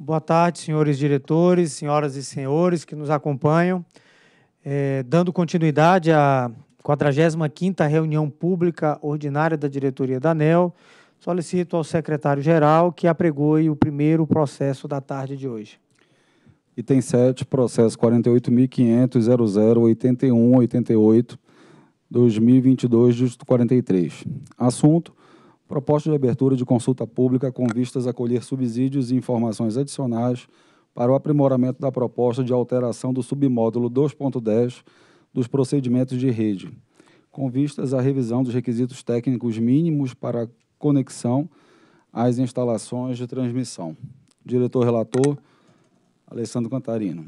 Boa tarde, senhores diretores, senhoras e senhores que nos acompanham. É, dando continuidade à 45ª reunião pública ordinária da diretoria da ANEL, solicito ao secretário-geral que apregoe o primeiro processo da tarde de hoje. Item 7, processo 48.500.008188, 43. Assunto, proposta de abertura de consulta pública com vistas a colher subsídios e informações adicionais para o aprimoramento da proposta de alteração do submódulo 2.10 dos procedimentos de rede, com vistas à revisão dos requisitos técnicos mínimos para conexão às instalações de transmissão. Diretor relator, Alessandro Cantarino.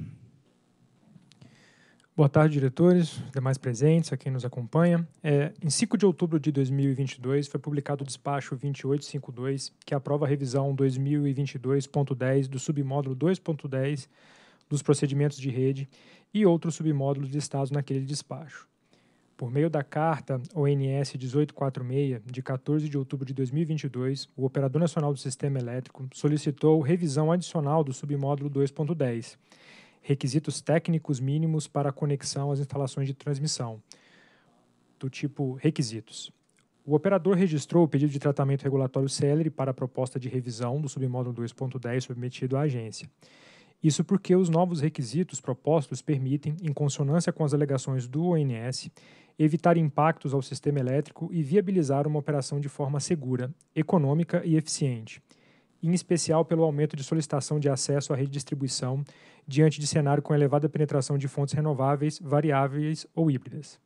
Boa tarde, diretores, demais presentes, a quem nos acompanha. É, em 5 de outubro de 2022 foi publicado o despacho 2852, que aprova a revisão 2022.10 do submódulo 2.10 dos procedimentos de rede e outros submódulos listados naquele despacho. Por meio da carta ONS 1846, de 14 de outubro de 2022, o Operador Nacional do Sistema Elétrico solicitou revisão adicional do submódulo 2.10 requisitos técnicos mínimos para conexão às instalações de transmissão, do tipo requisitos. O operador registrou o pedido de tratamento regulatório célere para a proposta de revisão do submódulo 2.10 submetido à agência. Isso porque os novos requisitos propostos permitem, em consonância com as alegações do ONS, evitar impactos ao sistema elétrico e viabilizar uma operação de forma segura, econômica e eficiente em especial pelo aumento de solicitação de acesso à rede de distribuição diante de cenário com elevada penetração de fontes renováveis, variáveis ou híbridas.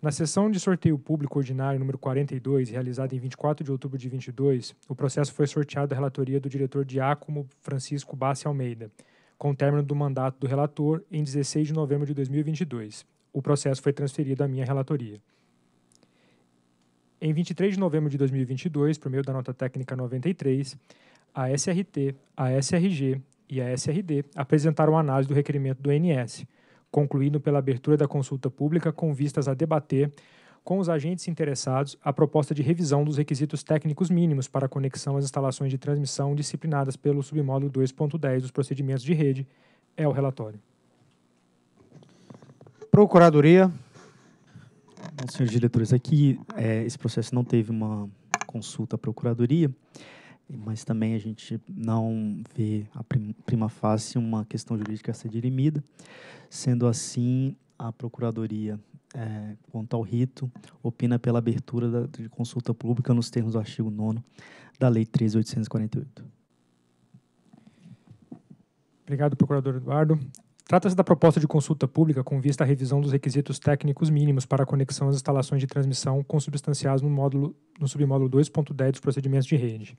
Na sessão de sorteio público ordinário número 42, realizada em 24 de outubro de 2022, o processo foi sorteado à relatoria do diretor de Diácomo Francisco Bassi Almeida, com o término do mandato do relator em 16 de novembro de 2022. O processo foi transferido à minha relatoria. Em 23 de novembro de 2022, por meio da nota técnica 93, a SRT, a SRG e a SRD apresentaram análise do requerimento do NS, concluindo pela abertura da consulta pública com vistas a debater com os agentes interessados a proposta de revisão dos requisitos técnicos mínimos para conexão às instalações de transmissão disciplinadas pelo submódulo 2.10 dos procedimentos de rede, é o relatório. Procuradoria. Bom, senhores diretores, aqui é, esse processo não teve uma consulta à Procuradoria mas também a gente não vê a prima facie uma questão jurídica a ser dirimida. Sendo assim, a Procuradoria, é, quanto ao rito, opina pela abertura da, de consulta pública nos termos do artigo 9 da Lei 13.848. Obrigado, Procurador Eduardo. Trata-se da proposta de consulta pública com vista à revisão dos requisitos técnicos mínimos para a conexão às instalações de transmissão consubstanciais no, módulo, no submódulo 2.10 dos procedimentos de rede.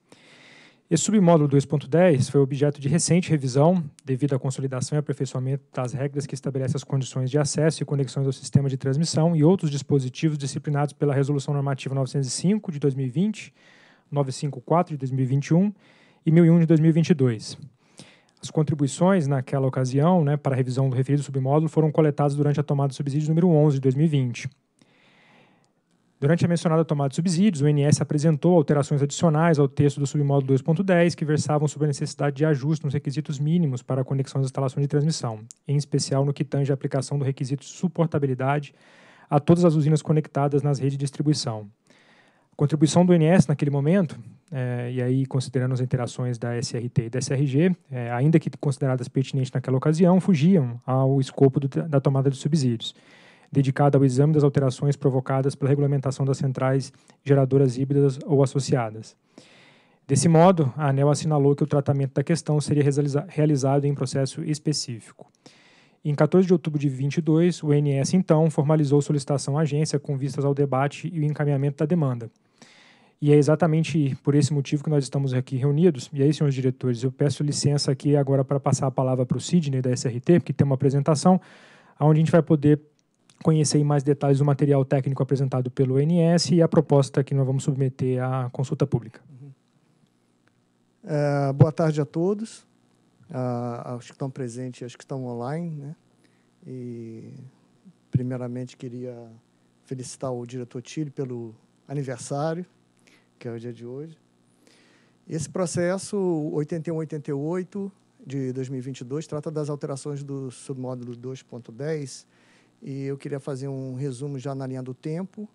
Esse submódulo 2.10 foi objeto de recente revisão devido à consolidação e aperfeiçoamento das regras que estabelecem as condições de acesso e conexões ao sistema de transmissão e outros dispositivos disciplinados pela Resolução Normativa 905 de 2020, 954 de 2021 e 1001 de 2022. As contribuições naquela ocasião né, para a revisão do referido submódulo foram coletadas durante a tomada de subsídio número 11 de 2020. Durante a mencionada tomada de subsídios, o INS apresentou alterações adicionais ao texto do submódulo 2.10 que versavam sobre a necessidade de ajuste nos requisitos mínimos para a conexão das instalações de transmissão, em especial no que tange a aplicação do requisito de suportabilidade a todas as usinas conectadas nas redes de distribuição. A contribuição do INS naquele momento, é, e aí considerando as interações da SRT e da SRG, é, ainda que consideradas pertinentes naquela ocasião, fugiam ao escopo do, da tomada de subsídios dedicada ao exame das alterações provocadas pela regulamentação das centrais geradoras híbridas ou associadas. Desse modo, a ANEL assinalou que o tratamento da questão seria realizado em processo específico. Em 14 de outubro de 22, o INS então formalizou solicitação à agência com vistas ao debate e o encaminhamento da demanda. E é exatamente por esse motivo que nós estamos aqui reunidos. E aí, senhores diretores, eu peço licença aqui agora para passar a palavra para o Sidney da SRT, porque tem uma apresentação onde a gente vai poder conhecer em mais detalhes o material técnico apresentado pelo ONS e a proposta que nós vamos submeter à consulta pública. É, boa tarde a todos, aos que estão presentes e aos que estão online. Né? E, primeiramente, queria felicitar o diretor Tire pelo aniversário, que é o dia de hoje. Esse processo 8188 de 2022 trata das alterações do submódulo 2.10 e eu queria fazer um resumo já na linha do tempo.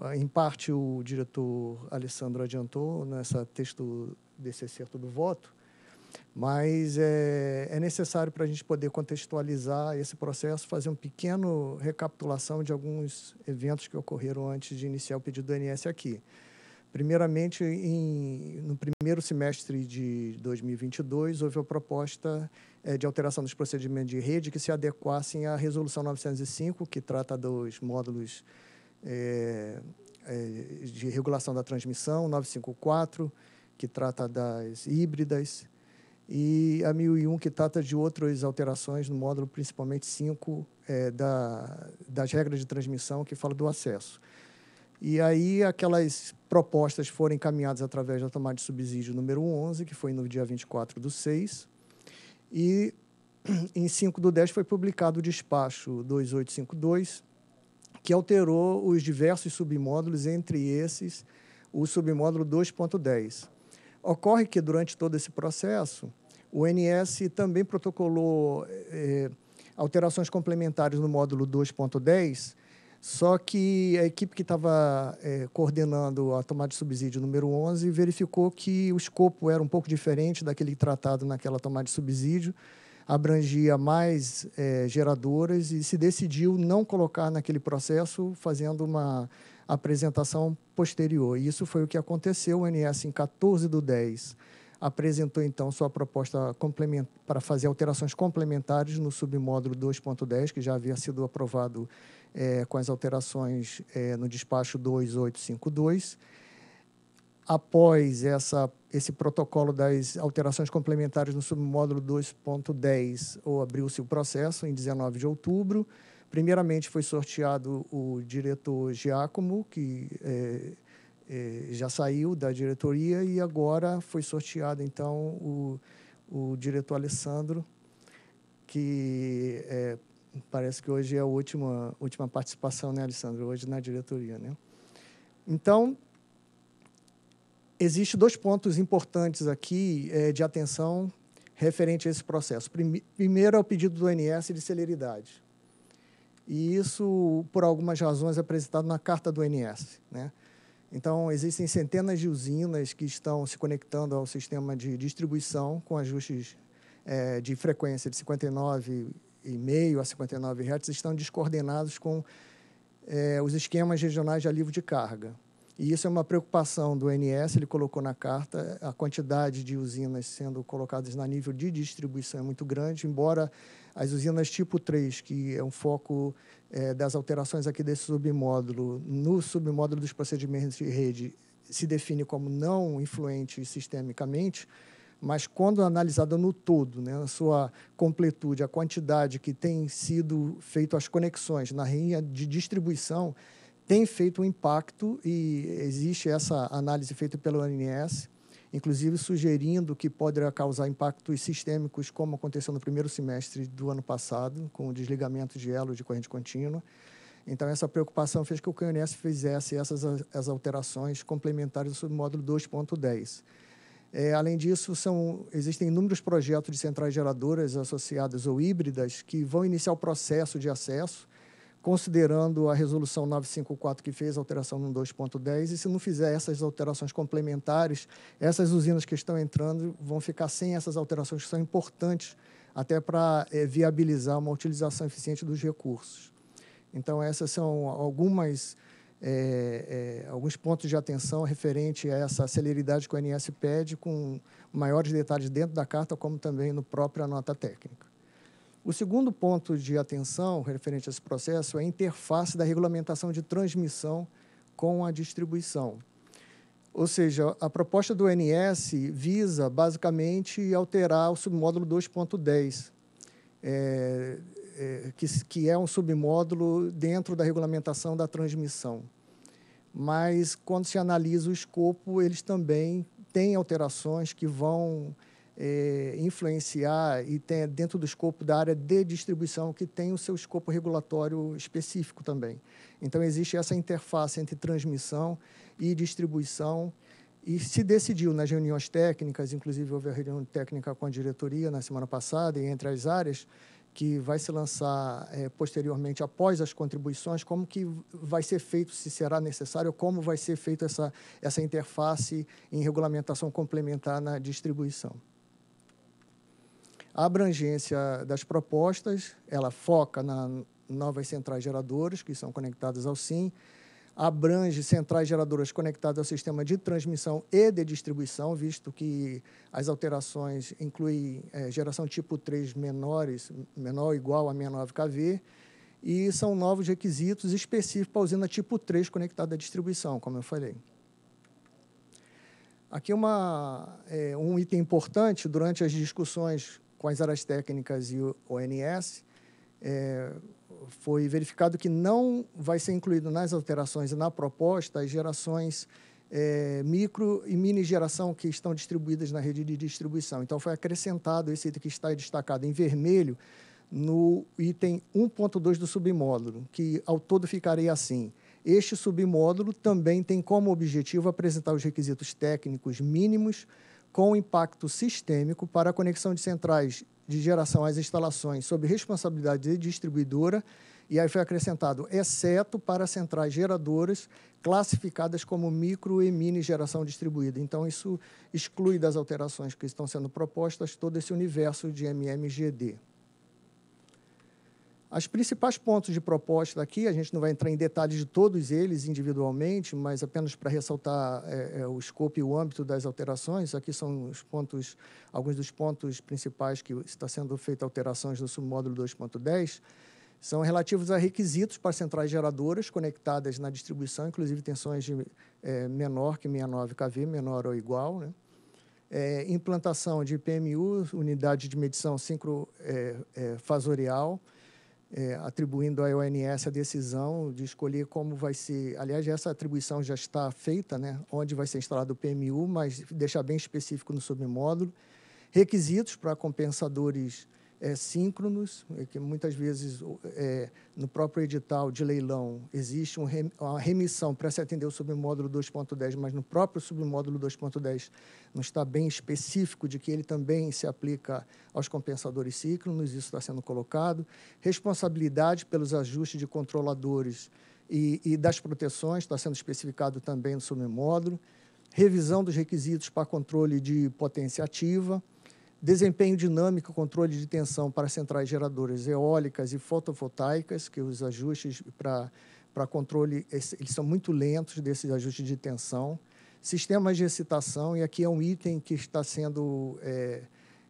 Ah, em parte, o diretor Alessandro adiantou nessa texto desse excerto do voto, mas é, é necessário para a gente poder contextualizar esse processo, fazer um pequeno recapitulação de alguns eventos que ocorreram antes de iniciar o pedido do INS aqui. Primeiramente, em, no primeiro semestre de 2022, houve a proposta é, de alteração dos procedimentos de rede que se adequassem à Resolução 905, que trata dos módulos é, é de regulação da transmissão, 954, que trata das híbridas, e a 1001, que trata de outras alterações no módulo, principalmente 5, é, da, das regras de transmissão, que fala do acesso. E aí aquelas propostas foram encaminhadas através da tomada de subsídio número 11, que foi no dia 24 do 6, e em 5 do 10 foi publicado o despacho 2852, que alterou os diversos submódulos, entre esses o submódulo 2.10. Ocorre que, durante todo esse processo, o NS também protocolou eh, alterações complementares no módulo 2.10, só que a equipe que estava é, coordenando a tomada de subsídio número 11 verificou que o escopo era um pouco diferente daquele tratado naquela tomada de subsídio, abrangia mais é, geradoras e se decidiu não colocar naquele processo, fazendo uma apresentação posterior. E isso foi o que aconteceu, o NS em 14 do 10 apresentou então sua proposta para fazer alterações complementares no submódulo 2.10, que já havia sido aprovado é, com as alterações é, no despacho 2852. Após essa, esse protocolo das alterações complementares no submódulo 2.10, abriu-se o processo em 19 de outubro. Primeiramente foi sorteado o diretor Giacomo, que é, é, já saiu da diretoria e agora foi sorteado então o, o diretor Alessandro, que é, parece que hoje é a última, última participação, né, Alessandro? Hoje na diretoria, né? Então, existem dois pontos importantes aqui é, de atenção referente a esse processo. Primeiro é o pedido do ONS de celeridade. E isso, por algumas razões, é apresentado na carta do ONS, né? Então, existem centenas de usinas que estão se conectando ao sistema de distribuição com ajustes é, de frequência de 59,5 a 59 Hz, estão descoordenados com é, os esquemas regionais de alívio de carga. E isso é uma preocupação do NS, ele colocou na carta, a quantidade de usinas sendo colocadas na nível de distribuição é muito grande, embora as usinas tipo 3, que é um foco é, das alterações aqui desse submódulo no submódulo dos procedimentos de rede se define como não influente sistemicamente, mas quando analisada no todo, né, na sua completude, a quantidade que tem sido feito as conexões na linha de distribuição tem feito um impacto e existe essa análise feita pelo ANS inclusive sugerindo que poderá causar impactos sistêmicos, como aconteceu no primeiro semestre do ano passado, com o desligamento de elo de corrente contínua. Então, essa preocupação fez que o CANS fizesse essas as alterações complementares do submódulo 2.10. É, além disso, são, existem inúmeros projetos de centrais geradoras associadas ou híbridas que vão iniciar o processo de acesso considerando a resolução 954 que fez a alteração no 2.10, e se não fizer essas alterações complementares, essas usinas que estão entrando vão ficar sem essas alterações que são importantes até para é, eh, viabilizar uma utilização eficiente dos recursos. Então, essas são algumas é, é, alguns pontos de atenção referente a essa celeridade que o ANS pede, com maiores detalhes dentro da carta, como também no próprio nota técnica. O segundo ponto de atenção referente a esse processo é a interface da regulamentação de transmissão com a distribuição. Ou seja, a proposta do NS visa basicamente alterar o submódulo 2.10, é, é, que, que é um submódulo dentro da regulamentação da transmissão. Mas, quando se analisa o escopo, eles também têm alterações que vão é, influenciar e tem dentro do escopo da área de distribuição que tem o seu escopo regulatório específico também. Então existe essa interface entre transmissão e distribuição e se decidiu nas reuniões técnicas, inclusive houve a reunião técnica com a diretoria na semana passada e entre as áreas, que vai se lançar é, posteriormente após as contribuições, como que vai ser feito, se será necessário, como vai ser feita essa, essa interface em regulamentação complementar na distribuição. A abrangência das propostas, ela foca na novas centrais geradoras que são conectadas ao SIM, abrange centrais geradoras conectadas ao sistema de transmissão e de distribuição, visto que as alterações incluem é, geração tipo 3 menores, menor ou igual a 69KV, e são novos requisitos específicos para a usina tipo 3 conectada à distribuição, como eu falei. Aqui uma, é, um item importante, durante as discussões com as áreas técnicas e o ONS, é, foi verificado que não vai ser incluído nas alterações e na proposta as gerações é, micro e mini geração que estão distribuídas na rede de distribuição. Então, foi acrescentado esse item que está destacado em vermelho no item 1.2 do submódulo, que ao todo ficaria assim. Este submódulo também tem como objetivo apresentar os requisitos técnicos mínimos com impacto sistêmico para a conexão de centrais de geração às instalações sob responsabilidade de distribuidora e aí foi acrescentado, exceto para centrais geradoras classificadas como micro e mini geração distribuída. Então, isso exclui das alterações que estão sendo propostas todo esse universo de MMGD. As principais pontos de proposta aqui, a gente não vai entrar em detalhes de todos eles individualmente, mas apenas para ressaltar é, é, o escopo e o âmbito das alterações. Aqui são os pontos, alguns dos pontos principais que está sendo feita alterações no submódulo 2.10 são relativos a requisitos para centrais geradoras conectadas na distribuição, inclusive tensões de é, menor que 69 kV, menor ou igual, né? É, implantação de PMU, unidade de medição sincrofasorial, é, é, é, atribuindo à ONS a decisão de escolher como vai ser. Aliás, essa atribuição já está feita, né? onde vai ser instalado o PMU, mas deixar bem específico no submódulo. Requisitos para compensadores é, síncronos, é que muitas vezes é, no próprio edital de leilão existe uma remissão para se atender o submódulo 2.10, mas no próprio submódulo 2.10 não está bem específico de que ele também se aplica aos compensadores síncronos, isso está sendo colocado. Responsabilidade pelos ajustes de controladores e, e das proteções está sendo especificado também no submódulo. Revisão dos requisitos para controle de potência ativa desempenho dinâmico, controle de tensão para centrais geradoras eólicas e fotovoltaicas, que os ajustes para, para controle, eles são muito lentos desses ajustes de tensão. Sistemas de excitação, e aqui é um item que está sendo é,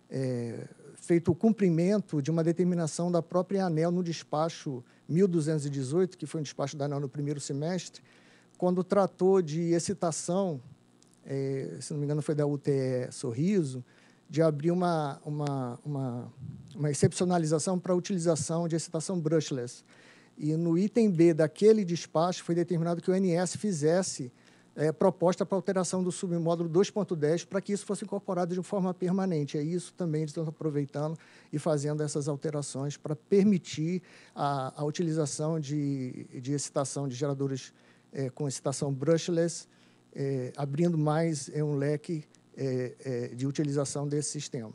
é, feito o cumprimento de uma determinação da própria ANEL no despacho 1218, que foi um despacho da ANEL no primeiro semestre, quando tratou de excitação, é, se não me engano foi da UTE Sorriso, de abrir uma, uma, uma, uma excepcionalização para a utilização de excitação brushless. E no item B daquele despacho foi determinado que o NS fizesse é, proposta para alteração do submódulo 2.10 para que isso fosse incorporado de forma permanente. É isso também eles estão aproveitando e fazendo essas alterações para permitir a, a utilização de, de excitação de geradores é, com excitação brushless, é, abrindo mais é, um leque é, é, de utilização desse sistema.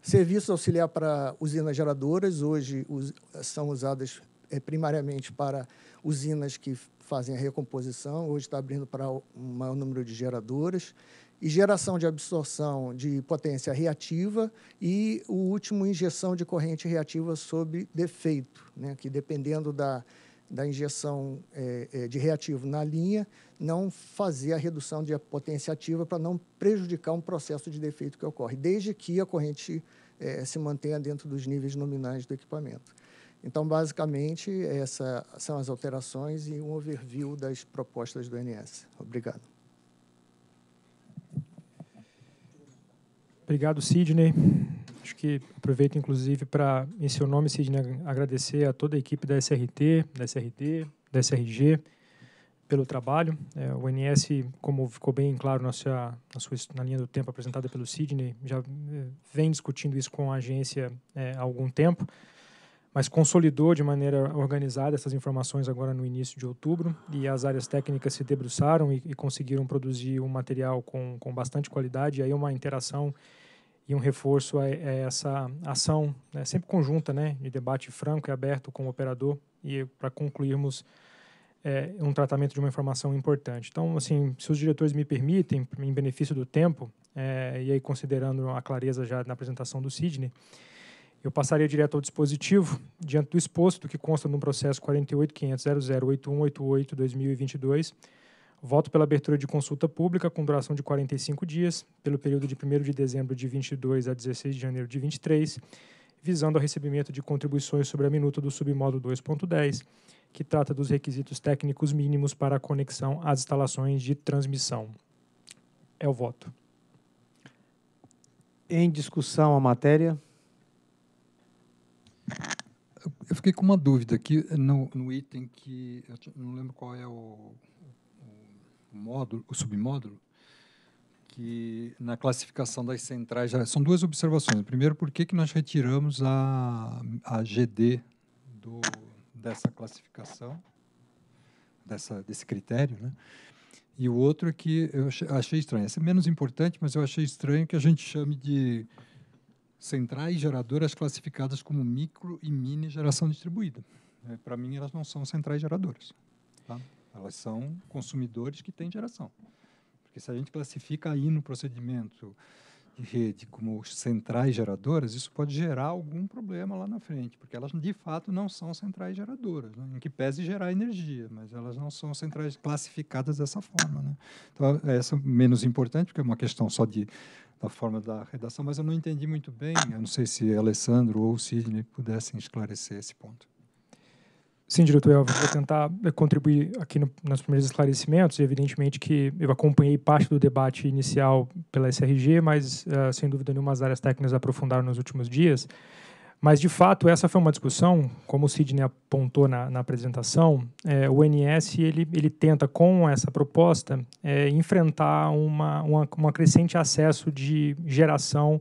Serviço auxiliar para usinas geradoras, hoje us, são usadas é, primariamente para usinas que fazem a recomposição, hoje está abrindo para um maior número de geradoras, e geração de absorção de potência reativa e o último, injeção de corrente reativa sob defeito, né, que dependendo da da injeção é, de reativo na linha, não fazer a redução de potência ativa para não prejudicar um processo de defeito que ocorre, desde que a corrente é, se mantenha dentro dos níveis nominais do equipamento. Então, basicamente, essas são as alterações e um overview das propostas do NS. Obrigado. Obrigado, Sidney. Acho que aproveito, inclusive, para, em seu nome, Sidney, agradecer a toda a equipe da SRT, da SRD, da SRG, pelo trabalho. É, o NS, como ficou bem claro na, sua, na, sua, na linha do tempo apresentada pelo Sidney, já é, vem discutindo isso com a agência é, há algum tempo, mas consolidou de maneira organizada essas informações agora no início de outubro e as áreas técnicas se debruçaram e, e conseguiram produzir um material com, com bastante qualidade e aí uma interação e um reforço a, é, é essa ação, né, sempre conjunta, né, de debate franco e aberto com o operador e para concluirmos é, um tratamento de uma informação importante. Então, assim, se os diretores me permitem, em benefício do tempo, é, e aí considerando a clareza já na apresentação do Sidney, eu passaria direto ao dispositivo, diante do exposto que consta no processo 48.500.008188-2022, Voto pela abertura de consulta pública com duração de 45 dias, pelo período de 1 de dezembro de 22 a 16 de janeiro de 23, visando ao recebimento de contribuições sobre a minuta do submódulo 2.10, que trata dos requisitos técnicos mínimos para a conexão às instalações de transmissão. É o voto. Em discussão a matéria. Eu fiquei com uma dúvida aqui no, no item que. Eu não lembro qual é o módulo, o submódulo, que na classificação das centrais são duas observações. Primeiro, por que, que nós retiramos a, a GD do, dessa classificação, dessa, desse critério, né? E o outro é que eu achei estranho. Esse é menos importante, mas eu achei estranho que a gente chame de centrais geradoras classificadas como micro e mini geração distribuída. Né? Para mim, elas não são centrais geradoras. Tá? Elas são consumidores que têm geração. Porque se a gente classifica aí no procedimento de rede como centrais geradoras, isso pode gerar algum problema lá na frente, porque elas de fato não são centrais geradoras, né? em que pese gerar energia, mas elas não são centrais classificadas dessa forma. Né? Então, é essa é menos importante, porque é uma questão só de, da forma da redação, mas eu não entendi muito bem, eu não sei se Alessandro ou Sidney pudessem esclarecer esse ponto. Sim, diretor Elvio, vou tentar eh, contribuir aqui no, nos primeiros esclarecimentos. Evidentemente que eu acompanhei parte do debate inicial pela SRG, mas uh, sem dúvida nenhuma as áreas técnicas aprofundaram nos últimos dias. Mas, de fato, essa foi uma discussão, como o Sidney apontou na, na apresentação, é, o NS ele, ele tenta, com essa proposta, é, enfrentar uma, uma, crescente acesso de geração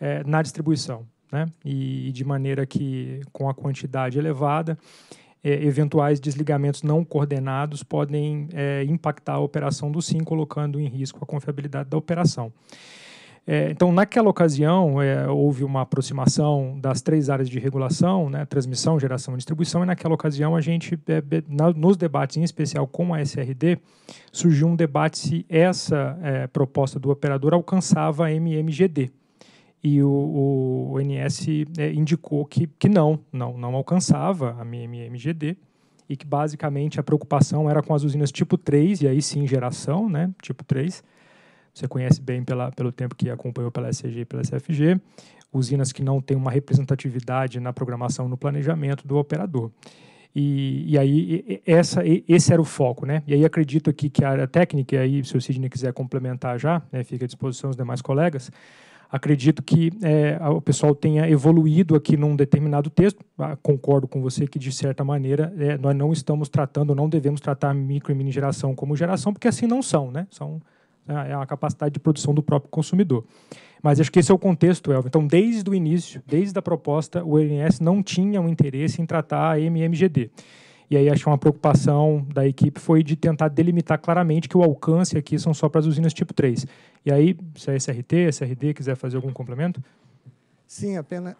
é, na distribuição, né? E, e de maneira que, com a quantidade elevada, é, eventuais desligamentos não coordenados podem é, impactar a operação do SIM, colocando em risco a confiabilidade da operação. É, então, naquela ocasião, é, houve uma aproximação das três áreas de regulação, né, transmissão, geração e distribuição, e naquela ocasião a gente, é, na, nos debates, em especial com a SRD, surgiu um debate se essa é, proposta do operador alcançava a MMGD e o, o ONS é, né, indicou que, que não, não, não alcançava a MMGD e que basicamente a preocupação era com as usinas tipo 3, e aí sim geração, né, tipo 3. Você conhece bem pela, pelo tempo que acompanhou pela SCG e pela SFG, usinas que não têm uma representatividade na programação, no planejamento do operador. E, e aí essa, esse era o foco, né? E aí acredito aqui que a área técnica, e aí se o Sidney quiser complementar já, né, fica à disposição dos demais colegas, acredito que é, o pessoal tenha evoluído aqui num determinado texto. Ah, concordo com você que, de certa maneira, é, nós não estamos tratando, não devemos tratar micro e mini geração como geração, porque assim não são, né? São é, é a capacidade de produção do próprio consumidor. Mas acho que esse é o contexto, Elvio. Então, desde o início, desde a proposta, o ONS não tinha um interesse em tratar a MMGD. E aí acho que uma preocupação da equipe foi de tentar delimitar claramente que o alcance aqui são só para as usinas tipo 3. E aí, se a é SRT, a SRD quiser fazer algum complemento? Sim, apenas,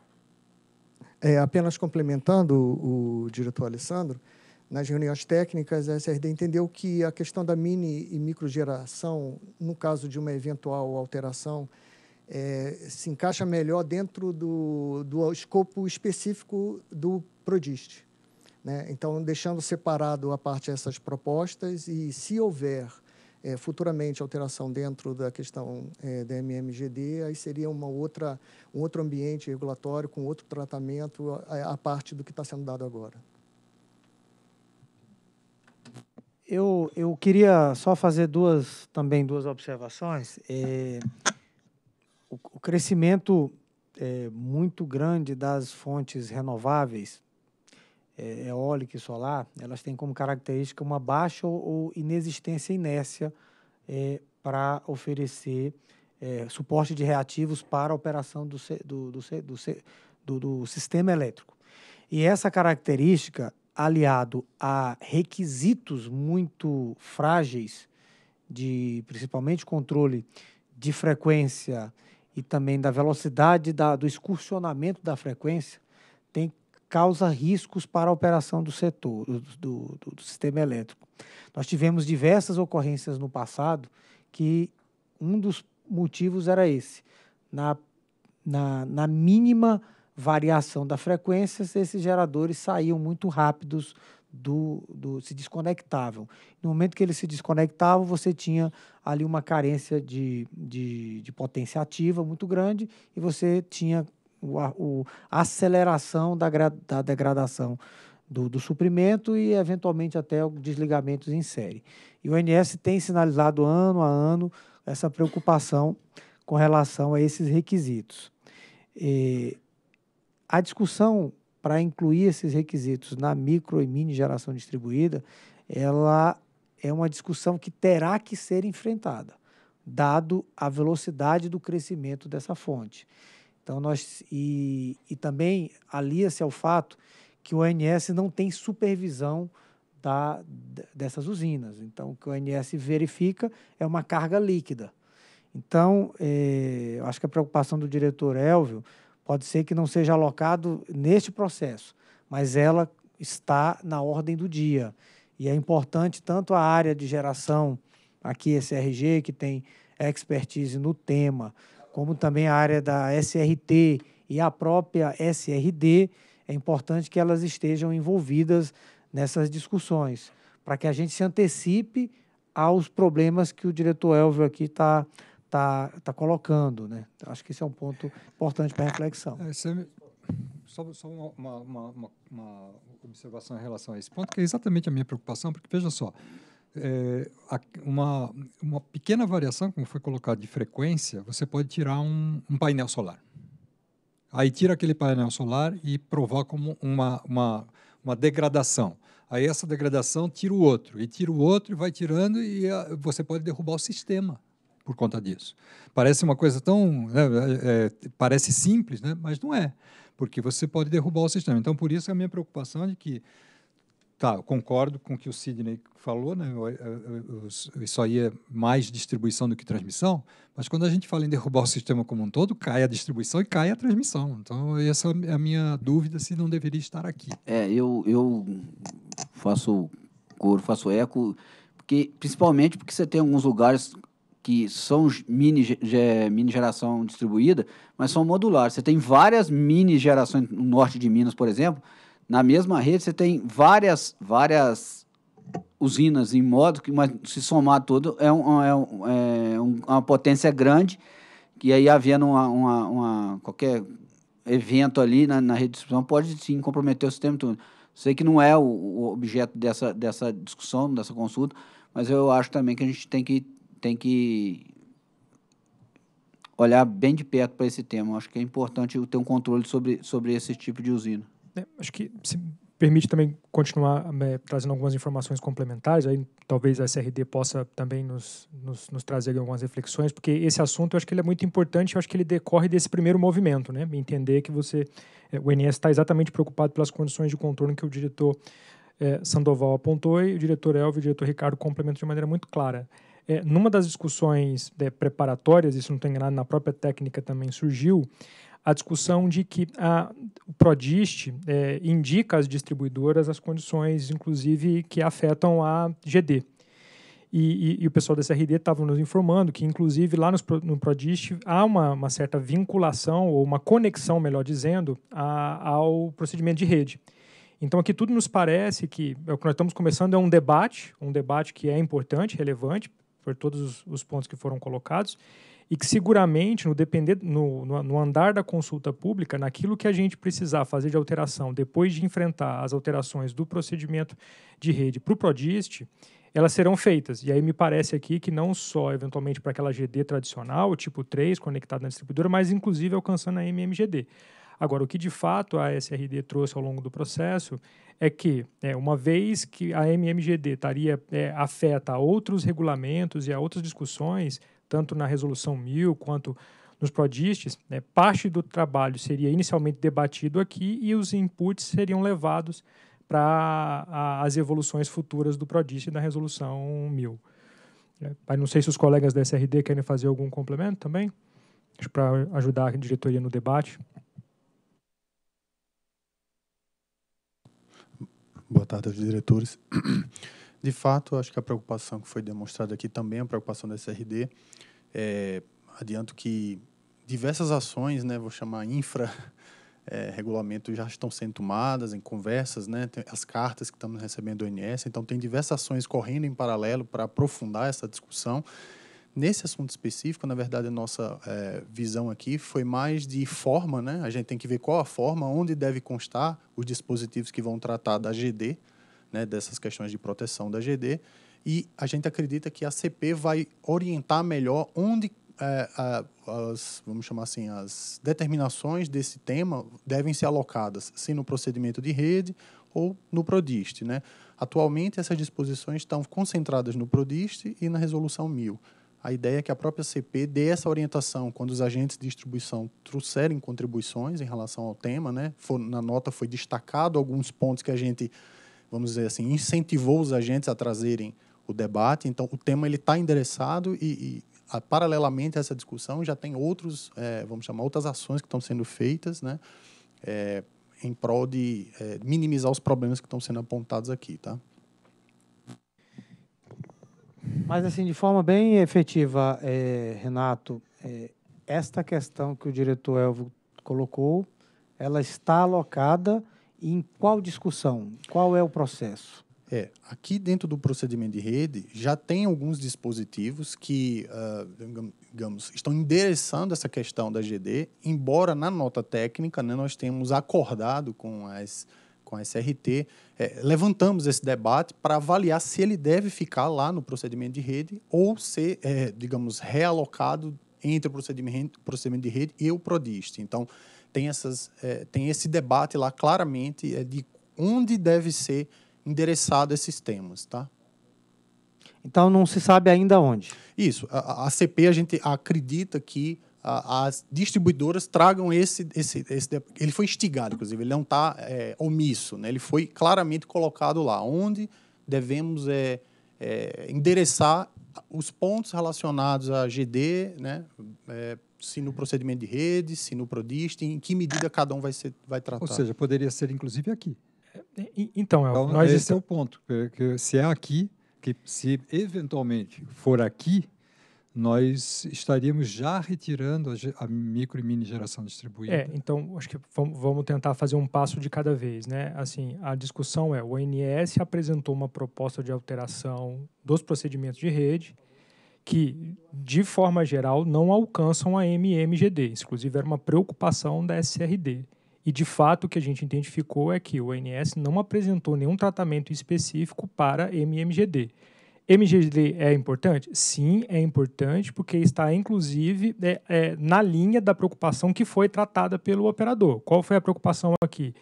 é, apenas complementando o, diretor Alessandro, nas reuniões técnicas, a SRD entendeu que a questão da mini e micro geração, no caso de uma eventual alteração, é, se encaixa melhor dentro do, do escopo específico do PRODIST. Né? Então, deixando separado a parte essas propostas e, se houver é, futuramente alteração dentro da questão é, da MMGD, aí seria uma outra, um outro ambiente regulatório com outro tratamento a, parte do que está sendo dado agora. Eu, eu queria só fazer duas também duas observações. É, o, o, crescimento é, muito grande das fontes renováveis é, eólica é e solar, elas têm como característica uma baixa ou, inexistência inércia é, para oferecer é, suporte de reativos para a operação do, do, do, do, sistema elétrico. E essa característica, aliado a requisitos muito frágeis, de principalmente controle de frequência e também da velocidade da, do excursionamento da frequência, tem causa riscos para a operação do setor, do, do, do sistema elétrico. Nós tivemos diversas ocorrências no passado que um dos motivos era esse. Na, na, na mínima variação da frequência, esses geradores saíam muito rápidos do, do, se desconectavam. No momento que eles se desconectavam, você tinha ali uma carência de, de, de potência ativa muito grande e você tinha o, o, a aceleração da, da degradação do, do, suprimento e, eventualmente, até desligamentos em série. E o ONS tem sinalizado ano a ano essa preocupação com relação a esses requisitos. E a discussão para incluir esses requisitos na micro e mini geração distribuída, ela é uma discussão que terá que ser enfrentada, dado a velocidade do crescimento dessa fonte. Então nós e, e também alia-se ao fato que o ONS não tem supervisão da, dessas usinas. Então, o que o ONS verifica é uma carga líquida. Então, é, eu acho que a preocupação do diretor Elvio pode ser que não seja alocado neste processo, mas ela está na ordem do dia. E é importante tanto a área de geração, aqui SRG que tem expertise no tema, como também a área da SRT e a própria SRD, é importante que elas estejam envolvidas nessas discussões, para que a gente se antecipe aos problemas que o diretor Elvio aqui está tá, tá colocando. Né? Então, acho que esse é um ponto importante para reflexão. É, você, só, só uma, uma, uma, uma observação em relação a esse ponto, que é exatamente a minha preocupação, porque veja só é, uma, uma pequena variação, como foi colocado, de frequência, você pode tirar um, um painel solar. Aí tira aquele painel solar e provoca uma, uma, uma degradação. Aí essa degradação tira o outro, e tira o outro, e vai tirando, e a, ah, você pode derrubar o sistema por conta disso. Parece uma coisa tão. Né, é, é, parece simples, né, mas não é, porque você pode derrubar o sistema. Então, por isso, a minha preocupação é de que Tá, concordo com o que o Sidney falou, né? Eu, eu, eu, isso aí é mais distribuição do que transmissão, mas quando a gente fala em derrubar o sistema como um todo, cai a distribuição e cai a transmissão. Então, essa é a minha dúvida se não deveria estar aqui. É, eu, eu faço coro, faço eco, porque, principalmente porque você tem alguns lugares que são mini, mini geração distribuída, mas são modulares. Você tem várias mini gerações, no norte de Minas, por exemplo, na mesma rede você tem várias, várias usinas em modo que, mas se somar tudo, é, um, é, um, é uma potência grande. E aí, havendo uma, uma, uma qualquer evento ali na, na rede de distribuição, pode sim comprometer o sistema todo. Sei que não é o, o, objeto dessa, dessa discussão, dessa consulta, mas eu acho também que a gente tem que, tem que olhar bem de perto para esse tema. Eu acho que é importante ter um controle sobre, sobre esse tipo de usina. Né? acho que se permite também continuar é, trazendo algumas informações complementares, aí talvez a SRD possa também nos, nos, nos, trazer algumas reflexões, porque esse assunto eu acho que ele é muito importante, eu acho que ele decorre desse primeiro movimento, né? Entender que você, é, o INSS está exatamente preocupado pelas condições de contorno que o diretor é, Sandoval apontou e o diretor Elvio e o diretor Ricardo complementam de maneira muito clara. numa das discussões preparatórias, isso não tem nada na própria técnica também surgiu, a discussão de que a, o Prodist é, indica às distribuidoras as condições, inclusive, que afetam a GD. E, e, e o pessoal da SRD estava nos informando que, inclusive, lá nos, no Prodist há uma, uma, certa vinculação, ou uma conexão, melhor dizendo, a, ao procedimento de rede. Então, aqui tudo nos parece que é o que nós estamos começando é um debate, um debate que é importante, relevante, por todos os, os pontos que foram colocados, e que seguramente, no, depender, no, no, andar da consulta pública, naquilo que a gente precisar fazer de alteração depois de enfrentar as alterações do procedimento de rede para o PRODIST, elas serão feitas. E aí me parece aqui que não só, eventualmente, para aquela GD tradicional, tipo 3, conectada na distribuidora, mas inclusive alcançando a MMGD. Agora, o que de fato a SRD trouxe ao longo do processo é que, é, uma vez que a MMGD estaria é, afeta a outros regulamentos e a outras discussões, tanto na Resolução 1000 quanto nos prodistes, né, parte do trabalho seria inicialmente debatido aqui e os inputs seriam levados para as evoluções futuras do PRODIST e da Resolução 1000. É, não sei se os colegas da SRD querem fazer algum complemento também, para ajudar a diretoria no debate. Boa tarde aos diretores. De fato, acho que a preocupação que foi demonstrada aqui também, a preocupação da SRD, é, adianto que diversas ações, né, vou chamar infra, é, regulamento já estão sendo tomadas em conversas, né, as cartas que estamos recebendo do ONS, então tem diversas ações correndo em paralelo para aprofundar essa discussão. Nesse assunto específico, na verdade, a nossa é, visão aqui foi mais de forma, né? A gente tem que ver qual a forma, onde deve constar os dispositivos que vão tratar da GD, né, dessas questões de proteção da GD. E a gente acredita que a CP vai orientar melhor onde é, as, vamos chamar assim, as determinações desse tema devem ser alocadas, se no procedimento de rede ou no PRODIST. Né? Atualmente, essas disposições estão concentradas no PRODIST e na Resolução 1000. A ideia é que a própria CP dê essa orientação quando os agentes de distribuição trouxerem contribuições em relação ao tema. Né? For, na nota foi destacado alguns pontos que a gente vamos dizer assim, incentivou os agentes a trazerem o debate. Então, o tema ele está endereçado e, e a, paralelamente a essa discussão já tem outros, é, vamos chamar, outras ações que estão sendo feitas, né? É, em prol de é, minimizar os problemas que estão sendo apontados aqui, tá? Mas assim, de forma bem efetiva, é, Renato, é, esta questão que o diretor Elvio colocou, ela está alocada em qual discussão? Qual é o processo? É, aqui dentro do procedimento de rede já tem alguns dispositivos que, uh, digamos, estão endereçando essa questão da GD, embora na nota técnica né, nós temos acordado com as com a SRT, é, levantamos esse debate para avaliar se ele deve ficar lá no procedimento de rede ou ser, é, digamos, realocado entre o procedimento, procedimento de rede e o PRODIST. Então, tem, essas, é, tem esse debate lá claramente é, de onde deve ser endereçado esses temas, tá? Então não se sabe ainda onde. Isso. A, a CP a gente acredita que a, as distribuidoras tragam esse, esse, esse. Ele foi instigado, inclusive. Ele não está é, omisso, né? Ele foi claramente colocado lá onde devemos é, é endereçar os pontos relacionados à GD, né? É, se no procedimento de rede, se no PRODIST, em que medida cada um vai, ser, vai tratar. Ou seja, poderia ser inclusive aqui. É, é, então, é, então nós esse está... é o ponto. se é aqui, que se eventualmente for aqui, nós estaríamos já retirando a micro e mini geração distribuída. É, então acho que vamos tentar fazer um passo de cada vez, né? Assim, a discussão é o ONS apresentou uma proposta de alteração dos procedimentos de rede que, de forma geral, não alcançam a MMGD. Inclusive, era uma preocupação da SRD. E, de fato, o que a gente identificou é que o ANS não apresentou nenhum tratamento específico para MMGD. MGD é importante? Sim, é importante, porque está, inclusive, é, é, na linha da preocupação que foi tratada pelo operador. Qual foi a preocupação aqui?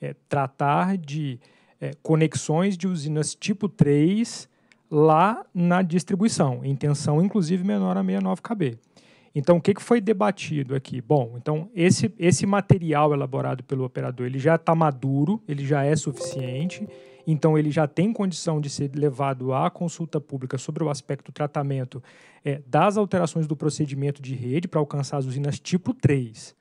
É, tratar de é, conexões de usinas tipo 3 lá na distribuição, em tensão inclusive menor a 69 kb. Então, o que, que foi debatido aqui? Bom, então esse, esse material elaborado pelo operador ele já está maduro, ele já é suficiente, então ele já tem condição de ser levado à consulta pública sobre o aspecto tratamento é, das alterações do procedimento de rede para alcançar as usinas tipo 3.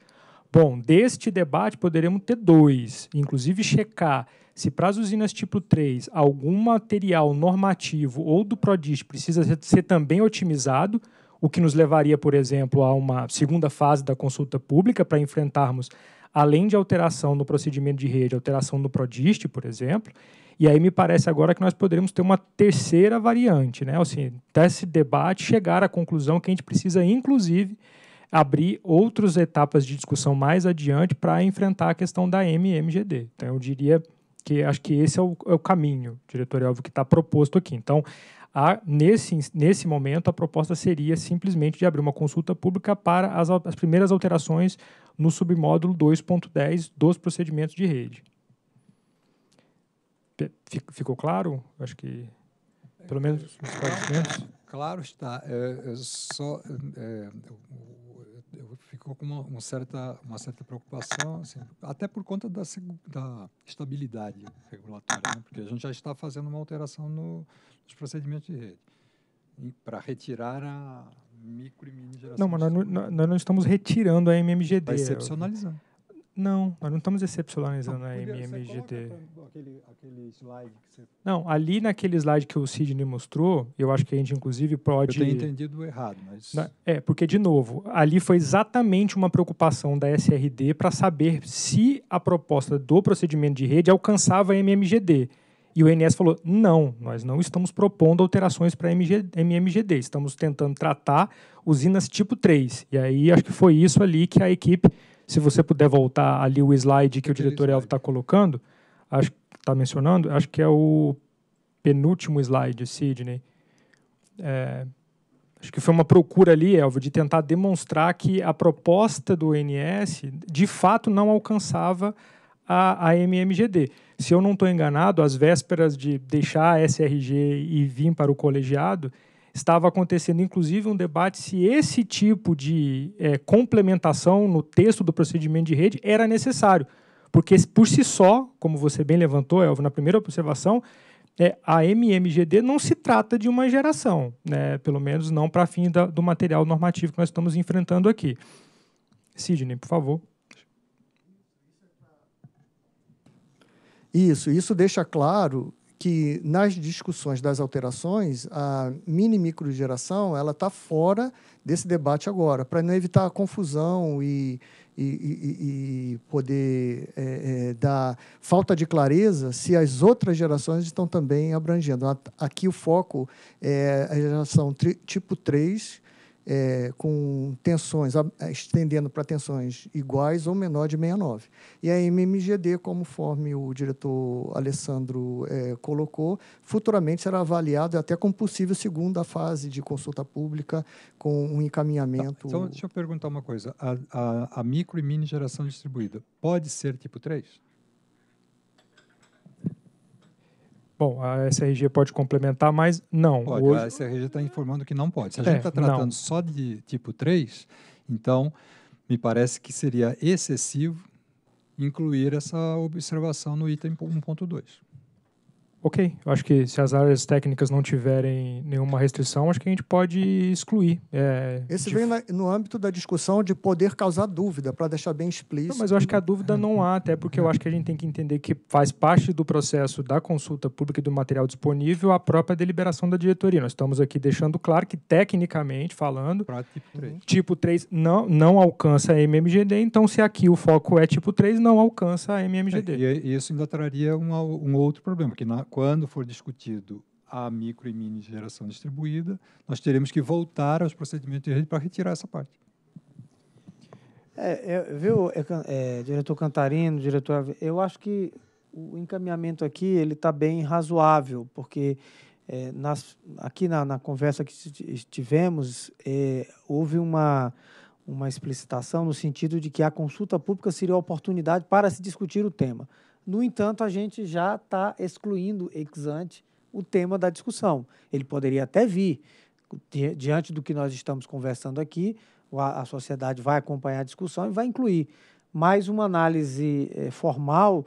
Bom, deste debate poderemos ter dois, inclusive checar se para as usinas tipo 3, algum material normativo ou do PRODIST precisa ser também otimizado, o que nos levaria, por exemplo, a uma segunda fase da consulta pública para enfrentarmos, além de alteração no procedimento de rede, alteração no PRODIST, por exemplo. E aí me parece agora que nós poderemos ter uma terceira variante, né? Assim, desse debate chegar à conclusão que a gente precisa, inclusive, abrir outras etapas de discussão mais adiante para enfrentar a questão da MMGD. Então, eu diria que, acho que esse é o, é o caminho, diretorial que está proposto aqui. Então, a, nesse, nesse momento, a proposta seria simplesmente de abrir uma consulta pública para as, as primeiras alterações no submódulo 2.10 dos procedimentos de rede. Ficou claro? Acho que, pelo menos, nos Claro está. É, é só, é, é eu fico com uma, uma, certa, uma certa preocupação, assim, até por conta da, da estabilidade regulatória, né? porque a gente já está fazendo uma alteração no, nos procedimentos de rede para retirar a micro e mini geração. Não, mas nós, nós, não estamos retirando a MMGD. Está excepcionalizando. Não, nós não estamos excepcionalizando a MMGD. Aquele, aquele você... Não, ali naquele slide que o Sidney mostrou, eu acho que a gente inclusive pode. Eu tenho entendido errado, mas. É, porque, de novo, ali foi exatamente uma preocupação da SRD para saber se a proposta do procedimento de rede alcançava a MMGD. E o INS falou: não, nós não estamos propondo alterações para MMGD, estamos tentando tratar usinas tipo 3. E aí acho que foi isso ali que a equipe se você puder voltar ali o slide que o diretor Elvio está colocando, acho está mencionando, acho que é o penúltimo slide, Sidney. É, acho que foi uma procura ali, Elvio, de tentar demonstrar que a proposta do ONS de fato não alcançava a, a MMGD. Se eu não estou enganado, às vésperas de deixar a SRG e vir para o colegiado, estava acontecendo inclusive um debate se esse tipo de é, complementação no texto do procedimento de rede era necessário. Porque por si só, como você bem levantou, Elvio, na primeira observação, é, a MMGD não se trata de uma geração, né? pelo menos não para fim da, do material normativo que nós estamos enfrentando aqui. Sidney, por favor. Isso, isso deixa claro que nas discussões das alterações, a mini micro ela está fora desse debate agora, para não evitar confusão e, e, e, e poder é, é, dar falta de clareza se as outras gerações estão também abrangendo. Aqui o foco é a geração tri, tipo 3, é, com tensões, estendendo para tensões iguais ou menor de 69. E a MMGD, conforme o diretor Alessandro é, colocou, futuramente será avaliado até com possível segunda fase de consulta pública com um encaminhamento. Tá. Então, deixa eu perguntar uma coisa. A, a, a micro e mini geração distribuída pode ser tipo 3? Bom, a SRG pode complementar, mas não. Pode, hoje... A SRG está informando que não pode. Se a é, gente está tratando não. só de tipo 3, então me parece que seria excessivo incluir essa observação no item 1.2 ok. Eu acho que se as áreas técnicas não tiverem nenhuma restrição, acho que a gente pode excluir. É, Esse de... vem na, no âmbito da discussão de poder causar dúvida, para deixar bem explícito. Não, mas eu acho que a dúvida não há, até porque eu acho que a gente tem que entender que faz parte do processo da consulta pública e do material disponível a própria deliberação da diretoria. Nós estamos aqui deixando claro que, tecnicamente falando, tipo 3, tipo 3 não, não alcança a MMGD, então se aqui o foco é tipo 3, não alcança a MMGD. É, e, e isso ainda traria um, um outro problema, que na, quando for discutido a micro e mini geração distribuída, nós teremos que voltar aos procedimentos de rede para retirar essa parte. É, é, viu, é, é diretor Cantarino, diretor, eu acho que o encaminhamento aqui ele está bem razoável, porque é, nas, aqui na, na, conversa que tivemos é, houve uma uma explicitação no sentido de que a consulta pública seria a oportunidade para se discutir o tema. No entanto, a gente já está excluindo ex ante o tema da discussão. Ele poderia até vir, di diante do que nós estamos conversando aqui, a, a, sociedade vai acompanhar a discussão e vai incluir. Mas uma análise eh, formal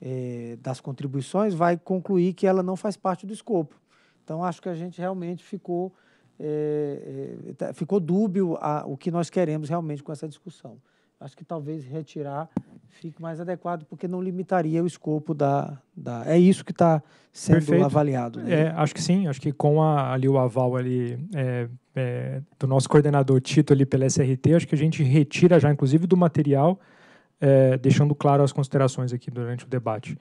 eh, das contribuições vai concluir que ela não faz parte do escopo. Então, acho que a gente realmente ficou, eh, tá, ficou dúbio a, o que nós queremos realmente com essa discussão. Acho que talvez retirar fique mais adequado, porque não limitaria o escopo da. da... É isso que está sendo Perfeito. avaliado. Né? É, acho que sim, acho que com a, ali o aval ali, é, é, do nosso coordenador Tito ali pela SRT, acho que a gente retira já, inclusive, do material, é, deixando claro as considerações aqui durante o debate.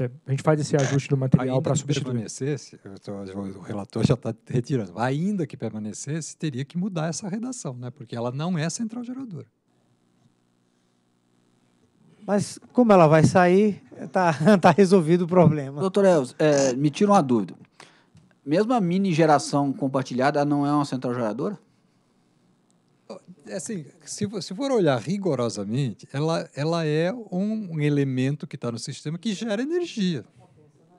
É, a gente faz esse ajuste do material para substituir. permanecesse, tô, o relator já está retirando, ainda que permanecesse, teria que mudar essa redação, né? porque ela não é central geradora. Mas como ela vai sair, está tá resolvido o problema. Doutor Elz, é, me tira uma dúvida. Mesmo a mini geração compartilhada não é uma central geradora? É, assim, se, se for olhar rigorosamente, ela, ela é um, um elemento que está no sistema que gera energia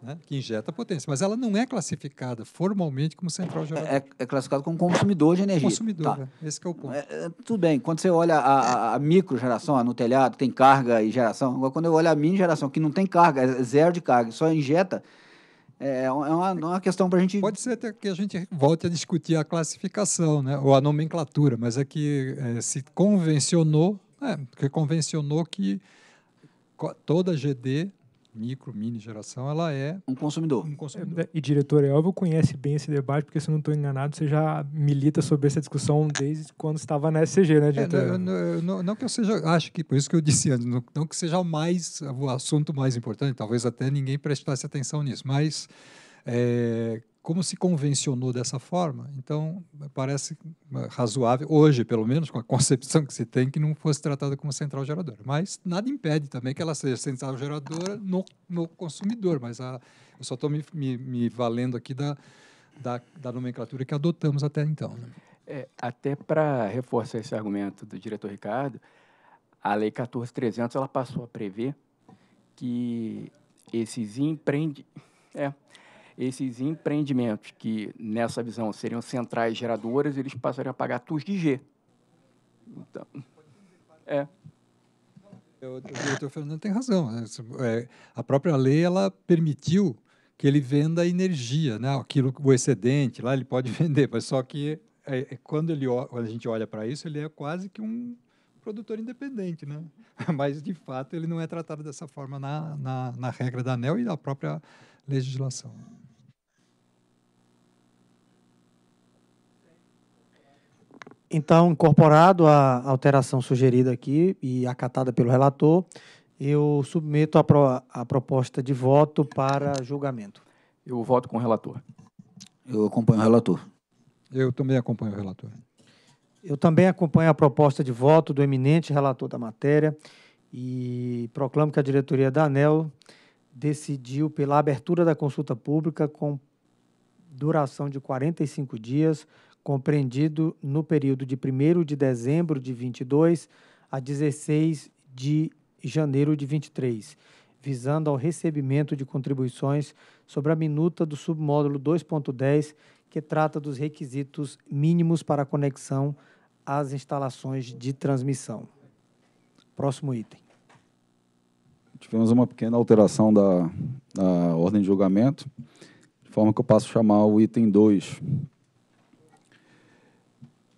né, que injeta potência, mas ela não é classificada formalmente como central geradora. É, é classificada como consumidor de energia. Consumidor, tá. É. esse é o ponto. É, é, tudo bem, quando você olha a, a, micro geração, no telhado, tem carga e geração. Agora, quando eu olho a mini geração, que não tem carga, é zero de carga, só injeta, é, é uma, é uma questão para a gente. Pode ser até que a gente volte a discutir a classificação, né? ou a nomenclatura, mas é que é, se convencionou, é, convencionou que toda GD micro, mini geração, ela é um consumidor. Um consumidor. E diretor Elvio conhece bem esse debate, porque se eu não estou enganado, você já milita sobre essa discussão desde quando estava na SCG, né, é, diretor? É, não, não, não, que eu seja, acho que por isso que eu disse antes, não, não que seja o mais o assunto mais importante, talvez até ninguém prestasse atenção nisso, mas é, como se convencionou dessa forma, então parece eh, razoável, hoje pelo menos, com a concepção que se tem, que não fosse tratada como central geradora. Mas nada impede também que ela seja central geradora no, no consumidor, mas a, eu só estou me, me, me, valendo aqui da, da, da, nomenclatura que adotamos até então. Né? É, até para reforçar esse argumento do diretor Ricardo, a Lei 14300 ela passou a prever que esses empreendimentos. É, esses empreendimentos que, nessa visão, seriam centrais geradoras, eles passariam a pagar TUS de G. Então, é. O doutor Fernando tem razão. Né? É, a própria lei ela permitiu que ele venda energia, né? Aquilo, o excedente, lá ele pode vender, mas só que é, é quando, ele, quando a gente olha para isso, ele é quase que um produtor independente, né? Mas de fato ele não é tratado dessa forma na, na, na regra da ANEL e da própria legislação. Então, incorporado a alteração sugerida aqui e acatada pelo relator, eu submeto a, pro, a proposta de voto para julgamento. Eu voto com o relator. Eu acompanho o relator. Eu também acompanho o relator. Eu também acompanho a proposta de voto do eminente relator da matéria e proclamo que a diretoria da ANEL decidiu pela abertura da consulta pública com duração de 45 dias, compreendido no período de 1 de dezembro de 22 a 16 de janeiro de 23, visando ao recebimento de contribuições sobre a minuta do submódulo 2.10, que trata dos requisitos mínimos para a conexão às instalações de transmissão. Próximo item. Tivemos uma pequena alteração da, da ordem de julgamento, de forma que eu passo a chamar o item 2,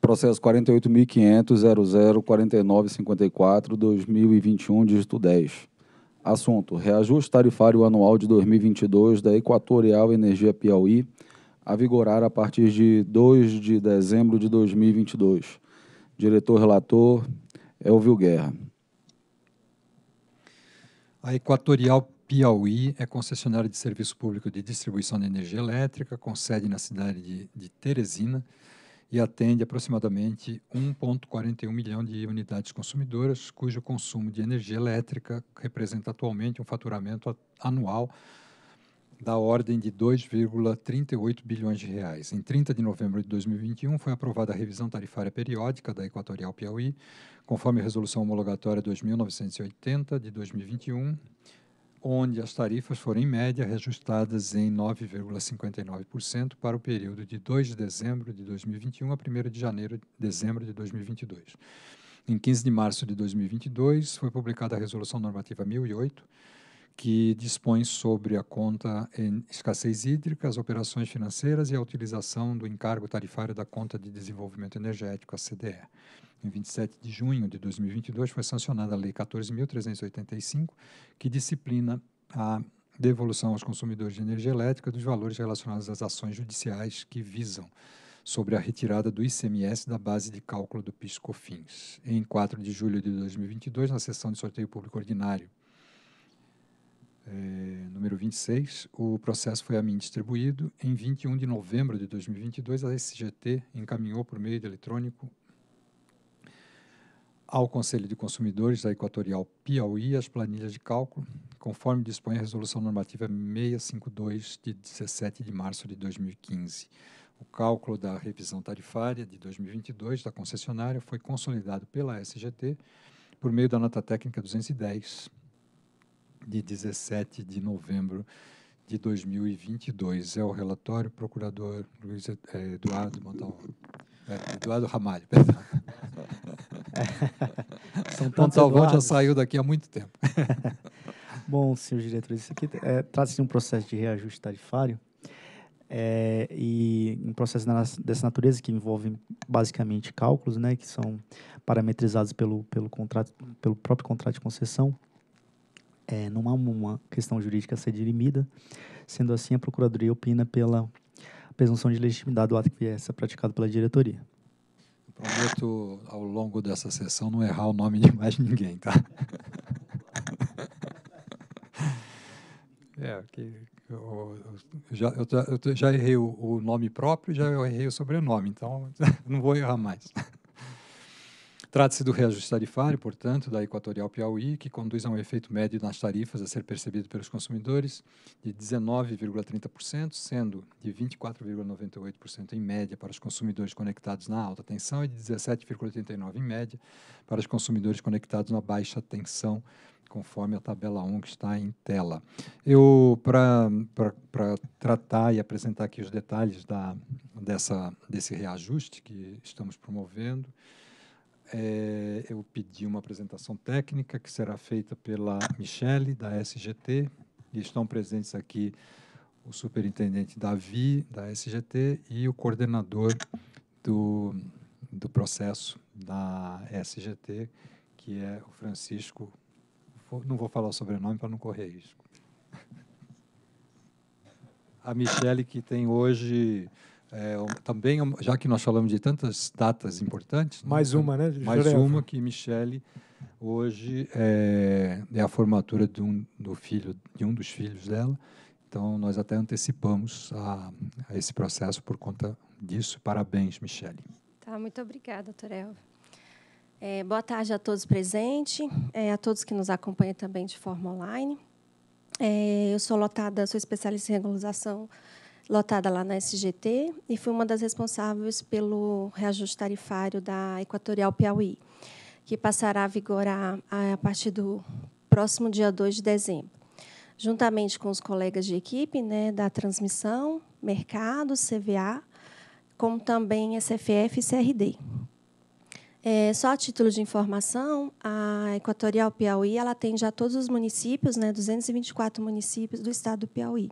Processo 48.500.004954-2021, dígito 10. Assunto: Reajuste tarifário anual de 2022 da Equatorial Energia Piauí, a vigorar a partir de 2 de dezembro de 2022. Diretor relator Elvio Guerra. A Equatorial Piauí é concessionária de serviço público de distribuição de energia elétrica, com sede na cidade de, de Teresina e atende aproximadamente 1,41 milhão de unidades consumidoras, cujo consumo de energia elétrica representa atualmente um faturamento anual da ordem de 2,38 bilhões de reais. Em 30 de novembro de 2021 foi aprovada a revisão tarifária periódica da Equatorial Piauí, conforme a resolução homologatória 2980 de 2021 onde as tarifas foram, em média, reajustadas em 9,59% para o período de 2 de dezembro de 2021 a 1 de janeiro dezembro de 2022. Em 15 de março de 2022, foi publicada a Resolução Normativa 1008, que dispõe sobre a conta em escassez hídrica, as operações financeiras e a utilização do encargo tarifário da conta de desenvolvimento energético, a CDE em 27 de junho de 2022, foi sancionada a Lei 14.385, que disciplina a devolução aos consumidores de energia elétrica dos valores relacionados às ações judiciais que visam sobre a retirada do ICMS da base de cálculo do PIS/COFINS. Em 4 de julho de 2022, na sessão de sorteio público ordinário é, número 26, o processo foi a mim distribuído. Em 21 de novembro de 2022, a SGT encaminhou por meio de eletrônico ao Conselho de Consumidores da Equatorial Piauí as planilhas de cálculo, conforme dispõe a Resolução Normativa 652 de 17 de março de 2015. O cálculo da revisão tarifária de 2022 da concessionária foi consolidado pela SGT por meio da nota técnica 210 de 17 de novembro de 2022. É o relatório procurador Luiz Eduardo é, Eduardo Ramalho, perdão. São Montalvão já saiu daqui há muito tempo. Bom, senhor diretor, isso aqui é, trata-se de um processo de reajuste tarifário é, e um processo dessa natureza que envolve basicamente cálculos, né, que são parametrizados pelo, pelo, contrato, pelo próprio contrato de concessão, é, não há uma questão jurídica a ser dirimida. Sendo assim, a Procuradoria opina pela presunção de legitimidade do ato que viesse é a ser praticado pela diretoria. Prometo, ao longo dessa sessão, não errar o nome de mais ninguém, tá? É, que eu, já, eu, eu já errei o, o, nome próprio, já errei o sobrenome, então não vou errar mais. Trata-se do reajuste tarifário, portanto, da Equatorial Piauí, que conduz a um efeito médio nas tarifas a ser percebido pelos consumidores de 19,30%, sendo de 24,98% em média para os consumidores conectados na alta tensão e de 17,89% em média para os consumidores conectados na baixa tensão, conforme a tabela 1 que está em tela. Eu, para tratar e apresentar aqui os detalhes da, dessa, desse reajuste que estamos promovendo, é, eu pedi uma apresentação técnica que será feita pela Michele, da SGT, e estão presentes aqui o superintendente Davi, da SGT, e o coordenador do, do processo da SGT, que é o Francisco. Não vou falar o sobrenome para não correr risco. A Michele, que tem hoje é, também, já que nós falamos de tantas datas importantes. Né, mais né? uma, né? Mais Jureva. uma que Michele, hoje, é, é a formatura de um, do filho, de um dos filhos dela. Então, nós até antecipamos a, a esse processo por conta disso. Parabéns, Michele. Tá, muito obrigada, Torel. É, boa tarde a todos presentes, é, a todos que nos acompanham também de forma online. É, eu sou lotada, sou especialista em regularização lotada lá na SGT e fui uma das responsáveis pelo reajuste tarifário da Equatorial Piauí, que passará a vigorar a partir do próximo dia 2 de dezembro. Juntamente com os colegas de equipe né, da transmissão, mercado, CVA, como também SFF e CRD. É, só a título de informação, a Equatorial Piauí ela atende a todos os municípios, né, 224 municípios do estado do Piauí.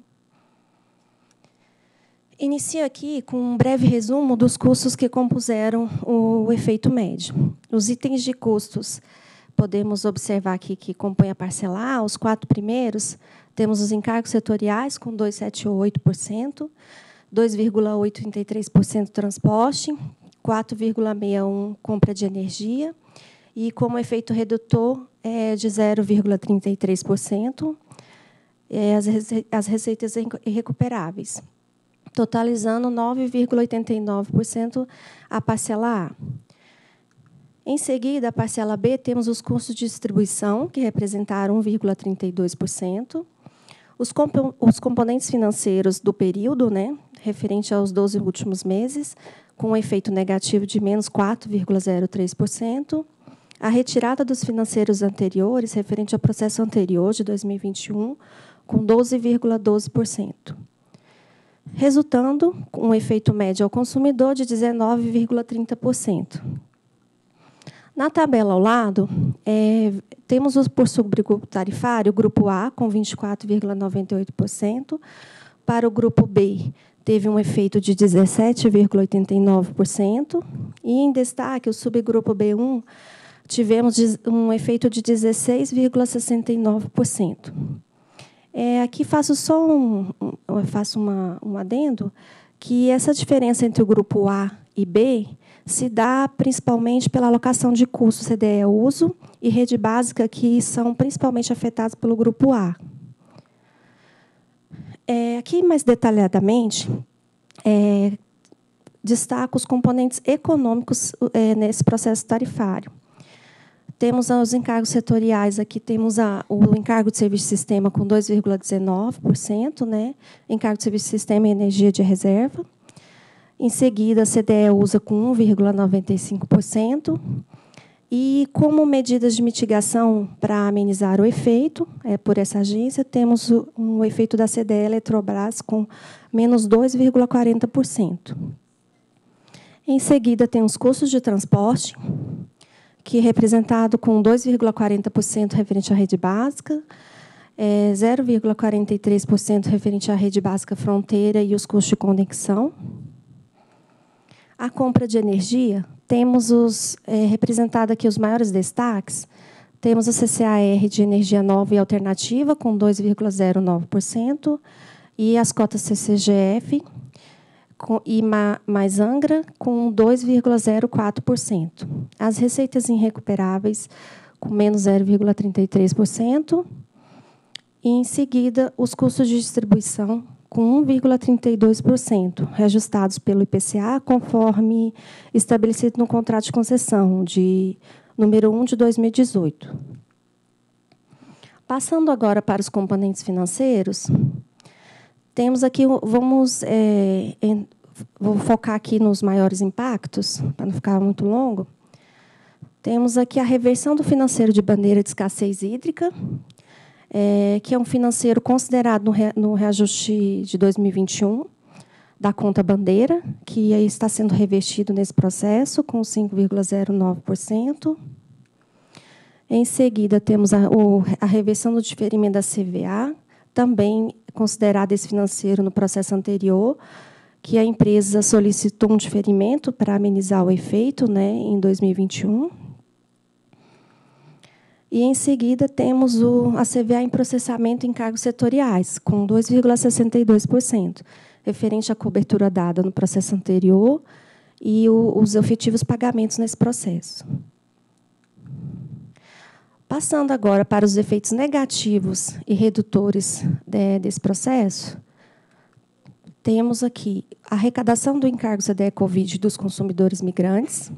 Inicio aqui com um breve resumo dos custos que compuseram o efeito médio. Os itens de custos podemos observar aqui que compõem a parcela os quatro primeiros, temos os encargos setoriais com 2,78%, 2,83% transporte, 4,61% compra de energia e, como efeito redutor, é de 0,33%, é, as receitas irrecuperáveis totalizando 9,89% a parcela A. Em seguida, a parcela B, temos os custos de distribuição, que representaram 1,32%, os, os componentes financeiros do período, né, referente aos 12 últimos meses, com um efeito negativo de menos 4,03%, a retirada dos financeiros anteriores, referente ao processo anterior de 2021, com 12,12%. ,12% resultando um efeito médio ao consumidor de 19,30%. Na tabela ao lado, é, temos o por subgrupo tarifário, o grupo A, com 24,98%, para o grupo B, teve um efeito de 17,89%, e, em destaque, o subgrupo B1, tivemos um efeito de 16,69%. É, aqui faço só um, um faço uma, um adendo que essa diferença entre o grupo A e B se dá principalmente pela alocação de custos CDE uso e rede básica que são principalmente afetados pelo grupo A. É, aqui mais detalhadamente é, destaco os componentes econômicos é, nesse processo tarifário temos os encargos setoriais aqui, temos a, o encargo de serviço de sistema com 2,19%, né? encargo de serviço de sistema e energia de reserva. Em seguida, a CDE usa com 1,95%. E como medidas de mitigação para amenizar o efeito é, por essa agência, temos o, um efeito da CDE Eletrobras com menos 2,40%. Em seguida, tem os custos de transporte, que é representado com 2,40% referente à rede básica, 0,43% é, referente à rede básica fronteira e os custos de conexão. A compra de energia, temos os é, representado aqui os maiores destaques. Temos o CCAR de energia nova e alternativa, com 2,09%, e as cotas CCGF, e mais Angra com 2,04%. As receitas irrecuperáveis com menos 0,33%. E, em seguida, os custos de distribuição com 1,32%, reajustados pelo IPCA, conforme estabelecido no contrato de concessão de número 1 de 2018. Passando agora para os componentes financeiros, temos aqui, vamos é, em, vou focar aqui nos maiores impactos, para não ficar muito longo. Temos aqui a reversão do financeiro de bandeira de escassez hídrica, é, que é um financeiro considerado no, re, no reajuste de 2021 da conta bandeira, que está sendo revestido nesse processo com 5,09%. Em seguida, temos a, a reversão do diferimento da CVA, também considerado esse financeiro no processo anterior, que a empresa solicitou um diferimento para amenizar o efeito né, em 2021. E, em seguida, temos o, a CVA em processamento em cargos setoriais, com 2,62%, referente à cobertura dada no processo anterior e o, os efetivos pagamentos nesse processo. Passando agora para os efeitos negativos e redutores de, é, desse processo, temos aqui a arrecadação do encargo CDE Covid dos consumidores migrantes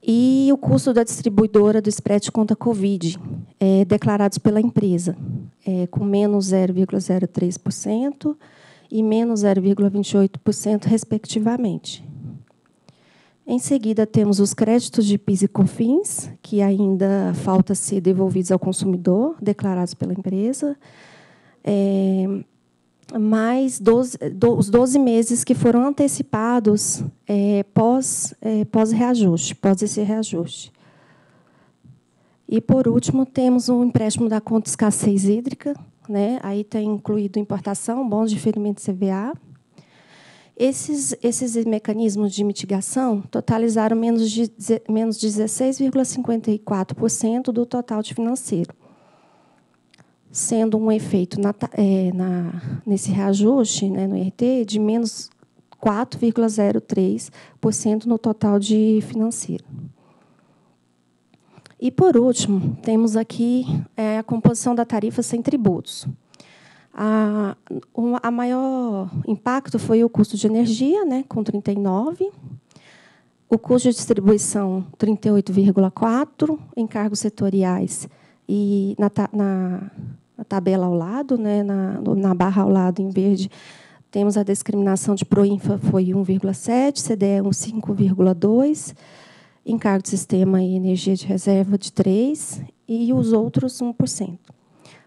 e o custo da distribuidora do spread contra Covid, é, declarados pela empresa, é, com menos 0,03% e menos 0,28%, respectivamente. Em seguida, temos os créditos de PIS e COFINS, que ainda falta ser devolvidos ao consumidor, declarados pela empresa, é, mais 12, do, os 12 meses que foram antecipados é, pós, é, pós reajuste, pós esse reajuste. E, por último, temos o um empréstimo da conta escassez hídrica. Né? Aí tem tá incluído importação, bons de ferimento CVA, esses, esses mecanismos de mitigação totalizaram menos, de, menos 16,54% do total de financeiro, sendo um efeito na, é, na, nesse reajuste né, no RT de menos 4,03% no total de financeiro. E, por último, temos aqui é, a composição da tarifa sem tributos. A, a maior impacto foi o custo de energia, né, com 39, o custo de distribuição 38,4 em cargos setoriais e na, na, na tabela ao lado, né, na, na barra ao lado em verde, temos a discriminação de Proinfa foi 1,7, CDE 5,2, encargo de sistema e energia de reserva de 3 e os outros 1%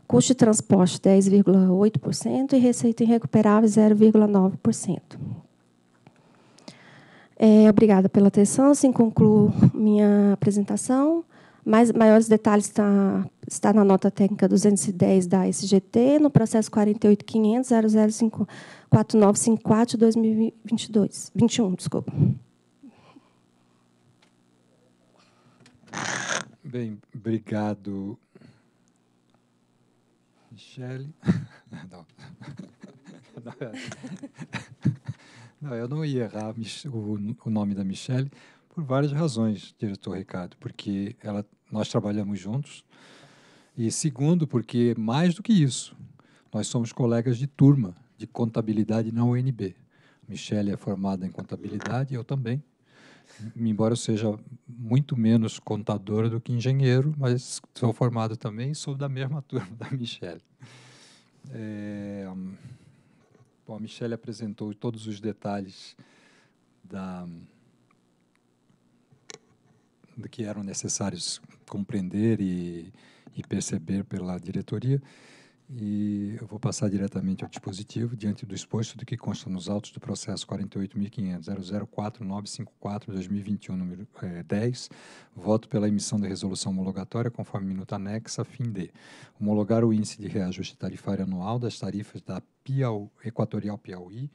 custo de transporte 10,8% e receita irrecuperável 0,9%. É, obrigada pela atenção. Assim concluo minha apresentação. Mais, maiores detalhes está está na nota técnica 210 da SGT, no processo 48.500.004954 de 2022. desculpa. Bem, obrigado, Michele. Não. não, eu não ia errar o, nome da Michele por várias razões, diretor Ricardo, porque ela, nós trabalhamos juntos e segundo, porque mais do que isso, nós somos colegas de turma de contabilidade na UNB. Michele é formada em contabilidade, eu também embora eu seja muito menos contador do que engenheiro, mas sou formado também e sou da mesma turma da Michelle. É, bom, a Michelle apresentou todos os detalhes da, do que eram necessários compreender e, e perceber pela diretoria. E eu vou passar diretamente ao dispositivo, diante do exposto do que consta nos autos do processo 48.500.004954-2021, número é, eh, 10, voto pela emissão da resolução homologatória conforme minuta anexa, fim de homologar o índice de reajuste tarifário anual das tarifas da Piau, Equatorial Piauí,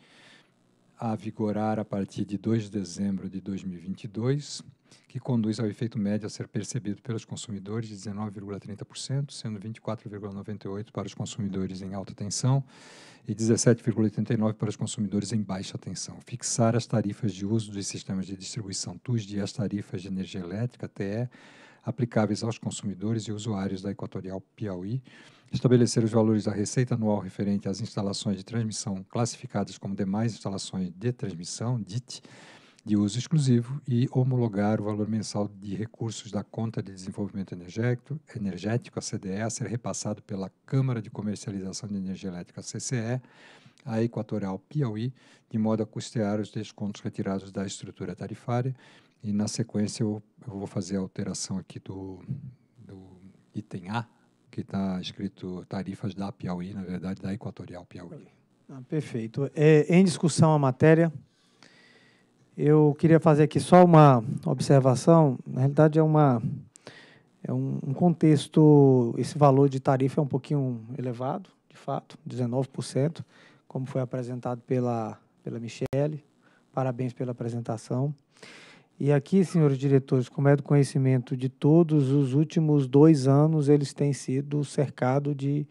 a vigorar a partir de 2 de dezembro de 2022, que conduz ao efeito médio a ser percebido pelos consumidores de 19,30%, sendo 24,98% para os consumidores em alta tensão e 17,89% para os consumidores em baixa tensão. Fixar as tarifas de uso dos sistemas de distribuição TUSD e as tarifas de energia elétrica, TE, aplicáveis aos consumidores e usuários da Equatorial Piauí, estabelecer os valores da receita anual referente às instalações de transmissão classificadas como demais instalações de transmissão, DIT, de uso exclusivo e homologar o valor mensal de recursos da Conta de Desenvolvimento Energético, energético a CDE, a ser repassado pela Câmara de Comercialização de Energia Elétrica, CCE, à Equatorial Piauí, de modo a custear os descontos retirados da estrutura tarifária. E, na sequência, eu, eu vou fazer a alteração aqui do, do item A, que está escrito tarifas da Piauí, na verdade, da Equatorial Piauí. Ah, perfeito. É, em discussão a matéria? Eu queria fazer aqui só uma observação. Na realidade, é, uma, é um, contexto. Esse valor de tarifa é um pouquinho elevado, de fato, 19%, como foi apresentado pela, pela Michele. Parabéns pela apresentação. E aqui, senhores diretores, como é do conhecimento de todos, os últimos dois anos eles têm sido cercados de,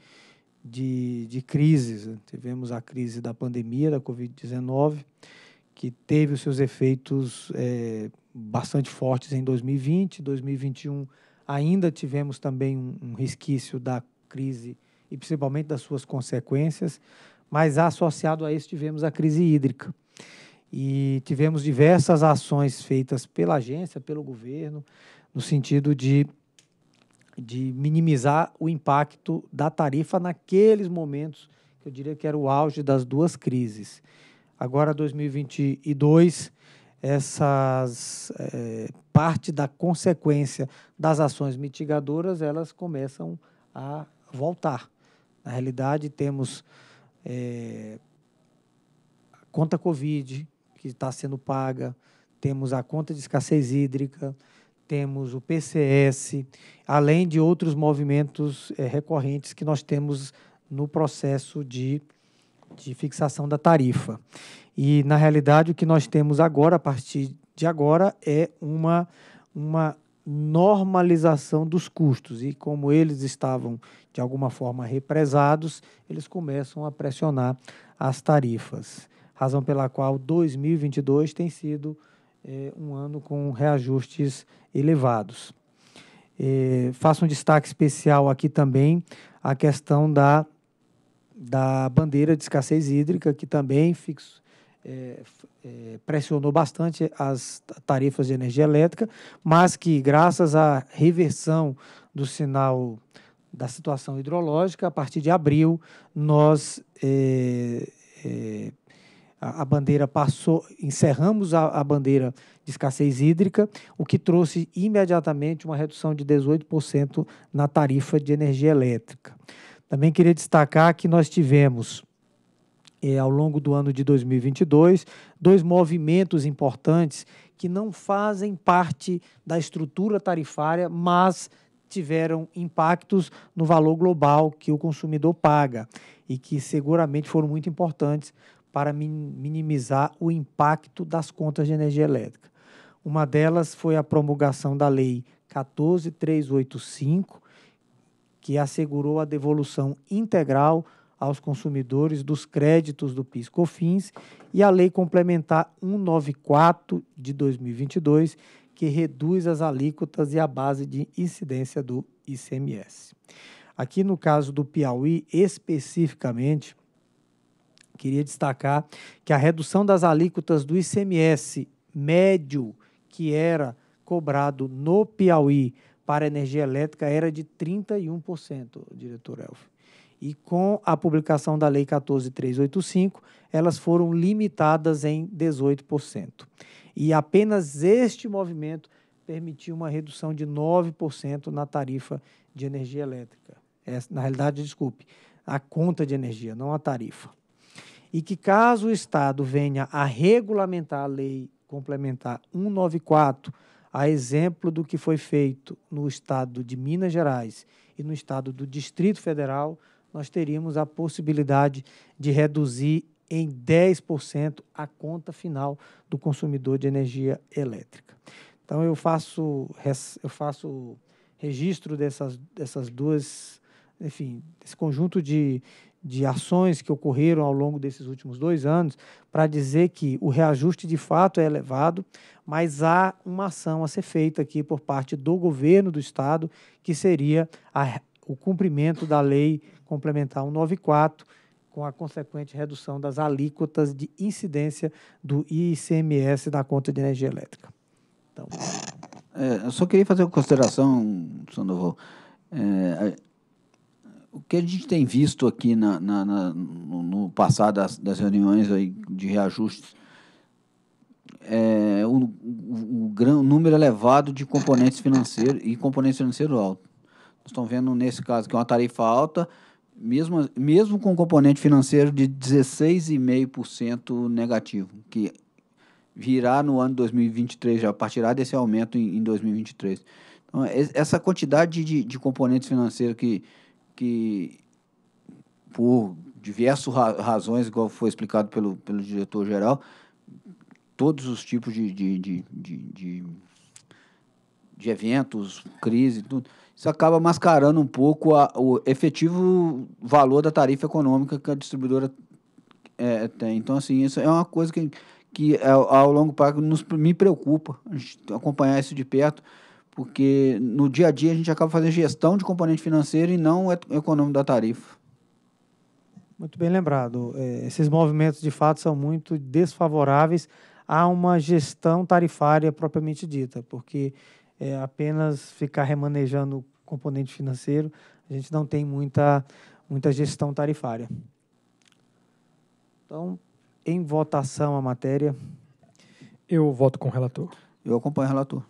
de, de crises. Tivemos a crise da pandemia da Covid-19 que teve os seus efeitos é, bastante fortes em 2020, 2021 ainda tivemos também um, um resquício da crise e principalmente das suas consequências, mas associado a isso tivemos a crise hídrica. E tivemos diversas ações feitas pela agência, pelo governo, no sentido de, de minimizar o impacto da tarifa naqueles momentos que eu diria que era o auge das duas crises agora 2022, essas é, parte da consequência das ações mitigadoras elas começam a voltar. Na realidade, temos é, a conta Covid, que está sendo paga, temos a conta de escassez hídrica, temos o PCS, além de outros movimentos é, recorrentes que nós temos no processo de de fixação da tarifa. E, na realidade, o que nós temos agora, a partir de agora, é uma, uma normalização dos custos. E como eles estavam, de alguma forma, represados, eles começam a pressionar as tarifas. Razão pela qual 2022 tem sido é, um ano com reajustes elevados. É, faço um destaque especial aqui também a questão da da bandeira de escassez hídrica, que também fixo, é, é, pressionou bastante as tarifas de energia elétrica, mas que, graças à reversão do sinal da situação hidrológica, a partir de abril, nós. É, é a, a bandeira passou, encerramos a, a bandeira de escassez hídrica, o que trouxe imediatamente uma redução de 18% na tarifa de energia elétrica. Também queria destacar que nós tivemos, é, ao longo do ano de 2022, dois movimentos importantes que não fazem parte da estrutura tarifária, mas tiveram impactos no valor global que o consumidor paga e que seguramente foram muito importantes para minimizar o impacto das contas de energia elétrica. Uma delas foi a promulgação da Lei 14385, que assegurou a devolução integral aos consumidores dos créditos do PIS/COFINS e a Lei Complementar 194 de 2022, que reduz as alíquotas e a base de incidência do ICMS. Aqui no caso do Piauí, especificamente, queria destacar que a redução das alíquotas do ICMS médio, que era cobrado no Piauí para a energia elétrica era de 31%, diretor Elf. E com a publicação da Lei 14385, elas foram limitadas em 18%. E apenas este movimento permitiu uma redução de 9% na tarifa de energia elétrica. na realidade, desculpe, a conta de energia, não a tarifa. E que caso o Estado venha a regulamentar a lei complementar 194 a exemplo do que foi feito no estado de Minas Gerais e no estado do Distrito Federal, nós teríamos a possibilidade de reduzir em 10% a conta final do consumidor de energia elétrica. Então eu faço eu faço registro dessas dessas duas, enfim, desse conjunto de de ações que ocorreram ao longo desses últimos dois anos para dizer que o reajuste de fato é elevado, mas há uma ação a ser feita aqui por parte do governo do Estado, que seria a, o cumprimento da Lei Complementar 194, com a consequente redução das alíquotas de incidência do ICMS da conta de energia elétrica. Então. É, eu só queria fazer uma consideração, Sandoval. É, o que a gente tem visto aqui na, na, na, no passado das, das reuniões de reajustes é, o, o, o, gran, o, número elevado de componentes financeiros e componentes financeiros altos. Nós estamos vendo nesse caso que é uma tarifa alta, mesmo, mesmo com componente financeiro de 16,5% negativo, que virá no ano 2023, já partirá desse aumento em, em 2023. Então, essa quantidade de, de componentes financeiros que, que por diversas razões, igual foi explicado pelo, pelo diretor-geral, todos os tipos de, de, de, de, de eventos, crise, tudo. Isso acaba mascarando um pouco a, o efetivo valor da tarifa econômica que a distribuidora é, tem. Então, assim, isso é uma coisa que, que ao, ao longo prazo nos, me preocupa, acompanhar isso de perto, porque no dia a dia a gente acaba fazendo gestão de componente financeiro e não econômico da tarifa. Muito bem lembrado. É, esses movimentos, de fato, são muito desfavoráveis a uma gestão tarifária propriamente dita, porque é, apenas ficar remanejando o componente financeiro, a gente não tem muita, muita gestão tarifária. Então, em votação a matéria. Eu voto com o relator. Eu acompanho o relator.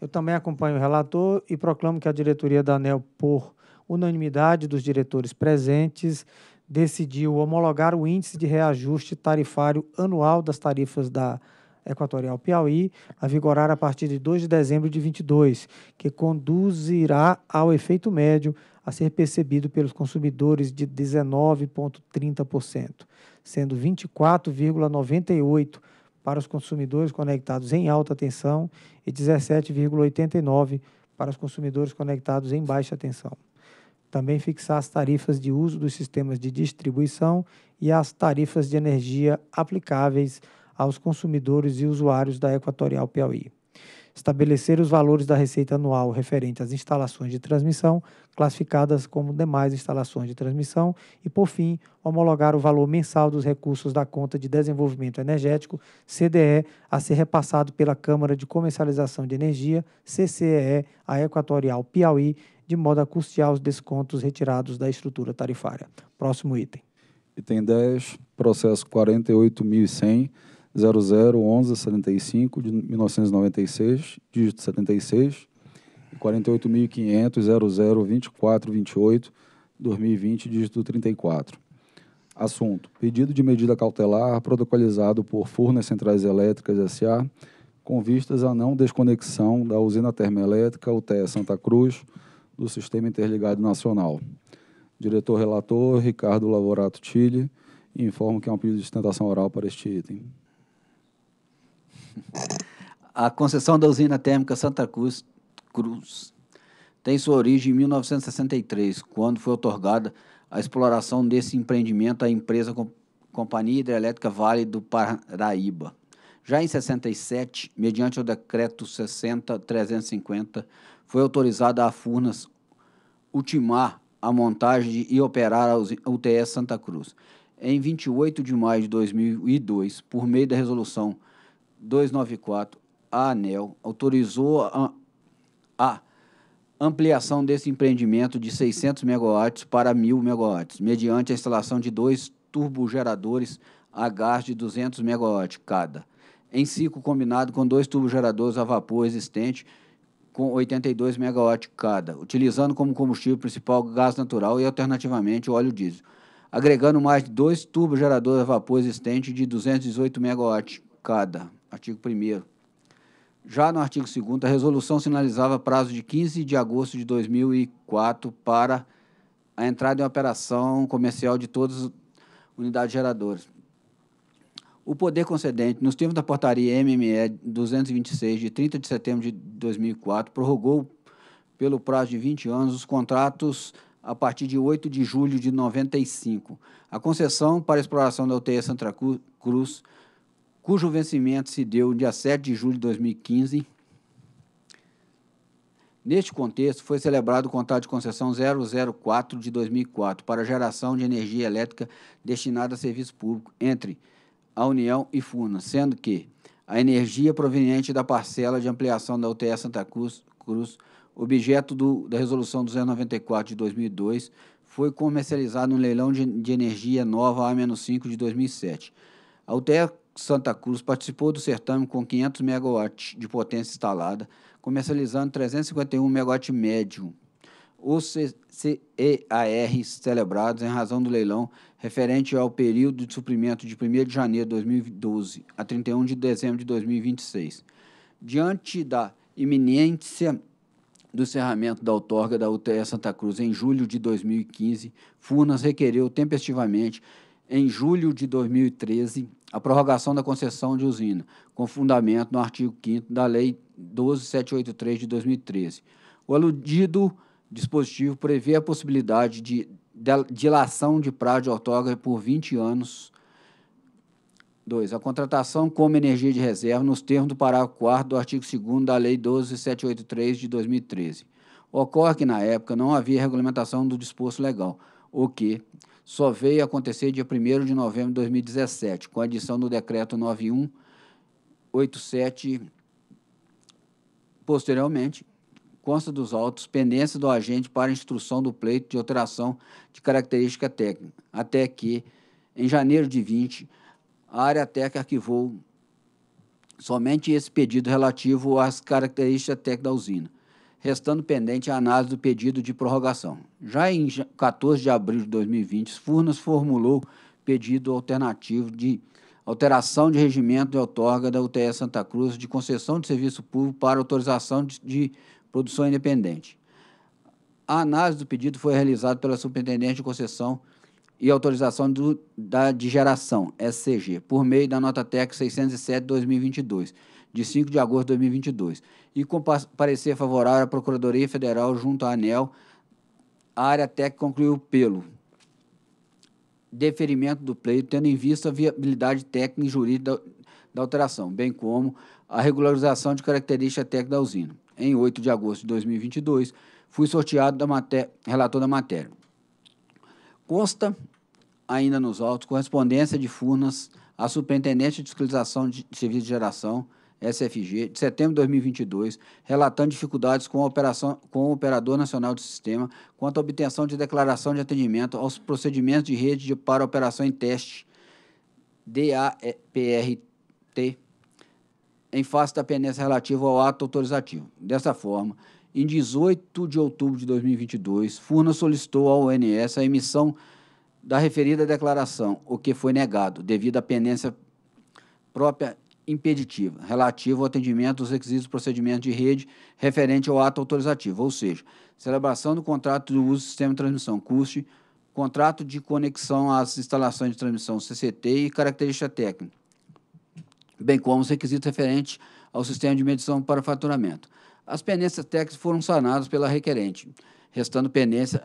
Eu também acompanho o relator e proclamo que a diretoria da ANEL, por unanimidade dos diretores presentes, decidiu homologar o índice de reajuste tarifário anual das tarifas da Equatorial Piauí, a vigorar a partir de 2 de dezembro de 22, que conduzirá ao efeito médio a ser percebido pelos consumidores de 19,30%, sendo 24,98% para os consumidores conectados em alta tensão e 17,89% para os consumidores conectados em baixa tensão. Também fixar as tarifas de uso dos sistemas de distribuição e as tarifas de energia aplicáveis aos consumidores e usuários da Equatorial Piauí. Estabelecer os valores da receita anual referente às instalações de transmissão, classificadas como demais instalações de transmissão, e, por fim, homologar o valor mensal dos recursos da Conta de Desenvolvimento Energético, CDE, a ser repassado pela Câmara de Comercialização de Energia, CCEE, à Equatorial Piauí, de modo a custear os descontos retirados da estrutura tarifária. Próximo item. Item 10, processo 48.100.0011.75 de 1996, dígito 76, e 48.500 2020, dígito 34. Assunto: pedido de medida cautelar protocolizado por Furnas Centrais Elétricas S.A. com vistas à não desconexão da usina termoelétrica UTE Santa Cruz do Sistema Interligado Nacional. Diretor relator, Ricardo Lavorato Tille, informo que há é um pedido de sustentação oral para este item. A concessão da usina térmica Santa Cruz, Cruz tem sua origem em 1963, quando foi otorgada a exploração desse empreendimento à empresa Companhia Hidrelétrica Vale do Paraíba. Já em 67, mediante o decreto 60350, foi autorizada a Furnas ultimar a montagem e operar a UTS Santa Cruz. Em 28 de maio de 2002, por meio da resolução 294, a ANEL autorizou a, a ampliação desse empreendimento de 600 megawatts para 1.000 megawatts, mediante a instalação de dois turbogeradores a gás de 200 megawatts cada, em ciclo combinado com dois turbogeradores a vapor existentes com 82 megawatts cada, utilizando como combustível principal gás natural e alternativamente óleo diesel, agregando mais de dois geradores a vapor existentes de 218 megawatts cada. Artigo 1 Já no artigo 2 a resolução sinalizava prazo de 15 de agosto de 2004 para a entrada em operação comercial de todas as unidades geradoras o poder concedente, nos termos da portaria MME 226, de 30 de setembro de 2004, prorrogou pelo prazo de 20 anos os contratos a partir de 8 de julho de 95. A concessão para a exploração da UTE Santa Cruz, cujo vencimento se deu dia 7 de julho de 2015. Neste contexto, foi celebrado o contrato de concessão 004 de 2004 para geração de energia elétrica destinada a serviço público entre a União e FUNA, sendo que a energia proveniente da parcela de ampliação da UTE Santa Cruz, Cruz objeto do, da Resolução 294 de 2002, foi comercializada no leilão de, de energia nova A-5 de 2007. A UTE Santa Cruz participou do certame com 500 megawatts de potência instalada, comercializando 351 megawatts médio, ou CEARs celebrados em razão do leilão referente ao período de suprimento de 1 de janeiro de 2012 a 31 de dezembro de 2026. Diante da iminência do encerramento da outorga da UTE Santa Cruz em julho de 2015, Furnas requereu tempestivamente, em julho de 2013, a prorrogação da concessão de usina, com fundamento no artigo 5 da Lei 12783 de 2013. O aludido dispositivo prevê a possibilidade de dilação de prazo de autógrafo por 20 anos. 2. A contratação como energia de reserva nos termos do parágrafo 4 do artigo 2 da Lei 12783 de 2013. Ocorre que, na época, não havia regulamentação do disposto legal, o que só veio acontecer dia 1 de novembro de 2017, com a adição do Decreto 9187, posteriormente, consta dos autos pendência do agente para instrução do pleito de alteração de característica técnica, até que, em janeiro de 20, a área técnica arquivou somente esse pedido relativo às características técnicas da usina, restando pendente a análise do pedido de prorrogação. Já em 14 de abril de 2020, Furnas formulou pedido alternativo de alteração de regimento de outorga da UTE Santa Cruz de concessão de serviço público para autorização de, de produção independente. A análise do pedido foi realizada pela Superintendente de Concessão e Autorização do, da, de Geração, SCG, por meio da nota TEC 607-2022, de 5 de agosto de 2022, e com parecer favorável à Procuradoria Federal junto à ANEL, a área TEC concluiu pelo deferimento do pleito, tendo em vista a viabilidade técnica e jurídica da, da alteração, bem como a regularização de característica técnica da usina em 8 de agosto de 2022, fui sorteado da matéria, relator da matéria. Consta, ainda nos autos, correspondência de Furnas à Superintendente de Fiscalização de Serviço de Geração, SFG, de setembro de 2022, relatando dificuldades com, a operação, com o Operador Nacional do Sistema quanto à obtenção de declaração de atendimento aos procedimentos de rede de, para operação em teste, DAPRT em face da pendência relativa ao ato autorizativo. Dessa forma, em 18 de outubro de 2022, Furnas solicitou ao ONS a emissão da referida declaração, o que foi negado devido à pendência própria impeditiva, relativa ao atendimento dos requisitos do procedimento de rede referente ao ato autorizativo, ou seja, celebração do contrato do uso do sistema de transmissão CUST, contrato de conexão às instalações de transmissão CCT e característica técnica bem como os requisitos referentes ao sistema de medição para faturamento. As pendências técnicas foram sanadas pela requerente, restando pendência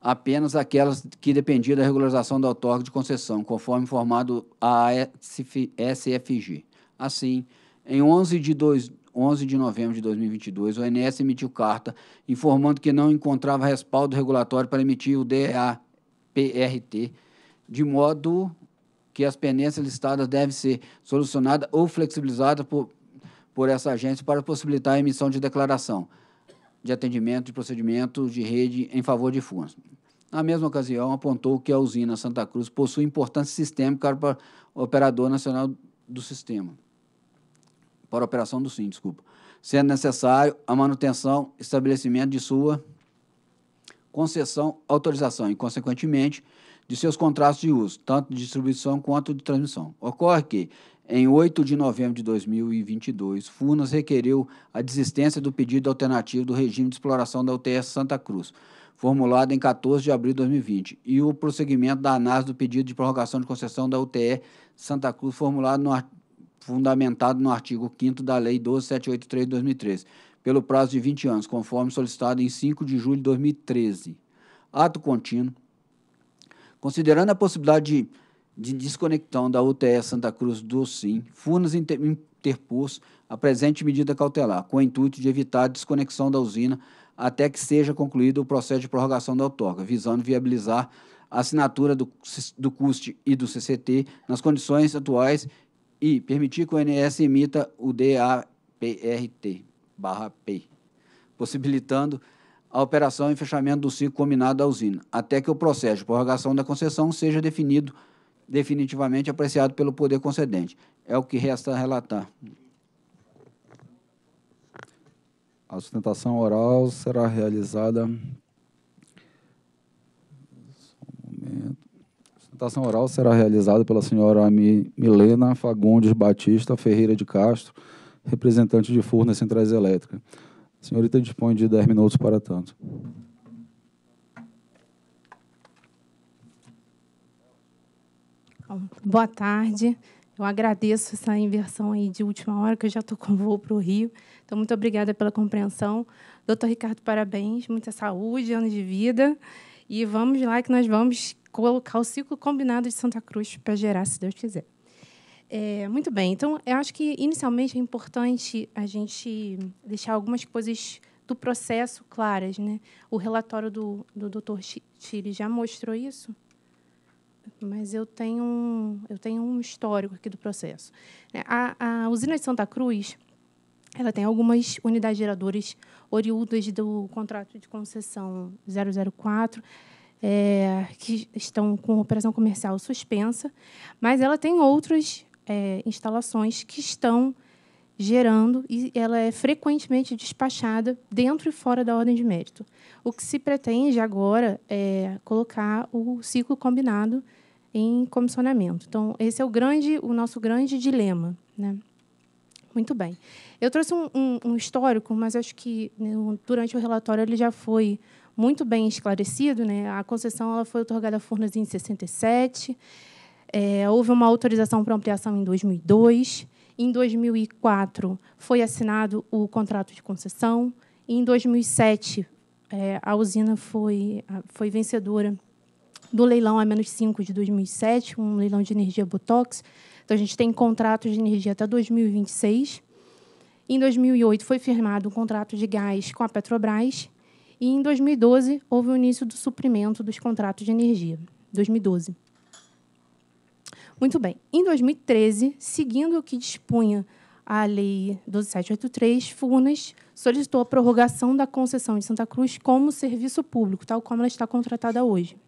apenas aquelas que dependiam da regularização da outorga de concessão, conforme informado a SFG. Assim, em 11 de, 11 de novembro de 2022, o ONS emitiu carta informando que não encontrava respaldo regulatório para emitir o DEA-PRT, de modo que as pendências listadas devem ser solucionadas ou flexibilizadas por, por essa agência para possibilitar a emissão de declaração de atendimento de procedimento de rede em favor de fundos. Na mesma ocasião, apontou que a usina Santa Cruz possui importância sistêmica para o operador nacional do sistema, para a operação do SIM, desculpa, sendo necessário a manutenção, estabelecimento de sua concessão, autorização e, consequentemente, de seus contratos de uso, tanto de distribuição quanto de transmissão. Ocorre que, em 8 de novembro de 2022, Furnas requereu a desistência do pedido alternativo do regime de exploração da UTS Santa Cruz, formulado em 14 de abril de 2020, e o prosseguimento da análise do pedido de prorrogação de concessão da UTE Santa Cruz, formulado no fundamentado no artigo 5 da Lei 12783 de 2013, pelo prazo de 20 anos, conforme solicitado em 5 de julho de 2013. Ato contínuo Considerando a possibilidade de, de desconectão da UTS Santa Cruz do SIM, Furnas interpôs a presente medida cautelar, com o intuito de evitar a desconexão da usina até que seja concluído o processo de prorrogação da outorga, visando viabilizar a assinatura do, do CUST e do CCT nas condições atuais e permitir que o INS emita o DAPRT-P, possibilitando a operação e fechamento do ciclo combinado da usina, até que o processo de prorrogação da concessão seja definido definitivamente apreciado pelo poder concedente. É o que resta relatar. A sustentação oral será realizada. Um a sustentação oral será realizada pela senhora Milena Fagundes Batista Ferreira de Castro, representante de Furnas Centrais Elétricas. A senhorita dispõe de 10 minutos para tanto. Boa tarde. Eu agradeço essa inversão aí de última hora, que eu já estou com voo para o Rio. Então, muito obrigada pela compreensão. Doutor Ricardo, parabéns, muita saúde, anos de vida. E vamos lá que nós vamos colocar o ciclo combinado de Santa Cruz para gerar, se Deus quiser. É, muito bem. Então, eu acho que inicialmente é importante a gente deixar algumas coisas do processo claras, né? O relatório do, do Dr. Chile já mostrou isso, mas eu tenho um, eu tenho um histórico aqui do processo. É, a, a usina de Santa Cruz, ela tem algumas unidades geradoras oriundas do contrato de concessão 004. É, que estão com operação comercial suspensa, mas ela tem outras é, instalações que estão gerando e ela é frequentemente despachada dentro e fora da ordem de mérito. O que se pretende agora é colocar o ciclo combinado em comissionamento. Então, esse é o grande, o nosso grande dilema, né? Muito bem. Eu trouxe um, um, um histórico, mas acho que né, durante o relatório ele já foi muito bem esclarecido, né? A concessão ela foi otorgada a Furnas em 67. É, houve uma autorização para ampliação em 2002. Em 2004, foi assinado o contrato de concessão. E em 2007, é, a usina foi, foi vencedora do leilão A-5 de 2007, um leilão de energia Botox. Então, a gente tem contratos de energia até 2026. Em 2008, foi firmado um contrato de gás com a Petrobras. E, em 2012, houve o início do suprimento dos contratos de energia. 2012. Muito bem. Em 2013, seguindo o que dispunha a Lei 12783, Furnas solicitou a prorrogação da concessão de Santa Cruz como serviço público, tal como ela está contratada hoje.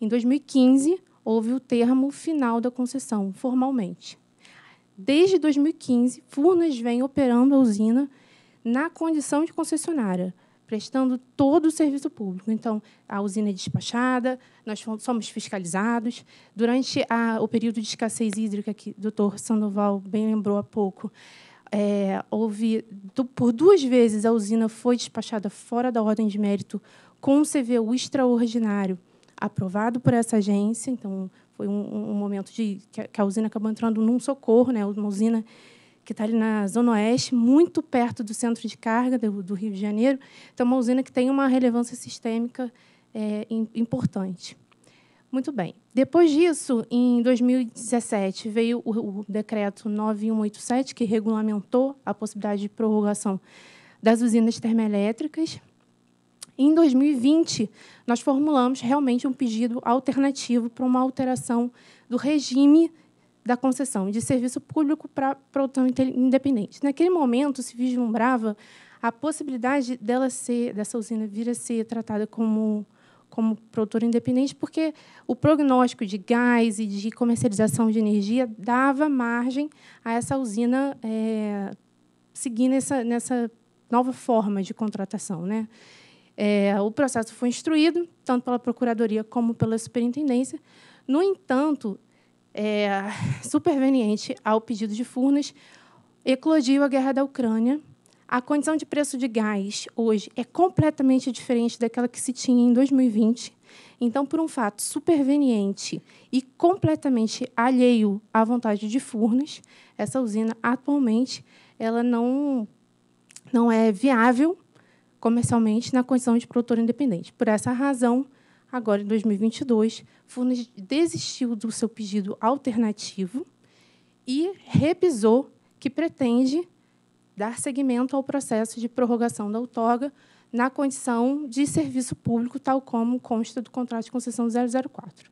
Em 2015, houve o termo final da concessão, formalmente. Desde 2015, Furnas vem operando a usina na condição de concessionária, prestando todo o serviço público. Então, a usina é despachada, nós somos fiscalizados. Durante a, o período de escassez hídrica, que o doutor Sandoval bem lembrou há pouco, é, houve, por duas vezes, a usina foi despachada fora da ordem de mérito com um CVU extraordinário aprovado por essa agência. Então, foi um, um momento de que a, que a usina acabou entrando num socorro, né? uma usina que está ali na Zona Oeste, muito perto do centro de carga do, do, Rio de Janeiro. Então, é uma usina que tem uma relevância sistêmica é, importante. Muito bem. Depois disso, em 2017, veio o, o decreto 9187, que regulamentou a possibilidade de prorrogação das usinas termoelétricas. Em 2020, nós formulamos realmente um pedido alternativo para uma alteração do regime da concessão de serviço público para produção independente. Naquele momento, se vislumbrava a possibilidade dela ser, dessa usina vir a ser tratada como como produtora independente, porque o prognóstico de gás e de comercialização de energia dava margem a essa usina é, seguir nessa, nessa nova forma de contratação. Né? É, o processo foi instruído, tanto pela Procuradoria como pela Superintendência. No entanto, é, superveniente ao pedido de Furnas, eclodiu a guerra da Ucrânia. A condição de preço de gás hoje é completamente diferente daquela que se tinha em 2020. Então, por um fato superveniente e completamente alheio à vontade de Furnas, essa usina atualmente ela não não é viável comercialmente na condição de produtor independente. Por essa razão, agora em 2022, Furnas desistiu do seu pedido alternativo e revisou que pretende dar seguimento ao processo de prorrogação da outorga na condição de serviço público, tal como consta do contrato de concessão 004.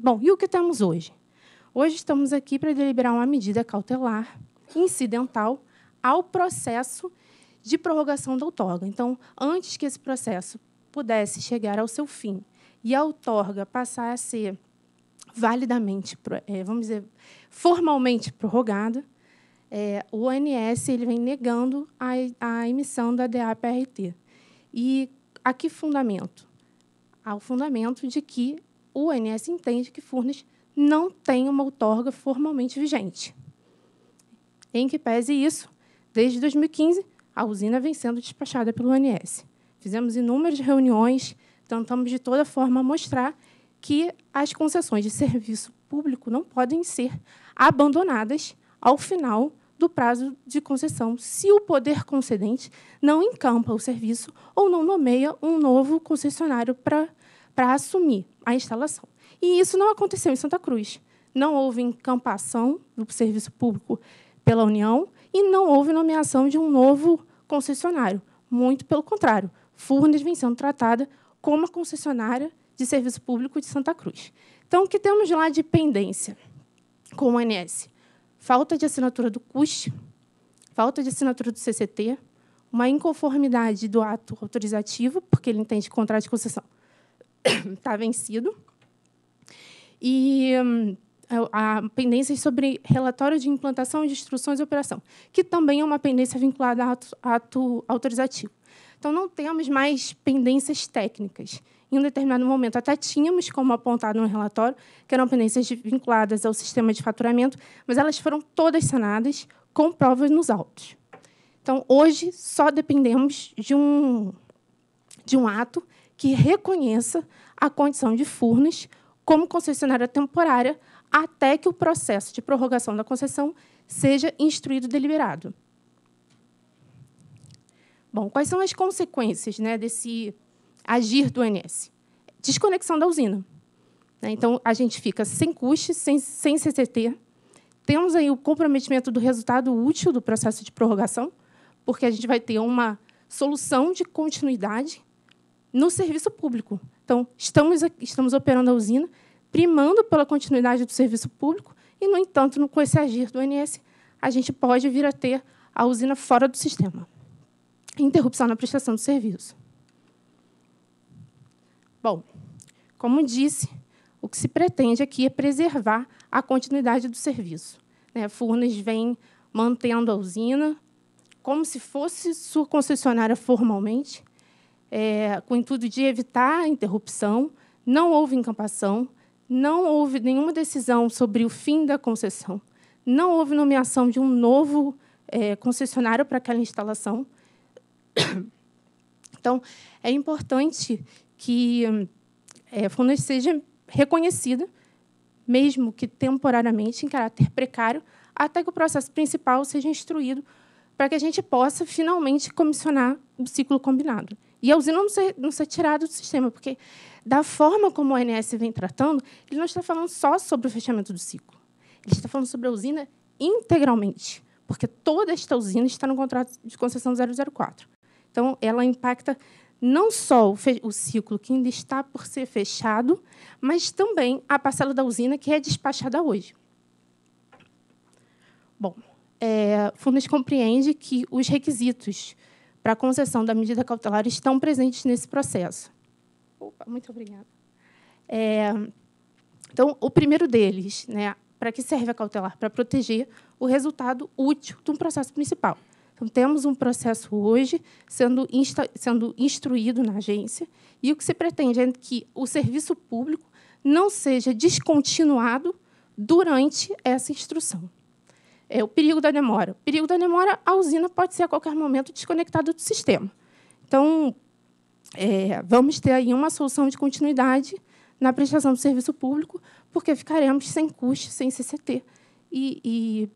Bom, e o que temos hoje? Hoje estamos aqui para deliberar uma medida cautelar incidental ao processo de prorrogação da outorga. Então, antes que esse processo pudesse chegar ao seu fim e a outorga passar a ser validamente, é, vamos dizer, formalmente prorrogada, é, o ONS ele vem negando a, a emissão da DAPRT. E a que fundamento? Ao fundamento de que o ONS entende que Furnas não tem uma outorga formalmente vigente. Em que pese isso, desde 2015, a usina vem sendo despachada pelo ONS. Fizemos inúmeras reuniões, tentamos de toda forma mostrar que as concessões de serviço público não podem ser abandonadas ao final do prazo de concessão, se o poder concedente não encampa o serviço ou não nomeia um novo concessionário para assumir a instalação. E isso não aconteceu em Santa Cruz. Não houve encampação do serviço público pela União e não houve nomeação de um novo concessionário. Muito pelo contrário. Furnas vem sendo tratada como a concessionária de serviço público de Santa Cruz. Então, o que temos lá de pendência com o ANS? Falta de assinatura do CUS, falta de assinatura do CCT, uma inconformidade do ato autorizativo, porque ele entende que o contrato de concessão está vencido, e hum, a pendência sobre relatório de implantação de instruções e operação, que também é uma pendência vinculada ao ato autorizativo. Então, não temos mais pendências técnicas. Em um determinado momento, até tínhamos, como apontado no relatório, que eram pendências vinculadas ao sistema de faturamento, mas elas foram todas sanadas com provas nos autos. Então, hoje, só dependemos de um, de um ato que reconheça a condição de Furnas como concessionária temporária até que o processo de prorrogação da concessão seja instruído e deliberado. Bom, quais são as consequências né, desse agir do NS? Desconexão da usina. Né? Então, a gente fica sem custe, sem, sem CCT. Temos aí o comprometimento do resultado útil do processo de prorrogação, porque a gente vai ter uma solução de continuidade no serviço público. Então, estamos, estamos operando a usina, primando pela continuidade do serviço público, e, no entanto, com esse agir do ONS, a gente pode vir a ter a usina fora do sistema interrupção na prestação do serviço. Bom, como disse, o que se pretende aqui é preservar a continuidade do serviço. Furnes né? Furnas vem mantendo a usina como se fosse sua concessionária formalmente, é, com o intuito de evitar a interrupção. Não houve encampação, não houve nenhuma decisão sobre o fim da concessão, não houve nomeação de um novo é, concessionário para aquela instalação. Então, é importante que é, Funas seja reconhecida, mesmo que temporariamente, em caráter precário, até que o processo principal seja instruído para que a gente possa finalmente comissionar o ciclo combinado. E a usina não ser, não ser tirada do sistema, porque, da forma como o ONS vem tratando, ele não está falando só sobre o fechamento do ciclo. Ele está falando sobre a usina integralmente, porque toda esta usina está no contrato de concessão 004. Então, ela impacta não só o, o, ciclo que ainda está por ser fechado, mas também a parcela da usina que é despachada hoje. Bom, é, Funes compreende que os requisitos para a concessão da medida cautelar estão presentes nesse processo. Opa, muito obrigada. É, então, o primeiro deles, né, para que serve a cautelar? Para proteger o resultado útil de um processo principal. Então, temos um processo hoje sendo, insta, sendo instruído na agência, e o que se pretende é que o serviço público não seja descontinuado durante essa instrução. É o perigo da demora. O perigo da demora, a usina pode ser a qualquer momento desconectada do sistema. Então, é, vamos ter aí uma solução de continuidade na prestação do serviço público, porque ficaremos sem custo, sem CCT, e, e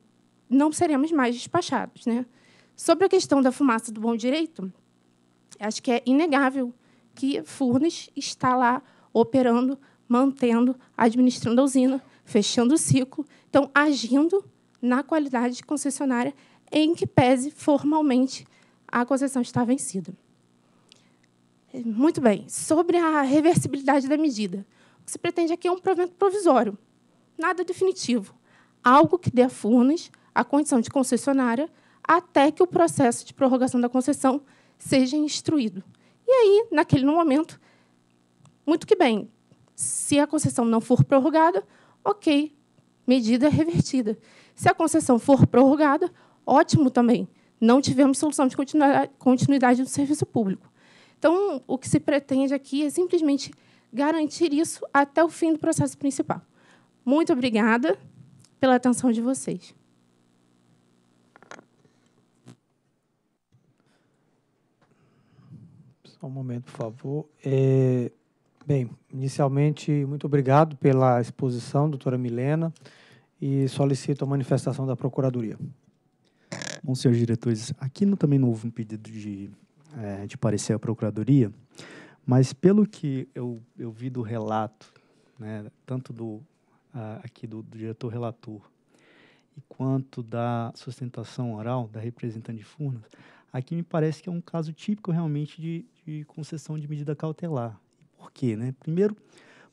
não seremos mais despachados. Né? Sobre a questão da fumaça do bom direito, acho que é inegável que Furnas está lá operando, mantendo, administrando a usina, fechando o ciclo, então agindo na qualidade de concessionária em que pese formalmente a concessão está vencida. Muito bem. Sobre a reversibilidade da medida, o que se pretende aqui é um provimento provisório, nada definitivo, algo que dê a Furnas a condição de concessionária até que o processo de prorrogação da concessão seja instruído. E aí, naquele momento, muito que bem, se a concessão não for prorrogada, ok, medida revertida. Se a concessão for prorrogada, ótimo também, não tivemos solução de continuidade do serviço público. Então, o que se pretende aqui é simplesmente garantir isso até o fim do processo principal. Muito obrigada pela atenção de vocês. Só um momento, por favor. É, bem, inicialmente, muito obrigado pela exposição, doutora Milena, e solicito a manifestação da Procuradoria. Bom, senhores diretores, aqui no, também não houve um pedido de, é, de parecer à Procuradoria, mas pelo que eu, eu vi do relato, né, tanto do uh, aqui do, do diretor relator e quanto da sustentação oral da representante de Furnas, Aqui me parece que é um caso típico realmente de, de concessão de medida cautelar. Por quê? Né? Primeiro,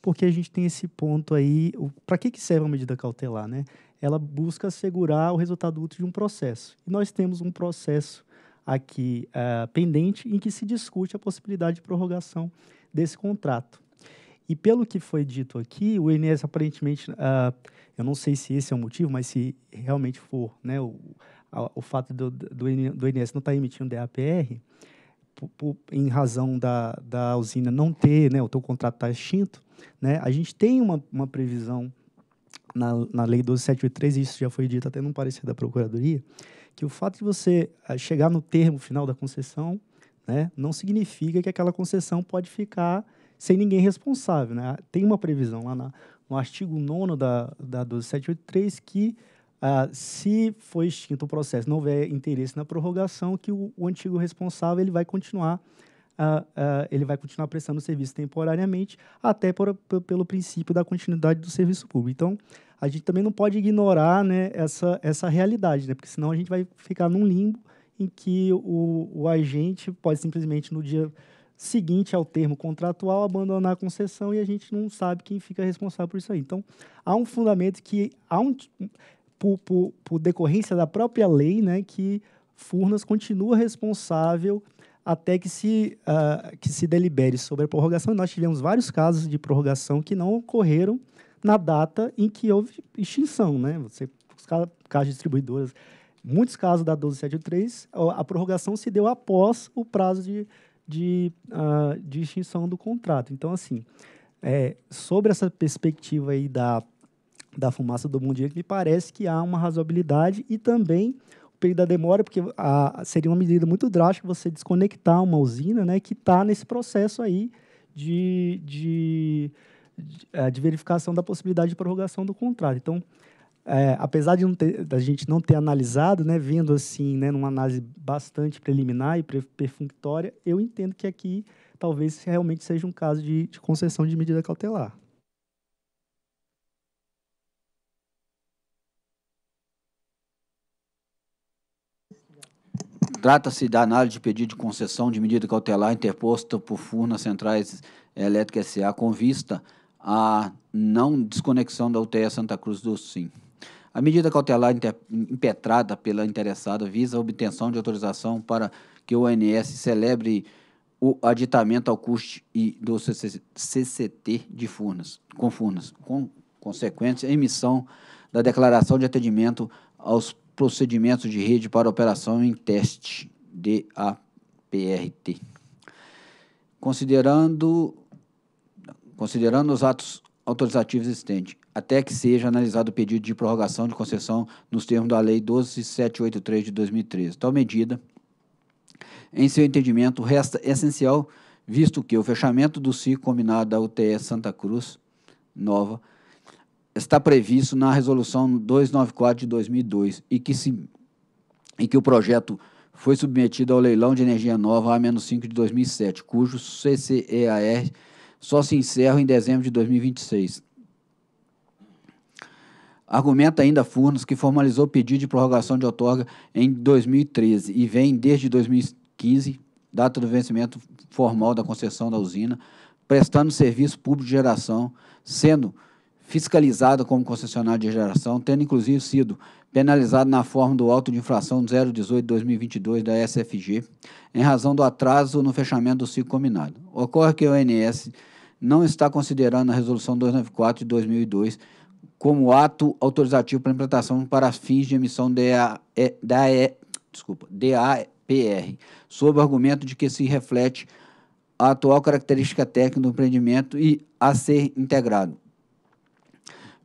porque a gente tem esse ponto aí. Para que, que serve a medida cautelar? Né? Ela busca assegurar o resultado útil de um processo. E nós temos um processo aqui uh, pendente em que se discute a possibilidade de prorrogação desse contrato. E pelo que foi dito aqui, o INS aparentemente, uh, eu não sei se esse é o motivo, mas se realmente for né, o, o fato do, do, do INS não estar tá emitindo DAPR, em razão da, da usina não ter, né, o teu contrato está extinto, né, a gente tem uma, uma previsão na, na Lei 12783, e isso já foi dito até num parecer da Procuradoria, que o fato de você eh, chegar no termo final da concessão né, não significa que aquela concessão pode ficar sem ninguém responsável. Né? Tem uma previsão lá na, no artigo 9 da, da 12783 que ah, se foi extinto o processo, não houver interesse na prorrogação, que o, o antigo responsável ele vai continuar ah, ah, ele vai continuar prestando o serviço temporariamente, até por, pelo princípio da continuidade do serviço público. Então, a gente também não pode ignorar né, essa, essa realidade, né, porque senão a gente vai ficar num limbo em que o, o agente pode simplesmente no dia seguinte ao termo contratual abandonar a concessão e a gente não sabe quem fica responsável por isso aí. Então, há um fundamento que há um por, por, por decorrência da própria lei, né, que Furnas continua responsável até que se, uh, que se delibere sobre a prorrogação. nós tivemos vários casos de prorrogação que não ocorreram na data em que houve extinção. Né? Você, os casos distribuidoras, muitos casos da 1273, a prorrogação se deu após o prazo de, de, uh, de extinção do contrato. Então, assim, é, sobre essa perspectiva aí da da fumaça do mundo me parece que há uma razoabilidade e também o período da demora, porque a, ah, seria uma medida muito drástica você desconectar uma usina né, que está nesse processo aí de, de, de, eh, de, verificação da possibilidade de prorrogação do contrato. Então, é, apesar de ter, da gente não ter analisado, né, vendo assim, né, numa análise bastante preliminar e perfunctória, eu entendo que aqui talvez realmente seja um caso de, de concessão de medida cautelar. Trata-se da análise de pedido de concessão de medida cautelar interposta por Furnas Centrais Elétricas SA com vista à não desconexão da UTE Santa Cruz do Sim. A medida cautelar impetrada pela interessada visa a obtenção de autorização para que o ONS celebre o aditamento ao custo e do CCT de Furnas, com Furnas, com consequência, emissão da declaração de atendimento aos procedimento de rede para operação em teste, DAPRT. Considerando, considerando os atos autorizativos existentes, até que seja analisado o pedido de prorrogação de concessão nos termos da Lei 12783 de 2013. Tal medida, em seu entendimento, resta essencial, visto que o fechamento do ciclo combinado da UTE Santa Cruz Nova está previsto na Resolução 294 de 2002 e que, se, e que o projeto foi submetido ao leilão de energia nova A-5 de 2007, cujo CCEAR só se encerra em dezembro de 2026. Argumenta ainda Furnas que formalizou o pedido de prorrogação de outorga em 2013 e vem desde 2015, data do vencimento formal da concessão da usina, prestando serviço público de geração, sendo fiscalizado como concessionário de geração, tendo inclusive sido penalizado na forma do auto de infração 018-2022 da SFG, em razão do atraso no fechamento do ciclo combinado. Ocorre que o ONS não está considerando a Resolução 294 de 2002 como ato autorizativo para implantação para fins de emissão da, da DAPR, sob o argumento de que se reflete a atual característica técnica do empreendimento e a ser integrado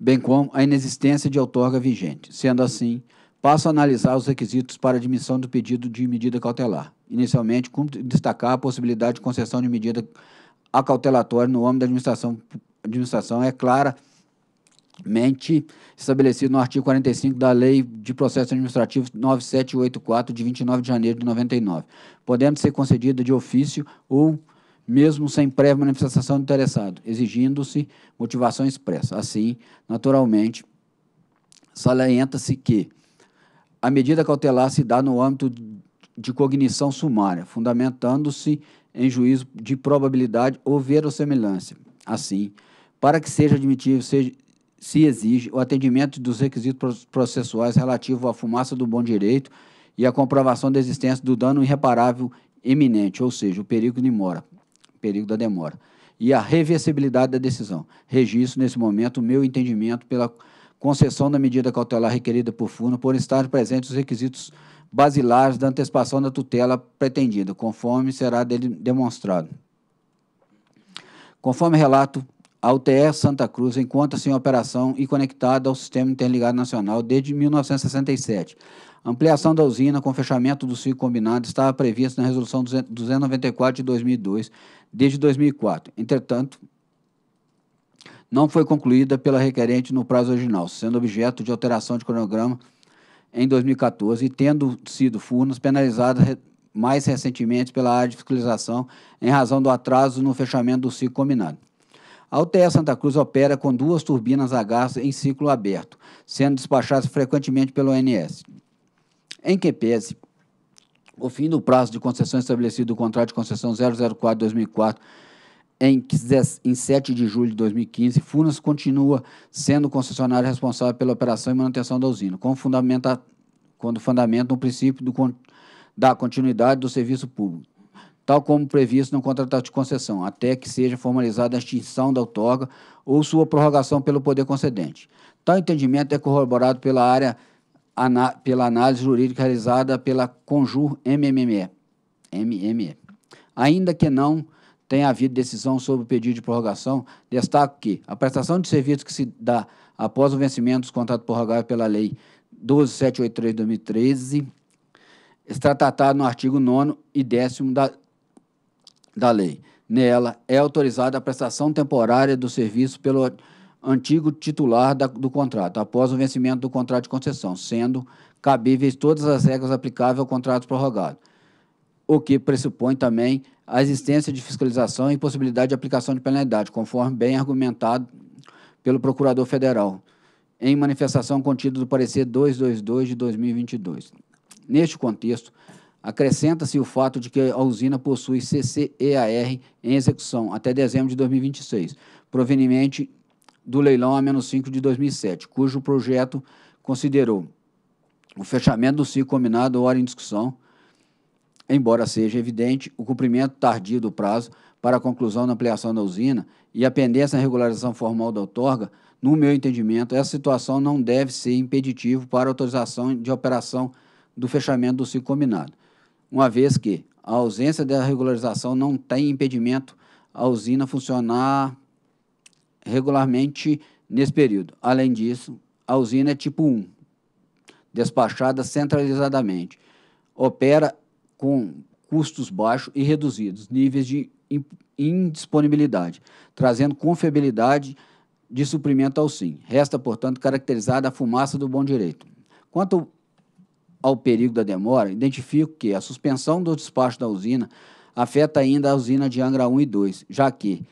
bem como a inexistência de outorga vigente. Sendo assim, passo a analisar os requisitos para admissão do pedido de medida cautelar. Inicialmente, cumpre destacar a possibilidade de concessão de medida acautelatória no âmbito da administração, administração é clara mente estabelecido no artigo 45 da Lei de Processo Administrativo 9784, de 29 de janeiro de 99, podendo ser concedida de ofício ou mesmo sem prévia manifestação do interessado, exigindo-se motivação expressa. Assim, naturalmente, salienta-se que a medida cautelar se dá no âmbito de cognição sumária, fundamentando-se em juízo de probabilidade ou verossemelhança. Assim, para que seja admitido, seja, se exige o atendimento dos requisitos processuais relativo à fumaça do bom direito e à comprovação da existência do dano irreparável iminente, ou seja, o perigo de mora, perigo da demora. E a reversibilidade da decisão. Registro, nesse momento, o meu entendimento pela concessão da medida cautelar requerida por FUNA por estar presentes os requisitos basilares da antecipação da tutela pretendida, conforme será demonstrado. Conforme relato a UTE Santa Cruz encontra-se em operação e conectada ao Sistema Interligado Nacional desde 1967. A ampliação da usina com fechamento do ciclo combinado estava prevista na Resolução 294 de 2002, desde 2004. Entretanto, não foi concluída pela requerente no prazo original, sendo objeto de alteração de cronograma em 2014 e tendo sido Furnas penalizada mais recentemente pela área de fiscalização em razão do atraso no fechamento do ciclo combinado. A UTE Santa Cruz opera com duas turbinas a gás em ciclo aberto, sendo despachadas frequentemente pelo ONS. Em que pese o fim do prazo de concessão estabelecido no contrato de concessão 004-2004 em, em 7 de julho de 2015, Funas continua sendo o concessionário responsável pela operação e manutenção da usina, com fundamenta, quando fundamenta no princípio do, da continuidade do serviço público tal como previsto no contrato de concessão, até que seja formalizada a extinção da outorga ou sua prorrogação pelo poder concedente. Tal entendimento é corroborado pela área pela análise jurídica realizada pela Conjur MME. MME. Ainda que não tenha havido decisão sobre o pedido de prorrogação, destaco que a prestação de serviços que se dá após o vencimento do contrato prorrogado pela Lei 12783/2013 está tratado no artigo 9 e 10 da da lei. Nela, é autorizada a prestação temporária do serviço pelo antigo titular da, do contrato, após o vencimento do contrato de concessão, sendo cabíveis todas as regras aplicáveis ao contrato prorrogado, o que pressupõe também a existência de fiscalização e possibilidade de aplicação de penalidade, conforme bem argumentado pelo Procurador Federal, em manifestação contida do parecer 222 de 2022. Neste contexto, Acrescenta-se o fato de que a usina possui CCEAR em execução até dezembro de 2026, proveniente do leilão A-5 de 2007, cujo projeto considerou o fechamento do ciclo combinado hora em discussão, embora seja evidente o cumprimento tardio do prazo para a conclusão da ampliação da usina e a pendência na regularização formal da outorga, no meu entendimento, essa situação não deve ser impeditivo para a autorização de operação do fechamento do ciclo combinado uma vez que a ausência da regularização não tem impedimento à usina funcionar regularmente nesse período. Além disso, a usina é tipo 1, despachada centralizadamente. Opera com custos baixos e reduzidos, níveis de indisponibilidade, trazendo confiabilidade de suprimento ao SIM. Resta, portanto, caracterizada a fumaça do bom direito. Quanto ao perigo da demora, identifico que a suspensão do despacho da usina afeta ainda a usina de Angra 1 e 2, já que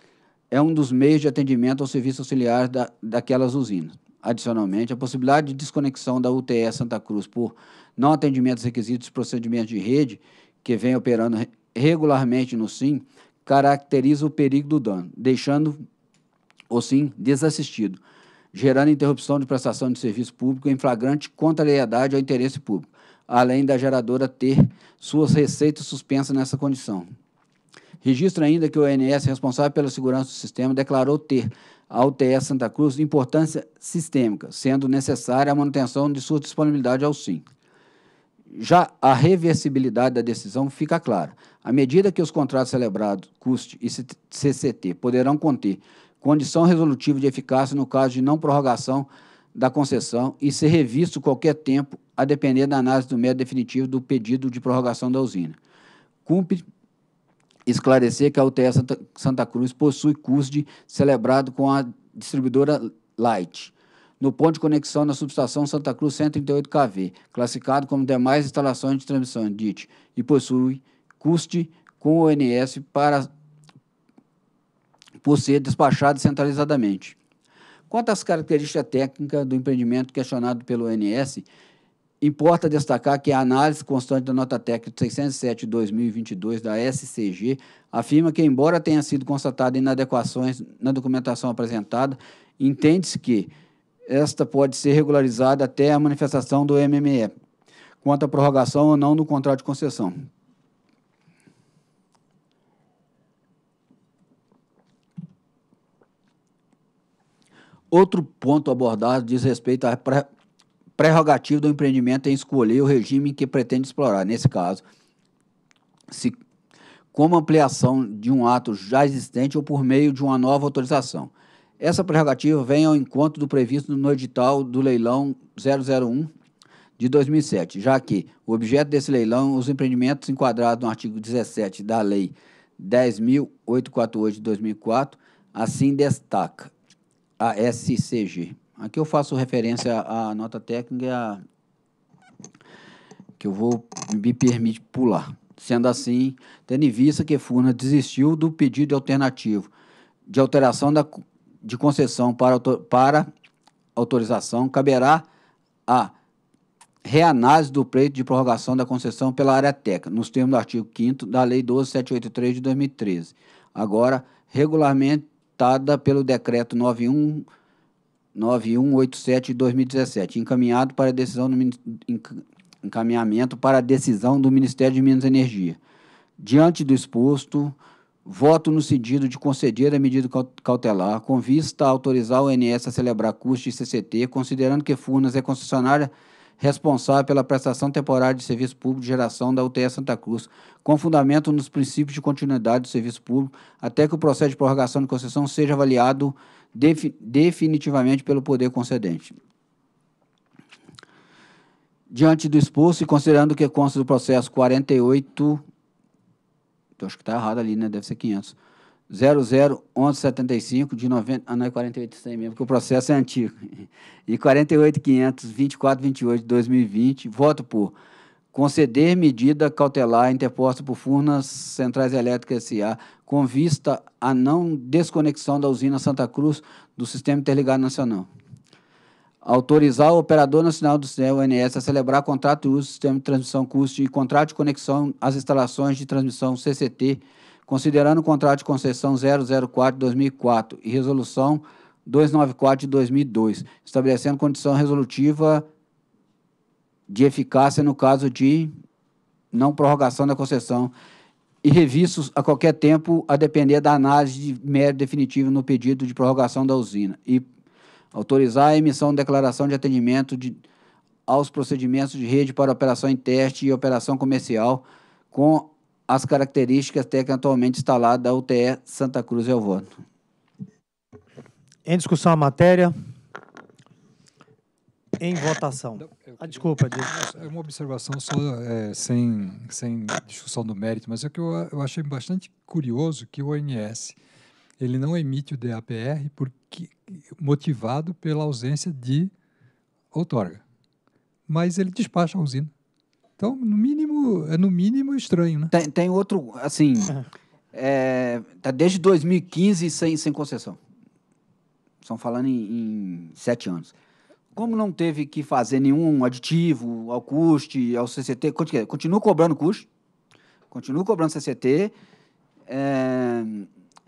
é um dos meios de atendimento aos serviços auxiliares da, daquelas usinas. Adicionalmente, a possibilidade de desconexão da UTE Santa Cruz por não atendimento dos requisitos de procedimentos de rede, que vem operando regularmente no SIM, caracteriza o perigo do dano, deixando o SIM desassistido, gerando interrupção de prestação de serviço público em flagrante contrariedade ao interesse público além da geradora ter suas receitas suspensas nessa condição. Registro ainda que o ONS, responsável pela segurança do sistema, declarou ter a UTS Santa Cruz importância sistêmica, sendo necessária a manutenção de sua disponibilidade ao SIM. Já a reversibilidade da decisão fica clara. À medida que os contratos celebrados, CUST e CCT, poderão conter condição resolutiva de eficácia no caso de não prorrogação da concessão e ser revisto qualquer tempo, a depender da análise do mérito definitivo do pedido de prorrogação da usina. Cumpre esclarecer que a UTE Santa, Santa Cruz possui CUSD celebrado com a distribuidora Light, no ponto de conexão na subestação Santa Cruz 138 KV, classificado como demais instalações de transmissão DIT, e possui CUSD com o ONS para por ser despachado centralizadamente. Quanto às características técnicas do empreendimento questionado pelo ONS, importa destacar que a análise constante da nota técnica 607-2022 da SCG afirma que, embora tenha sido constatada inadequações na documentação apresentada, entende-se que esta pode ser regularizada até a manifestação do MME, quanto à prorrogação ou não do contrato de concessão. Outro ponto abordado diz respeito à prerrogativa do empreendimento em escolher o regime que pretende explorar. Nesse caso, se como ampliação de um ato já existente ou por meio de uma nova autorização. Essa prerrogativa vem ao encontro do previsto no edital do leilão 001 de 2007, já que o objeto desse leilão, os empreendimentos enquadrados no artigo 17 da Lei 10.848 de 2004, assim destaca a SCG. Aqui eu faço referência à nota técnica é que eu vou me permite pular. Sendo assim, tendo em vista que Funa desistiu do pedido de alternativo de alteração da, de concessão para, para autorização, caberá a reanálise do pleito de prorrogação da concessão pela área técnica, nos termos do artigo 5 da Lei 12783 de 2013. Agora, regularmente ditada pelo Decreto 91, 9187 de 2017, encaminhado para decisão do, encaminhamento para decisão do Ministério de Minas e Energia. Diante do exposto, voto no sentido de conceder a medida cautelar com vista a autorizar o NS a celebrar custo de CCT, considerando que Furnas é concessionária responsável pela prestação temporária de serviço público de geração da UTE Santa Cruz, com fundamento nos princípios de continuidade do serviço público, até que o processo de prorrogação de concessão seja avaliado defi definitivamente pelo poder concedente. Diante do expulso e considerando que consta do processo 48. acho que está errado ali, né? Deve ser 500. 001175 de 90. Ah, não é 48 mesmo, porque o processo é antigo. E 48.524.28 de 2020, voto por conceder medida cautelar interposta por Furnas Centrais Elétricas S.A. com vista à não desconexão da usina Santa Cruz do Sistema Interligado Nacional. Autorizar o Operador Nacional do Sistema, ONS, a celebrar contrato de uso do Sistema de Transmissão Custo e contrato de conexão às instalações de transmissão CCT considerando o contrato de concessão 004 de 2004 e resolução 294 de 2002, estabelecendo condição resolutiva de eficácia no caso de não prorrogação da concessão e revistos a qualquer tempo a depender da análise de mérito definitivo no pedido de prorrogação da usina e autorizar a emissão de declaração de atendimento de, aos procedimentos de rede para operação em teste e operação comercial com as características técnicas atualmente instaladas da UTE Santa Cruz. Eu voto. Em discussão a matéria. Em votação. Ah, desculpa, É uma observação só é, sem, sem discussão do mérito, mas é que eu, eu achei bastante curioso que o ONS ele não emite o DAPR porque motivado pela ausência de outorga. Mas ele despacha a usina. Então, no mínimo, é no mínimo estranho, né? Tem, tem outro, assim, é, tá desde 2015 sem, sem concessão. Estão falando em, em sete anos. Como não teve que fazer nenhum aditivo ao custe, ao CCT, é? continua cobrando custo, continua cobrando CCT. É,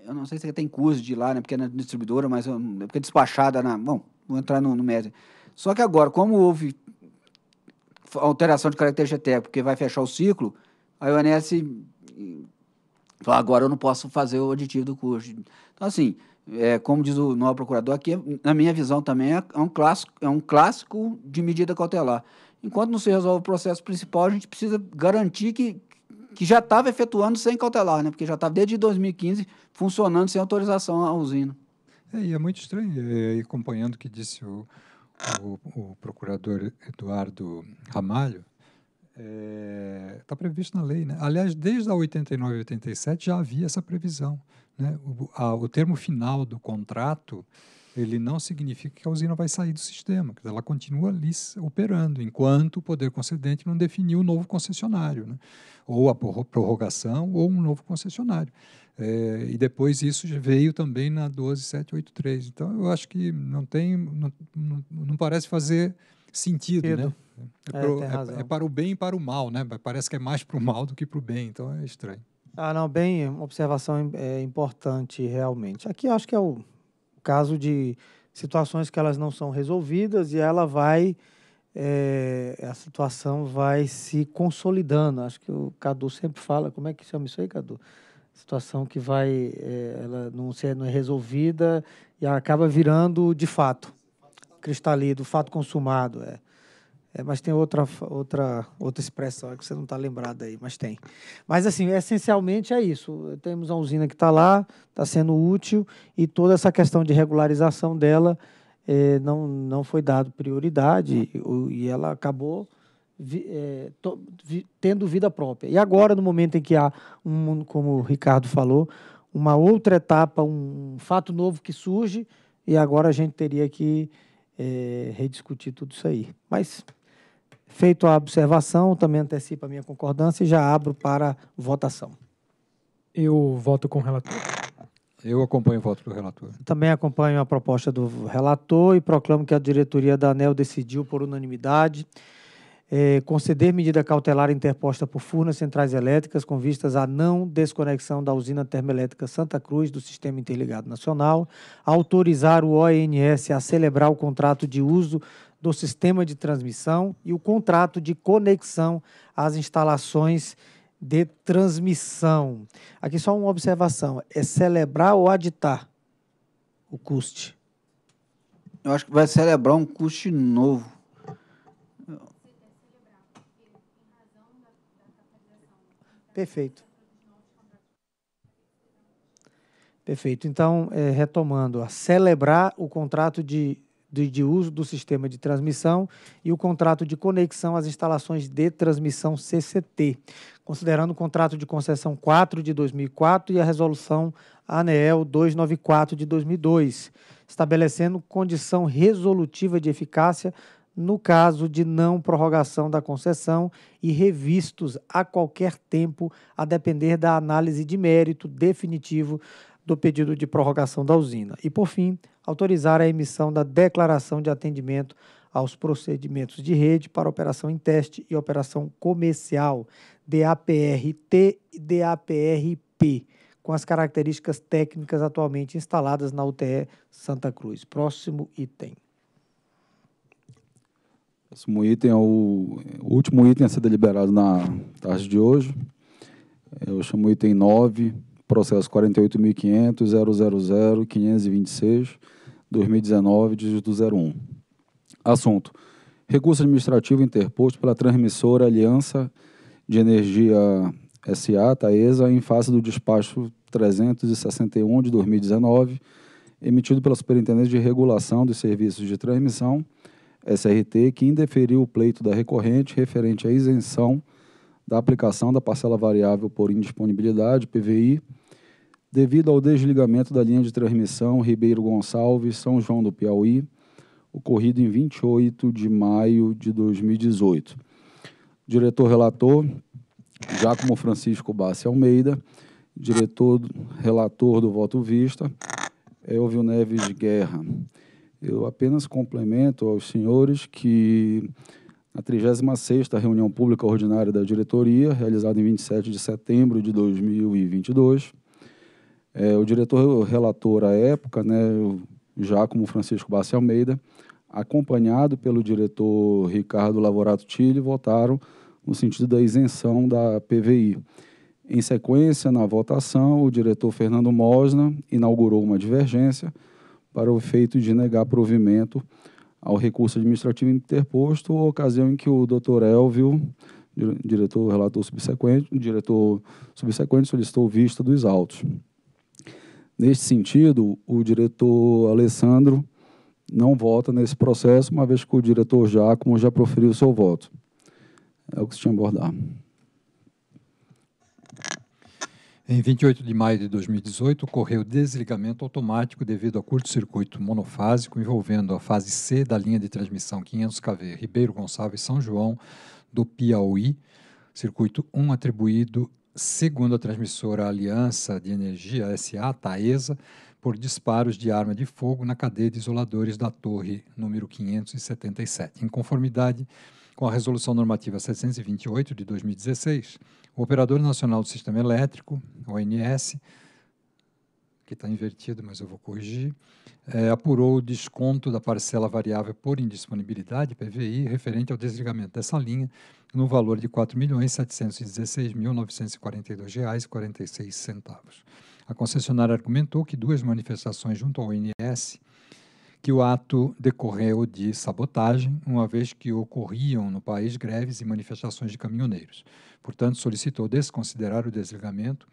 eu não sei se é tem curso de lá, né? Porque é na distribuidora, mas é porque é despachada na. Bom, vou entrar no, no médio. Só que agora, como houve alteração de característica técnica, porque vai fechar o ciclo, a ONS fala, agora eu não posso fazer o aditivo do curso. Então, assim, é, como diz o novo procurador aqui, na minha visão também, é, é um clássico, é um clássico de medida cautelar. Enquanto não se resolve o processo principal, a gente precisa garantir que, que já estava efetuando sem cautelar, né? porque já estava desde 2015 funcionando sem autorização à usina. É, e é muito estranho, e é, acompanhando o que disse o, o, o procurador Eduardo Ramalho, está é, tá previsto na lei. Né? Aliás, desde a 89 e 87 já havia essa previsão. Né? O, a, o, termo final do contrato ele não significa que a usina vai sair do sistema, ela continua ali operando, enquanto o poder concedente não definiu o um novo concessionário, né? ou a prorrogação, ou um novo concessionário. É, e depois isso veio também na 12783. Então, eu acho que não tem, não, não, não parece fazer sentido, né? É, é, é, pro, é, é, para o bem e para o mal, né? Parece que é mais para o mal do que para o bem, então é estranho. Ah, não, bem, observação é importante realmente. Aqui acho que é o caso de situações que elas não são resolvidas e ela vai é, a situação vai se consolidando. Acho que o Cadu sempre fala, como é que chama isso aí, Cadu? situação que vai é, ela não ser não é resolvida e acaba virando de fato cristalido, fato consumado, é. é mas tem outra outra outra expressão que você não está lembrado aí, mas tem. Mas assim, essencialmente é isso. Temos a usina que está lá, está sendo útil e toda essa questão de regularização dela é, não não foi dado prioridade e ela acabou vi, é, to, vi, tendo vida própria. E agora, no momento em que há um como o Ricardo falou, uma outra etapa, um fato novo que surge, e agora a gente teria que é, rediscutir tudo isso aí. Mas, feito a observação, também antecipo a minha concordância e já abro para votação. Eu voto com o relator. Eu acompanho o voto do relator. Também acompanho a proposta do relator e proclamo que a diretoria da ANEL decidiu, por unanimidade, é, conceder medida cautelar interposta por Furnas Centrais Elétricas com vistas à não desconexão da usina termoelétrica Santa Cruz do Sistema Interligado Nacional, autorizar o ONS a celebrar o contrato de uso do sistema de transmissão e o contrato de conexão às instalações de transmissão. Aqui só uma observação, é celebrar ou aditar o custe? Eu acho que vai celebrar um custe novo. Perfeito. Perfeito. Então, é, retomando, a celebrar o contrato de, de, de, uso do sistema de transmissão e o contrato de conexão às instalações de transmissão CCT, considerando o contrato de concessão 4 de 2004 e a resolução ANEEL 294 de 2002, estabelecendo condição resolutiva de eficácia no caso de não prorrogação da concessão e revistos a qualquer tempo, a depender da análise de mérito definitivo do pedido de prorrogação da usina. E, por fim, autorizar a emissão da declaração de atendimento aos procedimentos de rede para operação em teste e operação comercial, DAPRT e DAPRP, com as características técnicas atualmente instaladas na UTE Santa Cruz. Próximo item. Próximo item é o, o, último item a ser deliberado na tarde de hoje. É, eu chamo item 9, processo 48.500.000.526.2019, dígito 01. Assunto. Recurso administrativo interposto pela transmissora Aliança de Energia SA, Taesa, em face do despacho 361 de 2019, emitido pela Superintendência de Regulação dos Serviços de Transmissão, SRT, que indeferiu o pleito da recorrente referente à isenção da aplicação da parcela variável por indisponibilidade, PVI, devido ao desligamento da linha de transmissão Ribeiro Gonçalves, São João do Piauí, ocorrido em 28 de maio de 2018. Diretor relator, Giacomo Francisco Bassi Almeida, diretor relator do voto vista, Elvio Neves Guerra. Eu apenas complemento aos senhores que na 36ª reunião pública ordinária da diretoria, realizada em 27 de setembro de 2022, é, eh, o diretor relator à época, né, já como Francisco Bassi Almeida, acompanhado pelo diretor Ricardo Lavorato Tilli, votaram no sentido da isenção da PVI. Em sequência, na votação, o diretor Fernando Mosna inaugurou uma divergência, para o efeito de negar provimento ao recurso administrativo interposto, ocasião em que o Dr. Elvio, diretor relator subsequente, diretor subsequente solicitou vista dos autos. Neste sentido, o diretor Alessandro não vota nesse processo, uma vez que o diretor Jacomo já proferiu seu voto. É o que se tinha abordado. abordar. Em 28 de maio de 2018, ocorreu desligamento automático devido a curto-circuito monofásico envolvendo a fase C da linha de transmissão 500 kV Ribeiro Gonçalves São João do Piauí, circuito 1 atribuído segundo a transmissora Aliança de Energia SA, Taesa, por disparos de arma de fogo na cadeia de isoladores da torre número 577, em conformidade com a Resolução Normativa 728 de 2016, o Operador Nacional do Sistema Elétrico, ONS, que está invertido, mas eu vou corrigir, é, apurou o desconto da parcela variável por indisponibilidade, PVI, referente ao desligamento dessa linha, no valor de R$ 4.716.942,46. A concessionária argumentou que duas manifestações junto ao ONS que o ato decorreu de sabotagem, uma vez que ocorriam no país greves e manifestações de caminhoneiros. Portanto, solicitou desconsiderar o desligamento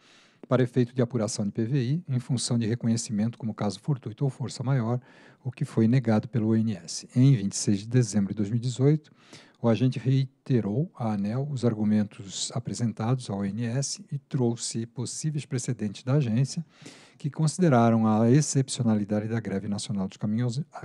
para efeito de apuração de PVI, em função de reconhecimento como caso fortuito ou força maior, o que foi negado pelo ONS. Em 26 de dezembro de 2018, o agente reiterou à ANEL os argumentos apresentados ao ONS e trouxe possíveis precedentes da agência que consideraram a excepcionalidade da greve nacional dos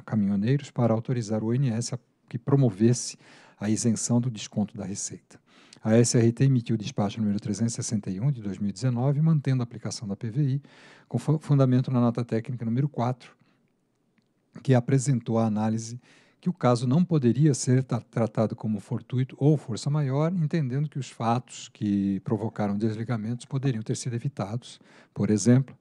caminhoneiros para autorizar o ONS a que promovesse a isenção do desconto da receita. A SRT emitiu o despacho número 361 de 2019, mantendo a aplicação da PVI, com fundamento na nota técnica número 4, que apresentou a análise que o caso não poderia ser tratado como fortuito ou força maior, entendendo que os fatos que provocaram desligamentos poderiam ter sido evitados, por exemplo,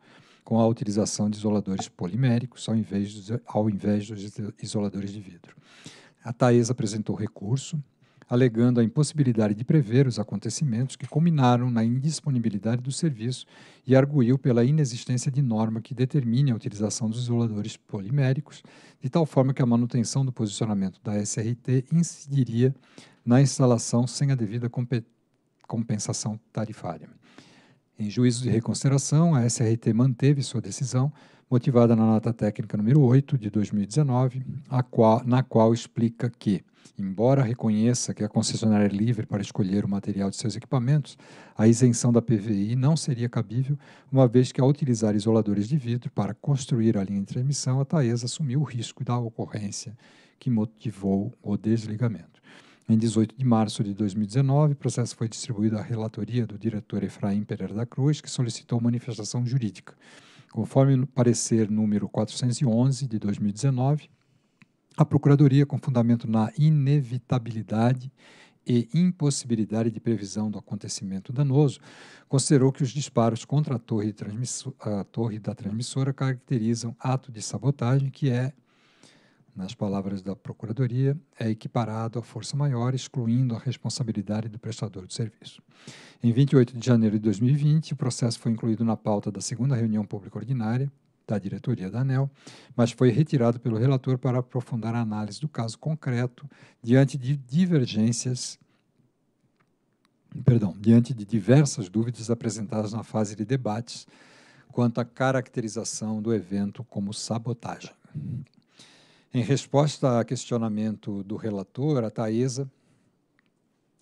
com a utilização de isoladores poliméricos ao invés, dos, ao invés dos isoladores de vidro. A Taesa apresentou recurso, alegando a impossibilidade de prever os acontecimentos que culminaram na indisponibilidade do serviço e arguiu pela inexistência de norma que determine a utilização dos isoladores poliméricos, de tal forma que a manutenção do posicionamento da SRT incidiria na instalação sem a devida compensação tarifária. Em juízo de reconsideração, a SRT manteve sua decisão, motivada na nota técnica número 8 de 2019, qual, na qual explica que, embora reconheça que a concessionária é livre para escolher o material de seus equipamentos, a isenção da PVI não seria cabível, uma vez que, ao utilizar isoladores de vidro para construir a linha de transmissão, a Taesa assumiu o risco da ocorrência que motivou o desligamento. Em 18 de março de 2019, o processo foi distribuído à relatoria do diretor Efraim Pereira da Cruz, que solicitou manifestação jurídica. Conforme o parecer número 411 de 2019, a Procuradoria, com fundamento na inevitabilidade e impossibilidade de previsão do acontecimento danoso, considerou que os disparos contra a torre, a torre, da transmissora caracterizam ato de sabotagem que é nas palavras da Procuradoria, é equiparado à força maior, excluindo a responsabilidade do prestador de serviço. Em 28 de janeiro de 2020, o processo foi incluído na pauta da segunda reunião pública ordinária da diretoria da ANEL, mas foi retirado pelo relator para aprofundar a análise do caso concreto diante de divergências perdão, diante de diversas dúvidas apresentadas na fase de debates quanto à caracterização do evento como sabotagem. Em resposta a questionamento do relator, a Taesa,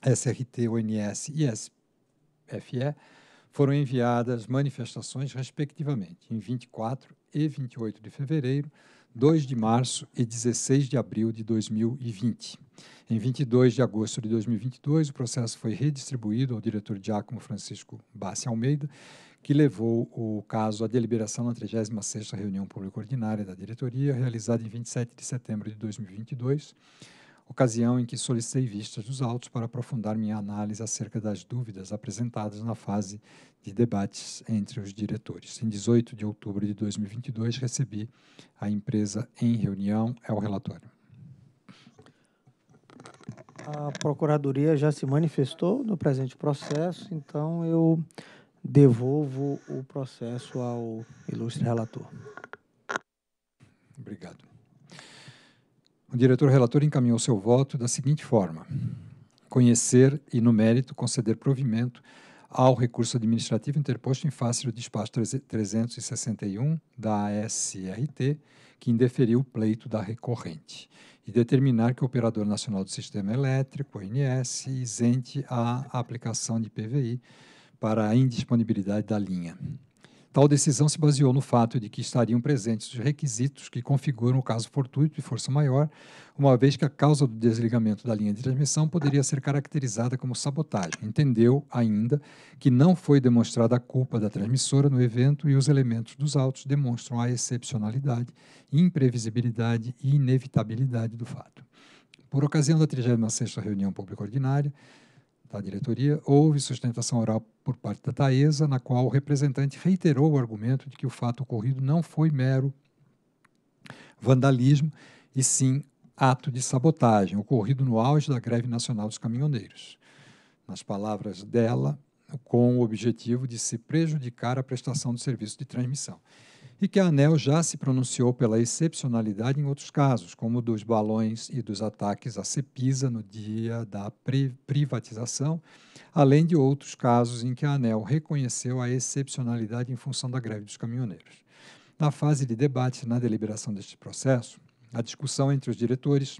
SRT, ONS e SFE, foram enviadas manifestações, respectivamente, em 24 e 28 de fevereiro, 2 de março e 16 de abril de 2020. Em 22 de agosto de 2022, o processo foi redistribuído ao diretor Diácono Francisco Bassi Almeida, que levou o caso à deliberação na 36ª reunião pública ordinária da diretoria, realizada em 27 de setembro de 2022, ocasião em que solicitei vistas dos autos para aprofundar minha análise acerca das dúvidas apresentadas na fase de debates entre os diretores. Em 18 de outubro de 2022, recebi a empresa em reunião, é o relatório. A Procuradoria já se manifestou no presente processo, então eu devolvo o processo ao ilustre relator. Obrigado. O diretor relator encaminhou seu voto da seguinte forma: conhecer e, no mérito, conceder provimento ao recurso administrativo interposto em face do despacho 361 da ASRT, que indeferiu o pleito da recorrente, e determinar que o Operador Nacional do Sistema Elétrico, ONS, isente a aplicação de PVI para a indisponibilidade da linha. Tal decisão se baseou no fato de que estariam presentes os requisitos que configuram o caso fortuito de força maior, uma vez que a causa do desligamento da linha de transmissão poderia ser caracterizada como sabotagem. Entendeu ainda que não foi demonstrada a culpa da transmissora no evento e os elementos dos autos demonstram a excepcionalidade, imprevisibilidade e inevitabilidade do fato. Por ocasião da 36ª reunião pública ordinária, da diretoria, houve sustentação oral por parte da Taesa, na qual o representante reiterou o argumento de que o fato ocorrido não foi mero vandalismo, e sim ato de sabotagem, ocorrido no auge da greve nacional dos caminhoneiros. Nas palavras dela, com o objetivo de se prejudicar a prestação do serviço de transmissão e que a ANEL já se pronunciou pela excepcionalidade em outros casos, como dos balões e dos ataques à Cepisa no dia da privatização, além de outros casos em que a ANEL reconheceu a excepcionalidade em função da greve dos caminhoneiros. Na fase de debate na deliberação deste processo, a discussão entre os diretores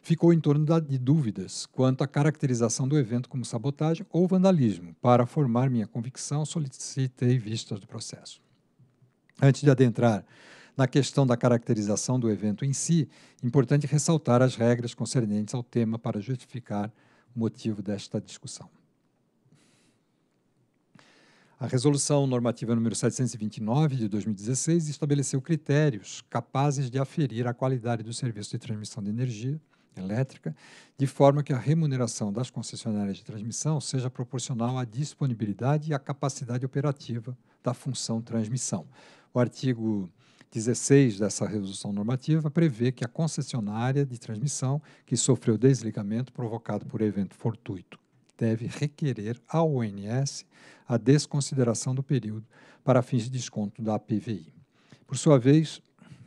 ficou em torno de dúvidas quanto à caracterização do evento como sabotagem ou vandalismo. Para formar minha convicção, solicitei vistas do processo. Antes de adentrar na questão da caracterização do evento em si, importante ressaltar as regras concernentes ao tema para justificar o motivo desta discussão. A resolução normativa número 729 de 2016 estabeleceu critérios capazes de aferir a qualidade do serviço de transmissão de energia elétrica, de forma que a remuneração das concessionárias de transmissão seja proporcional à disponibilidade e à capacidade operativa da função transmissão, o artigo 16 dessa resolução normativa prevê que a concessionária de transmissão que sofreu desligamento provocado por evento fortuito deve requerer à ONS a desconsideração do período para fins de desconto da PVI. Por sua vez,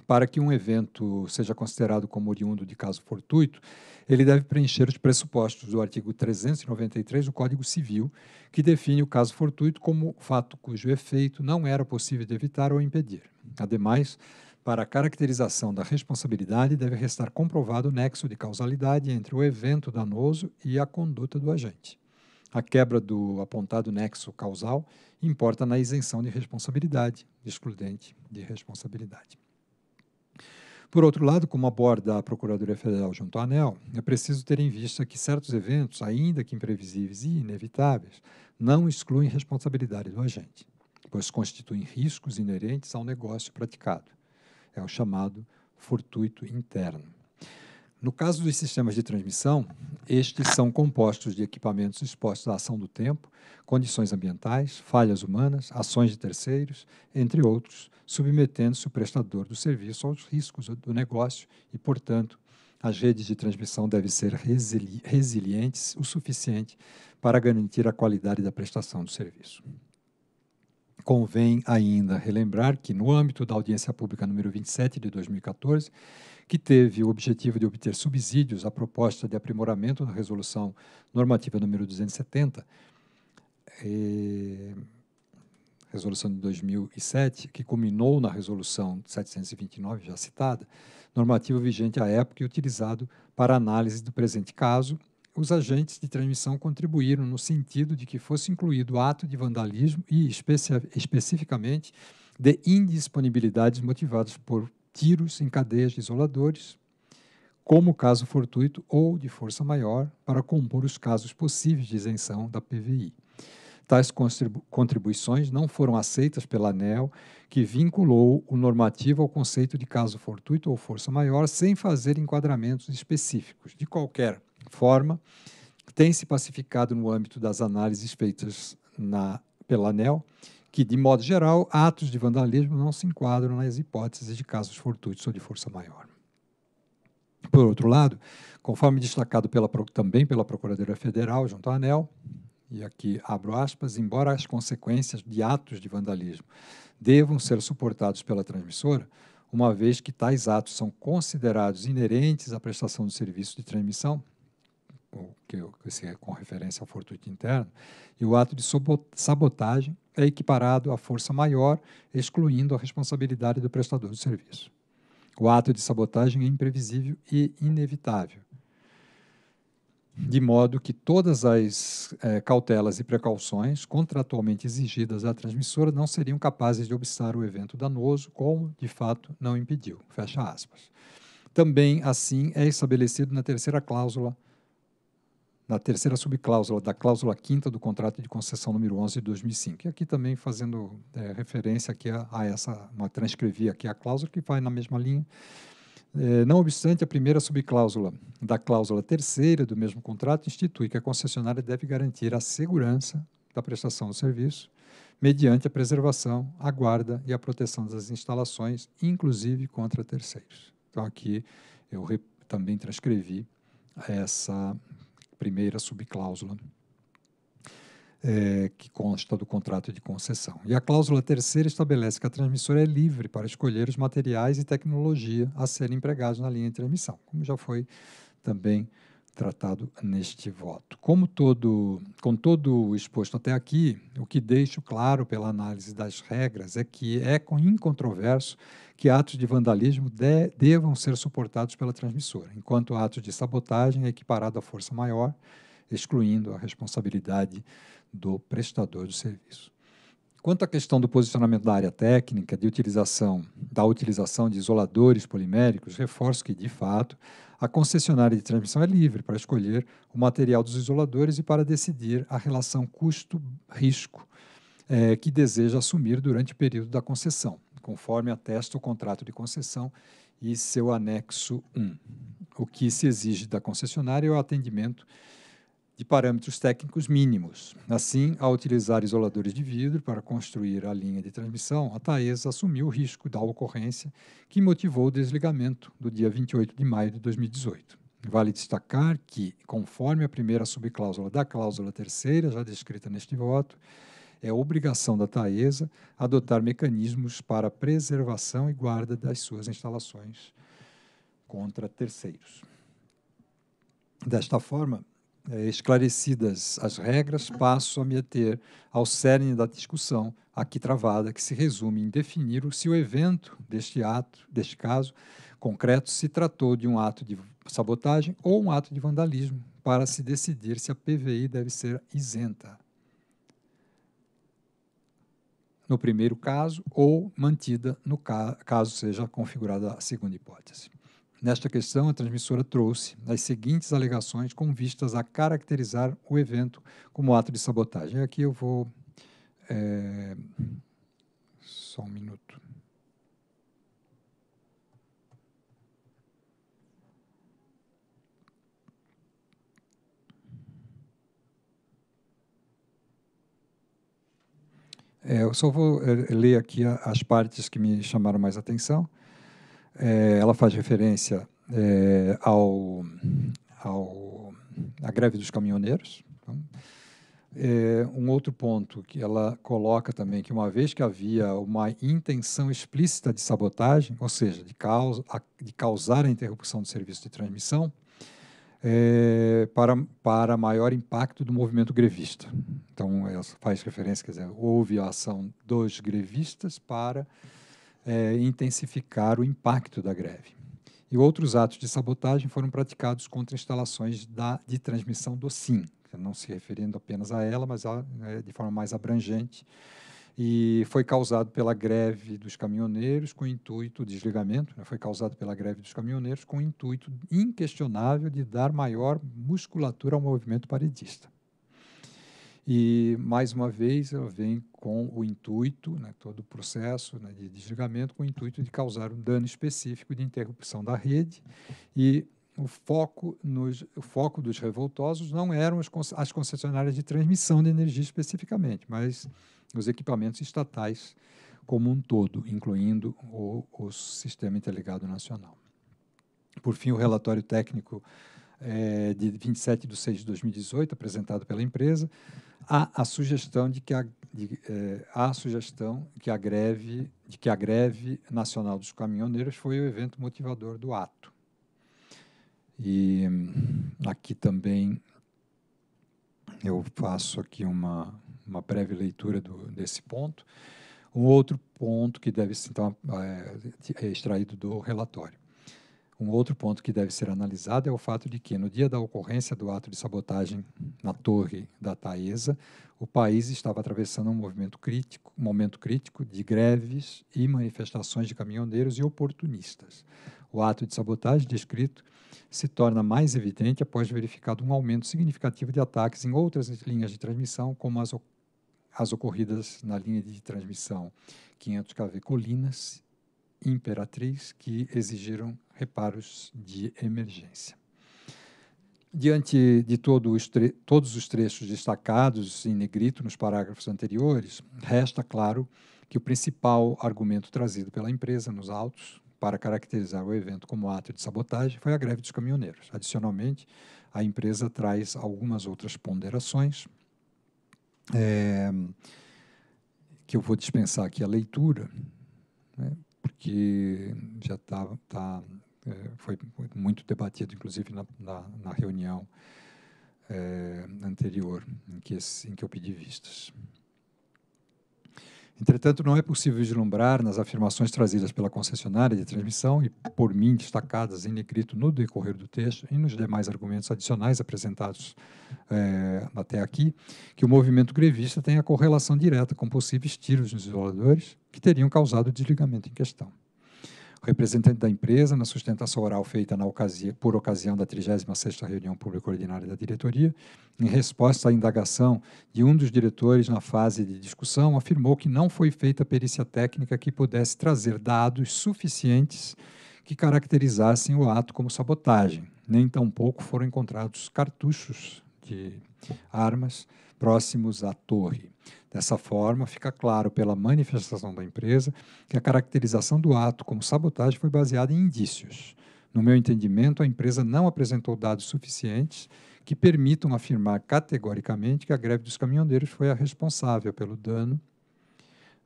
para que um evento seja considerado como oriundo de caso fortuito, ele deve preencher os pressupostos do artigo 393 do Código Civil, que define o caso fortuito como fato cujo efeito não era possível de evitar ou impedir. Ademais, para a caracterização da responsabilidade, deve restar comprovado o nexo de causalidade entre o evento danoso e a conduta do agente. A quebra do apontado nexo causal importa na isenção de responsabilidade, excludente de responsabilidade. Por outro lado, como aborda a Procuradoria Federal junto à ANEL, é preciso ter em vista que certos eventos, ainda que imprevisíveis e inevitáveis, não excluem responsabilidade do agente, pois constituem riscos inerentes ao negócio praticado. É o chamado fortuito interno. No caso dos sistemas de transmissão, estes são compostos de equipamentos expostos à ação do tempo, condições ambientais, falhas humanas, ações de terceiros, entre outros, submetendo-se o prestador do serviço aos riscos do negócio e, portanto, as redes de transmissão devem ser resili resilientes o suficiente para garantir a qualidade da prestação do serviço. Convém ainda relembrar que, no âmbito da audiência pública número 27 de 2014, que teve o objetivo de obter subsídios à proposta de aprimoramento da resolução normativa número 270, e, eh, resolução de 2007, que culminou na resolução 729, já citada, normativa vigente à época e utilizado para análise do presente caso, os agentes de transmissão contribuíram no sentido de que fosse incluído ato de vandalismo e especificamente de indisponibilidades motivadas por tiros em cadeias de isoladores, como caso fortuito ou de força maior, para compor os casos possíveis de isenção da PVI. Tais contribuições não foram aceitas pela ANEL, que vinculou o normativo ao conceito de caso fortuito ou força maior, sem fazer enquadramentos específicos. De qualquer forma, tem se pacificado no âmbito das análises feitas na, pela ANEL que, de modo geral, atos de vandalismo não se enquadram nas hipóteses de casos fortuitos ou de força maior. Por outro lado, conforme destacado pela, também pela Procuradora Federal, junto à ANEL, e aqui abro aspas, embora as consequências de atos de vandalismo devam ser suportados pela transmissora, uma vez que tais atos são considerados inerentes à prestação do serviço de transmissão, que, que é com referência ao fortuito interno, e o ato de sabotagem é equiparado à força maior, excluindo a responsabilidade do prestador do serviço. O ato de sabotagem é imprevisível e inevitável, de modo que todas as é, cautelas e precauções contratualmente exigidas à transmissora não seriam capazes de obstar o evento danoso, como de fato não impediu. Fecha aspas. Também assim é estabelecido na terceira cláusula na terceira subcláusula da cláusula quinta do contrato de concessão número 11 de 2005. E aqui também fazendo é, referência aqui a, a essa, uma transcrevi aqui a cláusula que vai na mesma linha. É, não obstante, a primeira subcláusula da cláusula terceira do mesmo contrato institui que a concessionária deve garantir a segurança da prestação do serviço mediante a preservação, a guarda e a proteção das instalações, inclusive contra terceiros. Então aqui eu também transcrevi essa primeira subcláusula é, que consta do contrato de concessão. E a cláusula terceira estabelece que a transmissora é livre para escolher os materiais e tecnologia a serem empregados na linha de transmissão, como já foi também tratado neste voto. Como todo, com todo exposto até aqui, o que deixo claro pela análise das regras é que é incontroverso que atos de vandalismo de, devam ser suportados pela transmissora, enquanto atos de sabotagem é equiparado à força maior, excluindo a responsabilidade do prestador do serviço. Quanto à questão do posicionamento da área técnica de utilização da utilização de isoladores poliméricos, reforço que de fato a concessionária de transmissão é livre para escolher o material dos isoladores e para decidir a relação custo-risco é, que deseja assumir durante o período da concessão, conforme atesta o contrato de concessão e seu anexo 1. O que se exige da concessionária é o atendimento de parâmetros técnicos mínimos. Assim, ao utilizar isoladores de vidro para construir a linha de transmissão, a Taesa assumiu o risco da ocorrência que motivou o desligamento do dia 28 de maio de 2018. Vale destacar que, conforme a primeira subcláusula da cláusula terceira, já descrita neste voto, é obrigação da Taesa adotar mecanismos para preservação e guarda das suas instalações contra terceiros. Desta forma, é, esclarecidas as regras, passo a me ater ao cerne da discussão aqui travada, que se resume em definir se o evento deste ato, deste caso concreto, se tratou de um ato de sabotagem ou um ato de vandalismo, para se decidir se a PVI deve ser isenta. No primeiro caso, ou mantida no caso seja configurada a segunda hipótese. Nesta questão, a transmissora trouxe as seguintes alegações com vistas a caracterizar o evento como ato de sabotagem. Aqui eu vou. É, só um minuto. É, eu só vou é, ler aqui a, as partes que me chamaram mais atenção é, ela faz referência é, ao, ao, à greve dos caminhoneiros. Tá? é, um outro ponto que ela coloca também que uma vez que havia uma intenção explícita de sabotagem, ou seja, de, causa, a, de causar a interrupção do serviço de transmissão, é, para, para maior impacto do movimento grevista. Então, ela faz referência, quer dizer, houve a ação dos grevistas para é, intensificar o impacto da greve. E outros atos de sabotagem foram praticados contra instalações da, de transmissão do SIM, não se referindo apenas a ela, mas a, né, de forma mais abrangente, e foi causado pela greve dos caminhoneiros com o intuito o desligamento, né, foi causado pela greve dos caminhoneiros com o intuito inquestionável de dar maior musculatura ao movimento paredista. E, mais uma vez, ela vem com o intuito, né, todo o processo né, de desligamento, com o intuito de causar um dano específico de interrupção da rede. E o foco, nos, o foco dos revoltosos não eram as, as concessionárias de transmissão de energia especificamente, mas os equipamentos estatais como um todo, incluindo o, o Sistema Interligado Nacional. Por fim, o relatório técnico é, de 27 de 6 de 2018, apresentado pela empresa, Há a sugestão de que a, de, é, a sugestão que a greve de que a greve nacional dos caminhoneiros foi o evento motivador do ato. E hum, aqui também eu faço aqui uma, uma breve leitura do, desse ponto. Um outro ponto que deve ser então, é, extraído do relatório. Um outro ponto que deve ser analisado é o fato de que, no dia da ocorrência do ato de sabotagem na torre da Taesa, o país estava atravessando um crítico, momento crítico de greves e manifestações de caminhoneiros e oportunistas. O ato de sabotagem descrito se torna mais evidente após verificado um aumento significativo de ataques em outras linhas de transmissão, como as, as ocorridas na linha de transmissão 500 kV Colinas imperatriz que exigiram reparos de emergência. Diante de todo os todos os trechos destacados em negrito nos parágrafos anteriores, resta claro que o principal argumento trazido pela empresa nos autos para caracterizar o evento como ato de sabotagem foi a greve dos caminhoneiros. Adicionalmente, a empresa traz algumas outras ponderações é, que eu vou dispensar aqui a leitura, né, que já está tá, é, foi muito debatido, inclusive na, na, na reunião é, anterior em que, em que eu pedi vistas. Entretanto, não é possível vislumbrar nas afirmações trazidas pela concessionária de transmissão e por mim destacadas em negrito no decorrer do texto e nos demais argumentos adicionais apresentados é, até aqui, que o movimento grevista tenha correlação direta com possíveis tiros nos isoladores, que teriam causado o desligamento em questão. O representante da empresa, na sustentação oral feita ocasi por ocasião da 36ª reunião pública ordinária da diretoria, em resposta à indagação de um dos diretores na fase de discussão, afirmou que não foi feita perícia técnica que pudesse trazer dados suficientes que caracterizassem o ato como sabotagem, nem tampouco foram encontrados cartuchos de armas próximos à torre. Dessa forma, fica claro pela manifestação da empresa que a caracterização do ato como sabotagem foi baseada em indícios. No meu entendimento, a empresa não apresentou dados suficientes que permitam afirmar categoricamente que a greve dos caminhoneiros foi a responsável pelo dano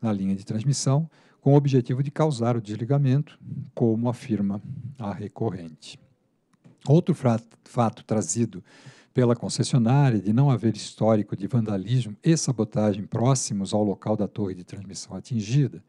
na linha de transmissão, com o objetivo de causar o desligamento, como afirma a recorrente. Outro fato trazido pela concessionária de não haver histórico de vandalismo e sabotagem próximos ao local da torre de transmissão atingida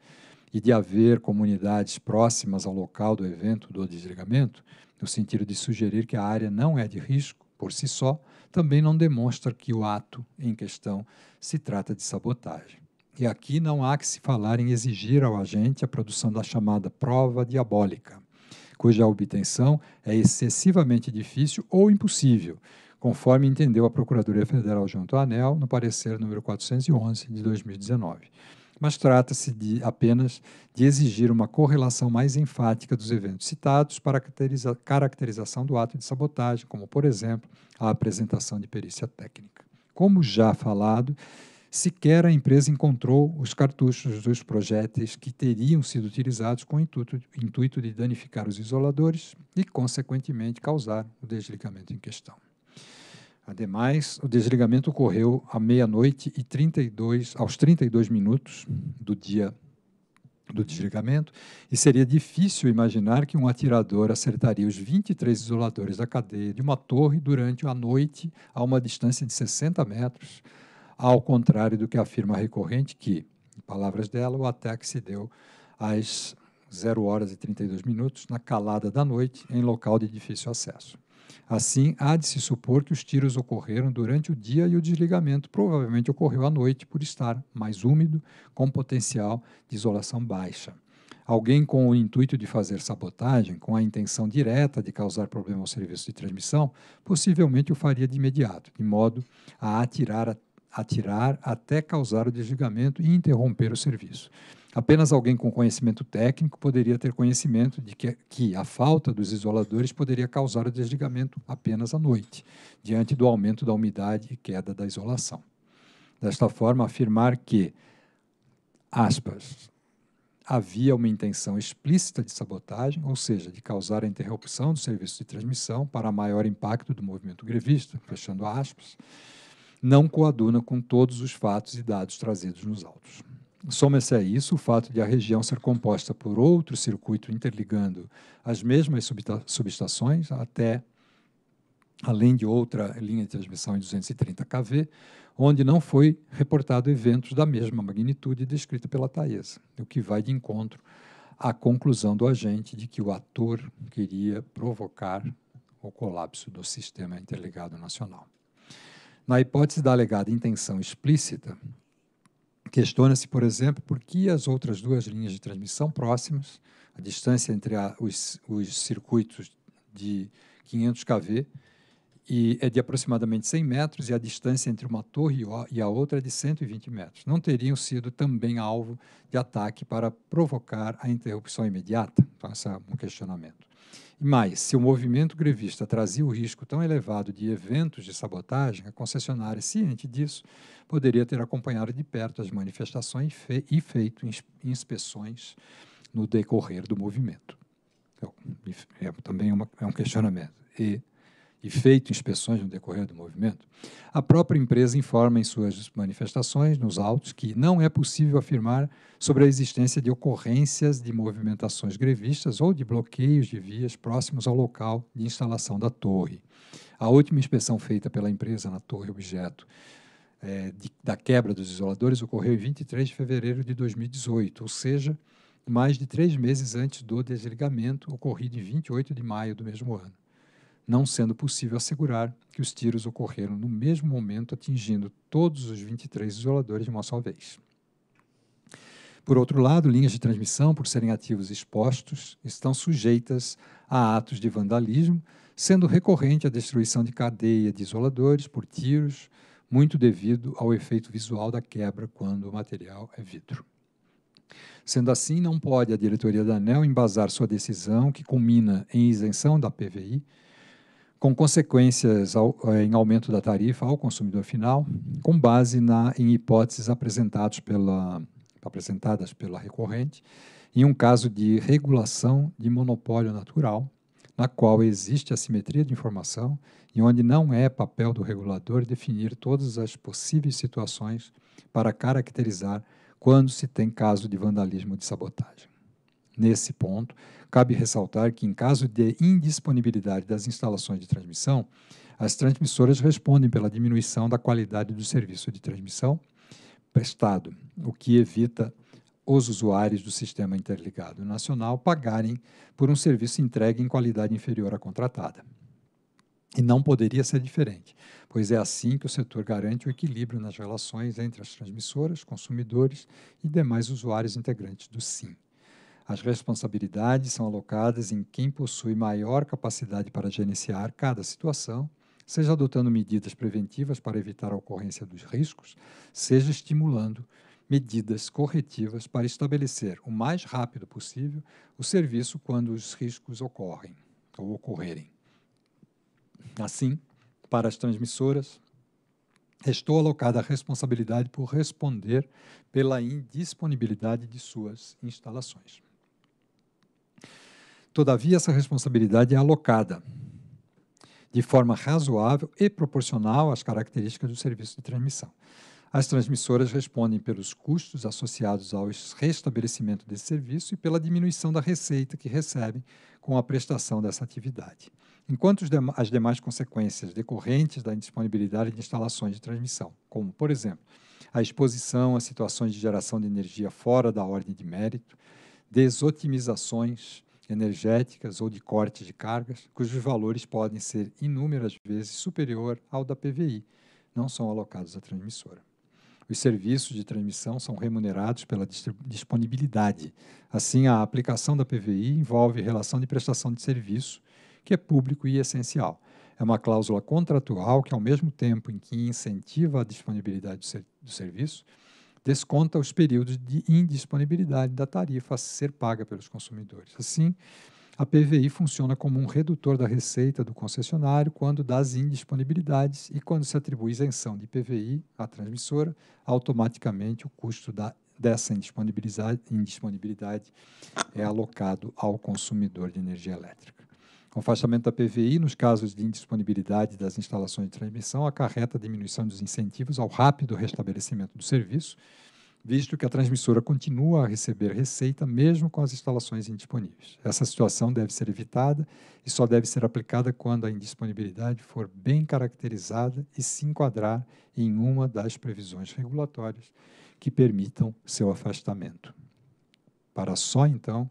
e de haver comunidades próximas ao local do evento do desligamento, no sentido de sugerir que a área não é de risco por si só, também não demonstra que o ato em questão se trata de sabotagem. E aqui não há que se falar em exigir ao agente a produção da chamada prova diabólica, cuja obtenção é excessivamente difícil ou impossível, conforme entendeu a Procuradoria Federal junto à ANEL no parecer número 411 de 2019. Mas trata-se de apenas de exigir uma correlação mais enfática dos eventos citados para a caracteriza caracterização do ato de sabotagem, como, por exemplo, a apresentação de perícia técnica. Como já falado, sequer a empresa encontrou os cartuchos dos projéteis que teriam sido utilizados com o intuito, intuito de danificar os isoladores e, consequentemente, causar o desligamento em questão. Ademais, o desligamento ocorreu à meia-noite e 32, aos 32 minutos do dia do desligamento, e seria difícil imaginar que um atirador acertaria os 23 isoladores da cadeia de uma torre durante a noite a uma distância de 60 metros, ao contrário do que afirma a recorrente que, em palavras dela, o ataque se deu às 0 horas e 32 minutos, na calada da noite, em local de difícil acesso. Assim, há de se supor que os tiros ocorreram durante o dia e o desligamento provavelmente ocorreu à noite por estar mais úmido, com potencial de isolação baixa. Alguém com o intuito de fazer sabotagem, com a intenção direta de causar problema ao serviço de transmissão, possivelmente o faria de imediato, de modo a atirar, atirar até causar o desligamento e interromper o serviço. Apenas alguém com conhecimento técnico poderia ter conhecimento de que, que a falta dos isoladores poderia causar o desligamento apenas à noite, diante do aumento da umidade e queda da isolação. Desta forma, afirmar que, aspas, havia uma intenção explícita de sabotagem, ou seja, de causar a interrupção do serviço de transmissão para maior impacto do movimento grevista, fechando aspas, não coaduna com todos os fatos e dados trazidos nos autos. Soma-se a isso o fato de a região ser composta por outro circuito interligando as mesmas subestações até além de outra linha de transmissão em 230 kV, onde não foi reportado eventos da mesma magnitude descrita pela Taesa, o que vai de encontro à conclusão do agente de que o ator queria provocar o colapso do sistema interligado nacional. Na hipótese da alegada intenção explícita, Questiona-se, por exemplo, por que as outras duas linhas de transmissão próximas, a distância entre a, os, os circuitos de 500 kV e é de aproximadamente 100 metros e a distância entre uma torre e a outra é de 120 metros. Não teriam sido também alvo de ataque para provocar a interrupção imediata? Então, esse é um questionamento. E mais, se o movimento grevista trazia o risco tão elevado de eventos de sabotagem, a concessionária, ciente disso, poderia ter acompanhado de perto as manifestações e feito inspeções no decorrer do movimento. Então, é também uma, é um questionamento. E e feito inspeções no decorrer do movimento, a própria empresa informa em suas manifestações, nos autos, que não é possível afirmar sobre a existência de ocorrências de movimentações grevistas ou de bloqueios de vias próximos ao local de instalação da torre. A última inspeção feita pela empresa na torre objeto é, de, da quebra dos isoladores ocorreu em 23 de fevereiro de 2018, ou seja, mais de três meses antes do desligamento ocorrido em 28 de maio do mesmo ano não sendo possível assegurar que os tiros ocorreram no mesmo momento, atingindo todos os 23 isoladores de uma só vez. Por outro lado, linhas de transmissão, por serem ativos expostos, estão sujeitas a atos de vandalismo, sendo recorrente a destruição de cadeia de isoladores por tiros, muito devido ao efeito visual da quebra quando o material é vidro. Sendo assim, não pode a diretoria da ANEL embasar sua decisão, que culmina em isenção da PVI, com consequências ao, eh, em aumento da tarifa ao consumidor final, com base na, em hipóteses apresentadas pela, apresentadas pela recorrente, em um caso de regulação de monopólio natural, na qual existe assimetria de informação e onde não é papel do regulador definir todas as possíveis situações para caracterizar quando se tem caso de vandalismo de sabotagem. Nesse ponto, cabe ressaltar que, em caso de indisponibilidade das instalações de transmissão, as transmissoras respondem pela diminuição da qualidade do serviço de transmissão prestado, o que evita os usuários do Sistema Interligado Nacional pagarem por um serviço entregue em qualidade inferior à contratada. E não poderia ser diferente, pois é assim que o setor garante o equilíbrio nas relações entre as transmissoras, consumidores e demais usuários integrantes do SIM. As responsabilidades são alocadas em quem possui maior capacidade para gerenciar cada situação, seja adotando medidas preventivas para evitar a ocorrência dos riscos, seja estimulando medidas corretivas para estabelecer o mais rápido possível o serviço quando os riscos ocorrem ou ocorrerem. Assim, para as transmissoras, restou alocada a responsabilidade por responder pela indisponibilidade de suas instalações. Todavia, essa responsabilidade é alocada de forma razoável e proporcional às características do serviço de transmissão. As transmissoras respondem pelos custos associados ao restabelecimento desse serviço e pela diminuição da receita que recebem com a prestação dessa atividade, enquanto as demais consequências decorrentes da indisponibilidade de instalações de transmissão, como, por exemplo, a exposição a situações de geração de energia fora da ordem de mérito, desotimizações, energéticas ou de corte de cargas, cujos valores podem ser inúmeras vezes superior ao da PVI, não são alocados à transmissora. Os serviços de transmissão são remunerados pela disponibilidade. Assim, a aplicação da PVI envolve relação de prestação de serviço, que é público e essencial. É uma cláusula contratual que, ao mesmo tempo em que incentiva a disponibilidade do, ser do serviço, desconta os períodos de indisponibilidade da tarifa a ser paga pelos consumidores. Assim, a PVI funciona como um redutor da receita do concessionário quando das indisponibilidades e quando se atribui isenção de PVI à transmissora, automaticamente o custo da, dessa indisponibilidade, indisponibilidade é alocado ao consumidor de energia elétrica. O afastamento da PVI, nos casos de indisponibilidade das instalações de transmissão, acarreta a diminuição dos incentivos ao rápido restabelecimento do serviço, visto que a transmissora continua a receber receita mesmo com as instalações indisponíveis. Essa situação deve ser evitada e só deve ser aplicada quando a indisponibilidade for bem caracterizada e se enquadrar em uma das previsões regulatórias que permitam seu afastamento. Para só então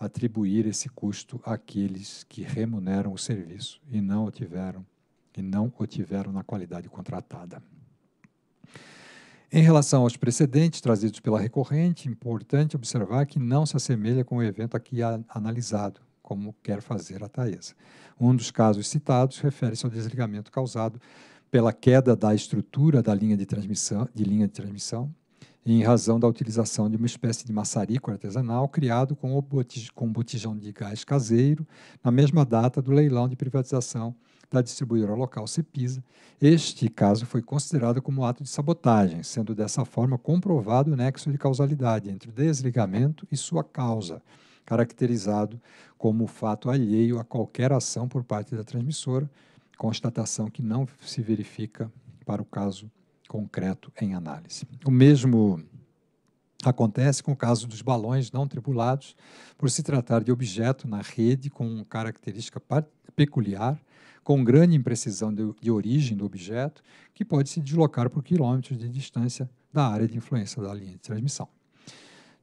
atribuir esse custo àqueles que remuneram o serviço e não o tiveram e não o tiveram na qualidade contratada. Em relação aos precedentes trazidos pela recorrente, é importante observar que não se assemelha com o evento aqui analisado, como quer fazer a Taesa. Um dos casos citados refere-se ao desligamento causado pela queda da estrutura da linha de transmissão, de linha de transmissão em razão da utilização de uma espécie de maçarico artesanal criado com botijão de gás caseiro na mesma data do leilão de privatização da distribuidora local Cepisa. Este caso foi considerado como ato de sabotagem, sendo dessa forma comprovado o nexo de causalidade entre o desligamento e sua causa, caracterizado como fato alheio a qualquer ação por parte da transmissora, constatação que não se verifica para o caso concreto em análise. O mesmo acontece com o caso dos balões não tripulados, por se tratar de objeto na rede com característica peculiar, com grande imprecisão de, de origem do objeto, que pode se deslocar por quilômetros de distância da área de influência da linha de transmissão.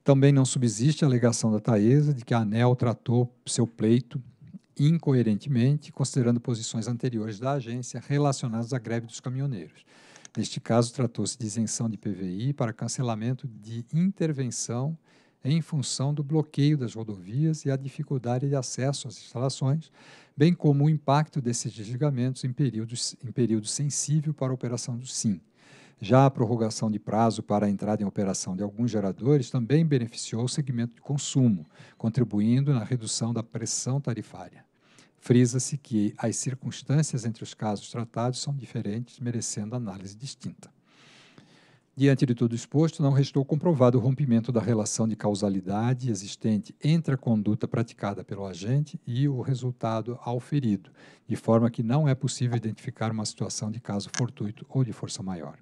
Também não subsiste a alegação da Taesa de que a ANEL tratou seu pleito incoerentemente, considerando posições anteriores da agência relacionadas à greve dos caminhoneiros, Neste caso, tratou-se de isenção de PVI para cancelamento de intervenção em função do bloqueio das rodovias e a dificuldade de acesso às instalações, bem como o impacto desses desligamentos em, períodos, em período sensível para a operação do SIM. Já a prorrogação de prazo para a entrada em operação de alguns geradores também beneficiou o segmento de consumo, contribuindo na redução da pressão tarifária. Frisa-se que as circunstâncias entre os casos tratados são diferentes, merecendo análise distinta. Diante de tudo exposto, não restou comprovado o rompimento da relação de causalidade existente entre a conduta praticada pelo agente e o resultado ferido, de forma que não é possível identificar uma situação de caso fortuito ou de força maior.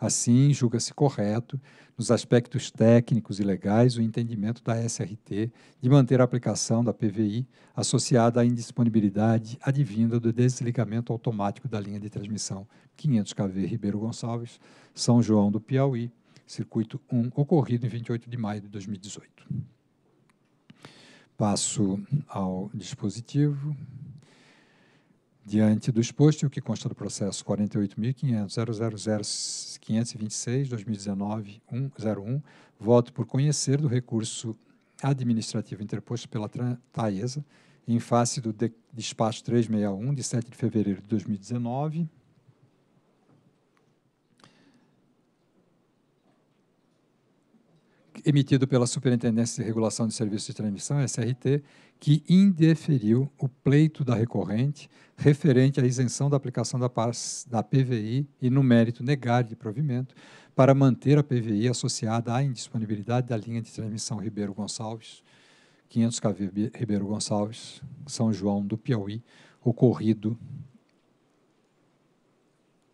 Assim, julga-se correto, nos aspectos técnicos e legais, o entendimento da SRT de manter a aplicação da PVI associada à indisponibilidade advinda do desligamento automático da linha de transmissão 500 kV Ribeiro Gonçalves, São João do Piauí, circuito 1, ocorrido em 28 de maio de 2018. Passo ao dispositivo. Diante do exposto e o que consta do processo 48.500.000.526.2019.101, voto por conhecer do recurso administrativo interposto pela Taesa em face do despacho 361, de 7 de fevereiro de 2019, emitido pela Superintendência de Regulação de Serviços de Transmissão, SRT, que indeferiu o pleito da recorrente referente à isenção da aplicação da, da PVI e, no mérito, negar de provimento para manter a PVI associada à indisponibilidade da linha de transmissão Ribeiro Gonçalves, 500 kV Ribeiro Gonçalves, São João do Piauí, ocorrido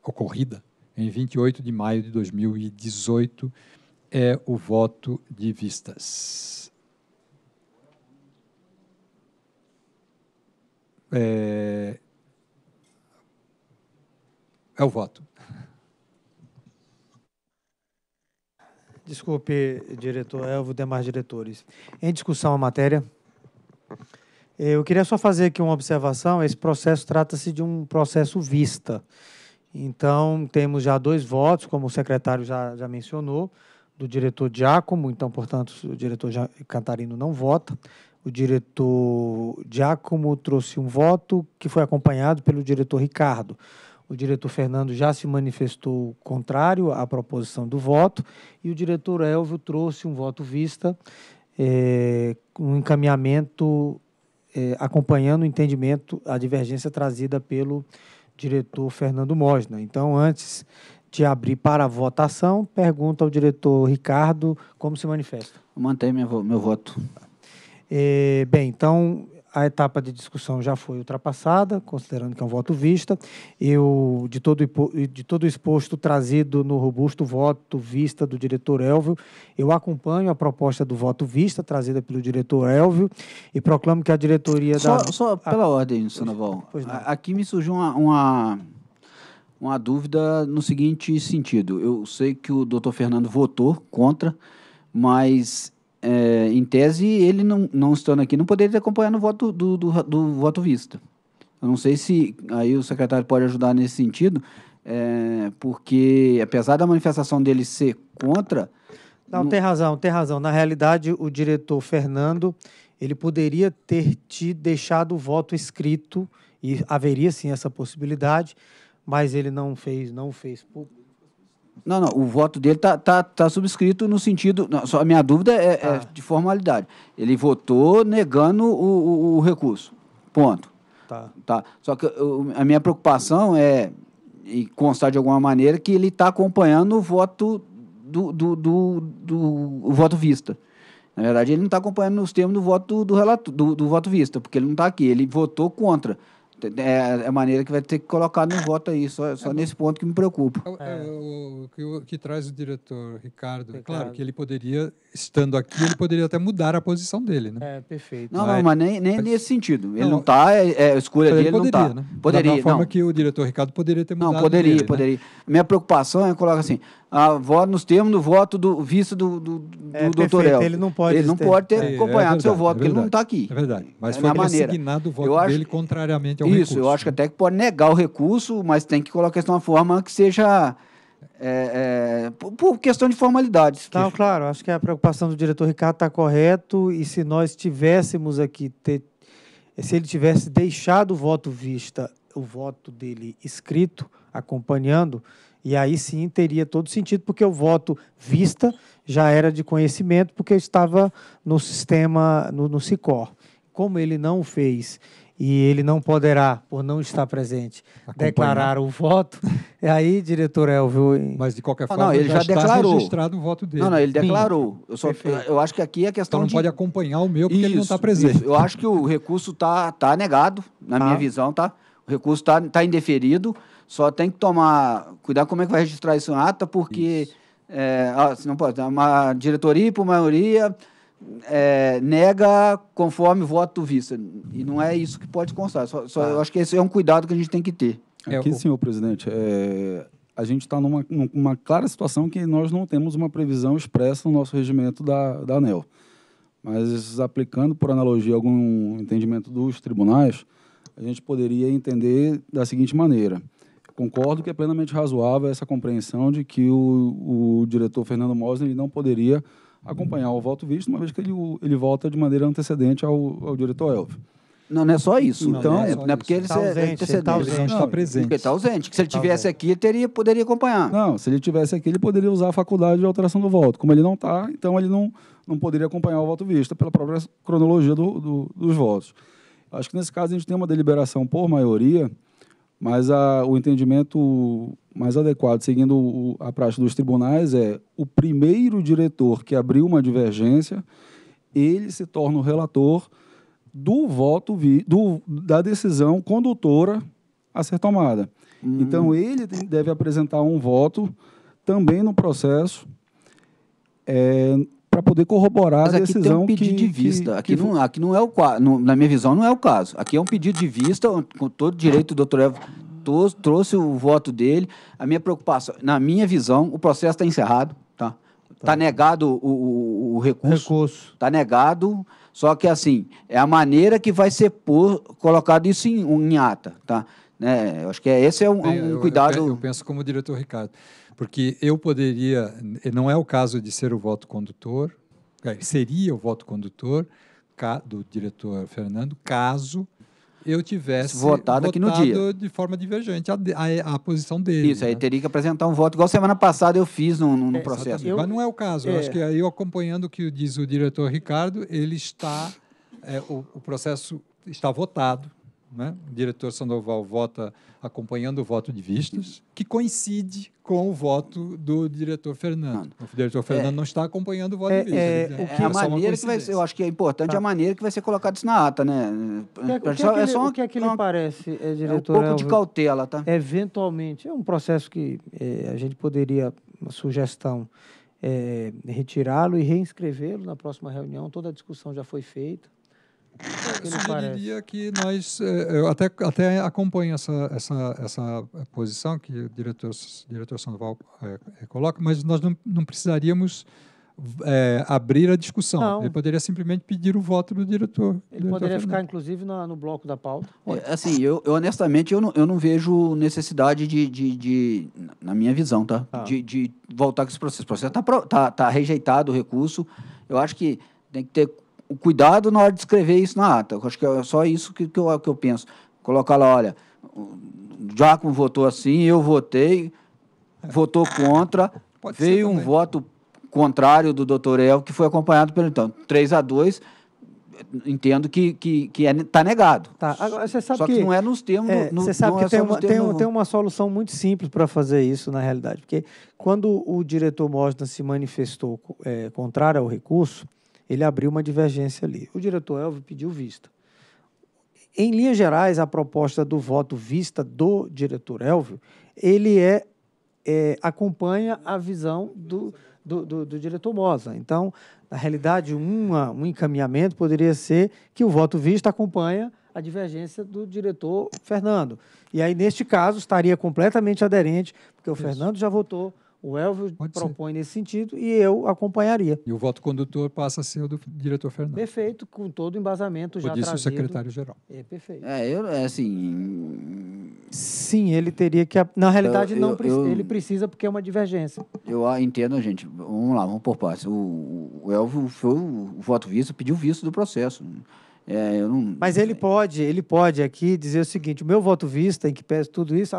ocorrida em 28 de maio de 2018 é o voto de vistas. É, é o voto. Desculpe, diretor Elvo, é, demais diretores. Em discussão a matéria. Eu queria só fazer aqui uma observação. Esse processo trata-se de um processo vista. Então, temos já dois votos, como o secretário já, já mencionou do diretor Giacomo, então, portanto, o diretor Cantarino não vota. O diretor Giacomo trouxe um voto que foi acompanhado pelo diretor Ricardo. O diretor Fernando já se manifestou contrário à proposição do voto e o diretor Elvio trouxe um voto vista, é, um encaminhamento é, acompanhando o entendimento, a divergência trazida pelo diretor Fernando Mosna. Então, antes de abrir para a votação. Pergunta ao diretor Ricardo como se manifesta. Mantém meu, meu voto. É, bem, então a etapa de discussão já foi ultrapassada, considerando que é um voto vista. Eu, de todo, de todo exposto trazido no robusto voto vista do diretor Elvio, eu acompanho a proposta do voto vista trazida pelo diretor Elvio e proclamo que a diretoria só, da. Só pela a... ordem, Sanoval. Aqui me surgiu uma, uma uma dúvida no seguinte sentido. Eu sei que o doutor Fernando votou contra, mas é, em tese ele não, não estando aqui não poderia acompanhar no voto do, do, do voto vista. Eu não sei se aí o secretário pode ajudar nesse sentido, é, porque apesar da manifestação dele ser contra. Não, não, tem razão, tem razão. Na realidade, o diretor Fernando ele poderia ter te deixado o voto escrito e haveria sim essa possibilidade mas ele não fez, não fez público. Não, não, o voto dele tá, tá, tá subscrito no sentido. Não, só a minha dúvida é, é ah. é, de formalidade. Ele votou negando o, o, o recurso. Ponto. Tá. tá. Só que eu, a minha preocupação é e constar de alguma maneira que ele está acompanhando o voto do, do, do, do voto vista. Na verdade, ele não está acompanhando os termos do voto do, relato, do, do voto vista, porque ele não está aqui. Ele votou contra. É, é a maneira que vai ter que colocar no voto aí, só, só é, nesse ponto que me preocupa. É, é, é. o, que, o, que traz o diretor Ricardo, é Ricardo, claro que ele poderia, estando aqui, ele poderia até mudar a posição dele, né? É, perfeito. Não, mas, não, mas nem, nem mas, nesse sentido. Ele não está, é, a escolha dele tá. poderia, não está. Né? Poderia, Da forma não. que o diretor Ricardo poderia ter mudado. Não, poderia, dele, né? poderia. Né? Minha preocupação é colocar assim, a nos termos do voto do vice do, do, do é, doutor El, Ele não pode, ele não pode ter é, é acompanhado é verdade, seu voto, é porque ele não está aqui. É verdade. Mas é foi assignado o voto eu acho, dele contrariamente ao isso, recurso. Isso, eu acho que até que pode negar o recurso, mas tem que colocar isso de uma forma que seja... É, é, por, por, questão de formalidades. claro, acho que a preocupação do diretor Ricardo está correto e se nós tivéssemos aqui, ter, se ele tivesse deixado o voto vista, o voto dele escrito, acompanhando, e aí sim teria todo sentido, porque o voto vista já era de conhecimento, porque estava no sistema, no, no SICOR. Como ele não fez e ele não poderá, por não estar presente, declarar o voto. E aí, diretor Elvio. Mas de qualquer ah, forma, não, ele já, já declarou. registrado o voto dele. Não, não, ele declarou. Eu, só, eu acho que aqui é questão. Então não de... pode acompanhar o meu porque isso, ele não está presente. Isso. Eu acho que o recurso está tá negado, na ah. minha tá. visão, tá? O recurso está tá indeferido. Só tem que tomar, cuidar como é que vai registrar isso em ata, porque é, não pode, é uma diretoria por maioria é, nega conforme voto do vice. E não é isso que pode constar. Só, só tá. Eu acho que esse é um cuidado que a gente tem que ter. É, Aqui, é, senhor presidente, é, a gente está numa, numa clara situação que nós não temos uma previsão expressa no nosso regimento da, da ANEL. Mas, aplicando por analogia algum entendimento dos tribunais, a gente poderia entender da seguinte maneira: Concordo que é plenamente razoável essa compreensão de que o, o diretor Fernando Mosner não poderia acompanhar o voto visto, uma vez que ele, ele volta de maneira antecedente ao, ao diretor Elvio. Não, não é só isso. Não, então, não é, não é porque ele está é ausente, ele está ausente, está presente. Ele está ausente. Que se ele tá tivesse aqui, ele teria, poderia acompanhar. Não, se ele tivesse aqui, ele poderia usar a faculdade de alteração do voto. Como ele não está, então ele não, não poderia acompanhar o voto visto pela própria cronologia do, do, dos votos. Acho que nesse caso a gente tem uma deliberação por maioria mas a, o entendimento mais adequado, seguindo o, a prática dos tribunais, é o primeiro diretor que abriu uma divergência, ele se torna o relator do voto vi, do, da decisão condutora a ser tomada. Hum. Então ele deve apresentar um voto também no processo é, para poder corroborar Mas a decisão aqui tem um pedido que, de vista. Que, aqui, que... Não, aqui não é o na minha visão não é o caso. Aqui é um pedido de vista com todo direito o Dr. Evo trouxe, trouxe o voto dele. A minha preocupação, na minha visão, o processo está encerrado, tá? Tá, tá negado o, o, o recurso. Está Tá negado. Só que assim é a maneira que vai ser por, colocado isso em, em ata, tá? Né? Eu acho que é, esse é um, Bem, um cuidado. Eu, eu, eu penso como o diretor Ricardo. Porque eu poderia, eh, não é o caso de ser o voto condutor, é, seria o voto condutor do diretor Fernando, caso eu tivesse votado, aqui no dia. de forma divergente a, a, a posição dele. Isso, né? aí teria que apresentar um voto, igual semana passada eu fiz no, no, no é, processo. Eu, Mas não é o caso. É. Eu acho que aí, acompanhando o que diz o diretor Ricardo, ele está. É, o, o processo está votado né? O diretor Sandoval vota acompanhando o voto de vistas, que coincide com o voto do diretor Fernando. O diretor Fernando é, não está acompanhando o voto é, de vistas. É, né? é a maneira que vai ser, eu acho que é importante tá. a maneira que vai ser colocado isso na ata, né? é só o que é, é que é lhe parece, eh, é, diretor? um pouco de cautela, tá? Eventualmente, é um processo que eh, a gente poderia, uma sugestão, eh, retirá-lo e reinscrevê-lo na próxima reunião. Toda a discussão já foi feita é, eu sugeriria que nós, é, é, eu até, até acompanho essa, essa, essa posição que o diretor, diretor Sandoval é, coloca, mas nós não, não precisaríamos é, abrir a discussão. Não. Ele poderia simplesmente pedir o voto do diretor. Ele diretor poderia ficar, inclusive, no no bloco da pauta. Assim, eu, eu, honestamente, eu não, eu não vejo necessidade de, de, de na minha visão, tá? tá. De, de, voltar com esse processo. O processo está tá, tá rejeitado, o recurso. Eu acho que tem que ter cuidado na hora de escrever isso na ata. Eu acho que é só isso que, que, eu, que eu penso. Colocar lá, olha, Giacomo votou assim, eu votei, votou contra, Pode veio um voto contrário do doutor El, que foi acompanhado pelo então. 3 a 2 entendo que que, que é, tá negado. Tá. Agora, você sabe Só que, que, não é nos termos. É, no, você sabe que é tem, uma, tem, tem, uma solução muito simples para fazer isso na realidade, porque quando o diretor Mosna se manifestou é, contrário ao recurso, ele abriu uma divergência ali. O diretor Elvio pediu vista. Em linhas gerais, a proposta do voto vista do diretor Elvio, ele é, é acompanha a visão do, do, do, do, diretor Moza. Então, na realidade, uma, um encaminhamento poderia ser que o voto vista acompanha a divergência do diretor Fernando. E aí, neste caso, estaria completamente aderente, porque o Isso. Fernando já votou o Elvio Pode propõe ser. nesse sentido e eu acompanharia. E o voto condutor passa a ser o do diretor Fernando. Perfeito, com todo o embasamento já disse trazido. o secretário-geral. É, perfeito. É, eu, é, assim... Sim, ele teria que... Na realidade, eu, eu, não eu, ele precisa porque é uma divergência. Eu entendo, gente. Vamos lá, vamos por partes. O, o Elvio foi o voto visto, pediu visto do processo. É, eu não... Mas ele pode, ele pode aqui dizer o seguinte: o meu voto vista, em que pese tudo isso,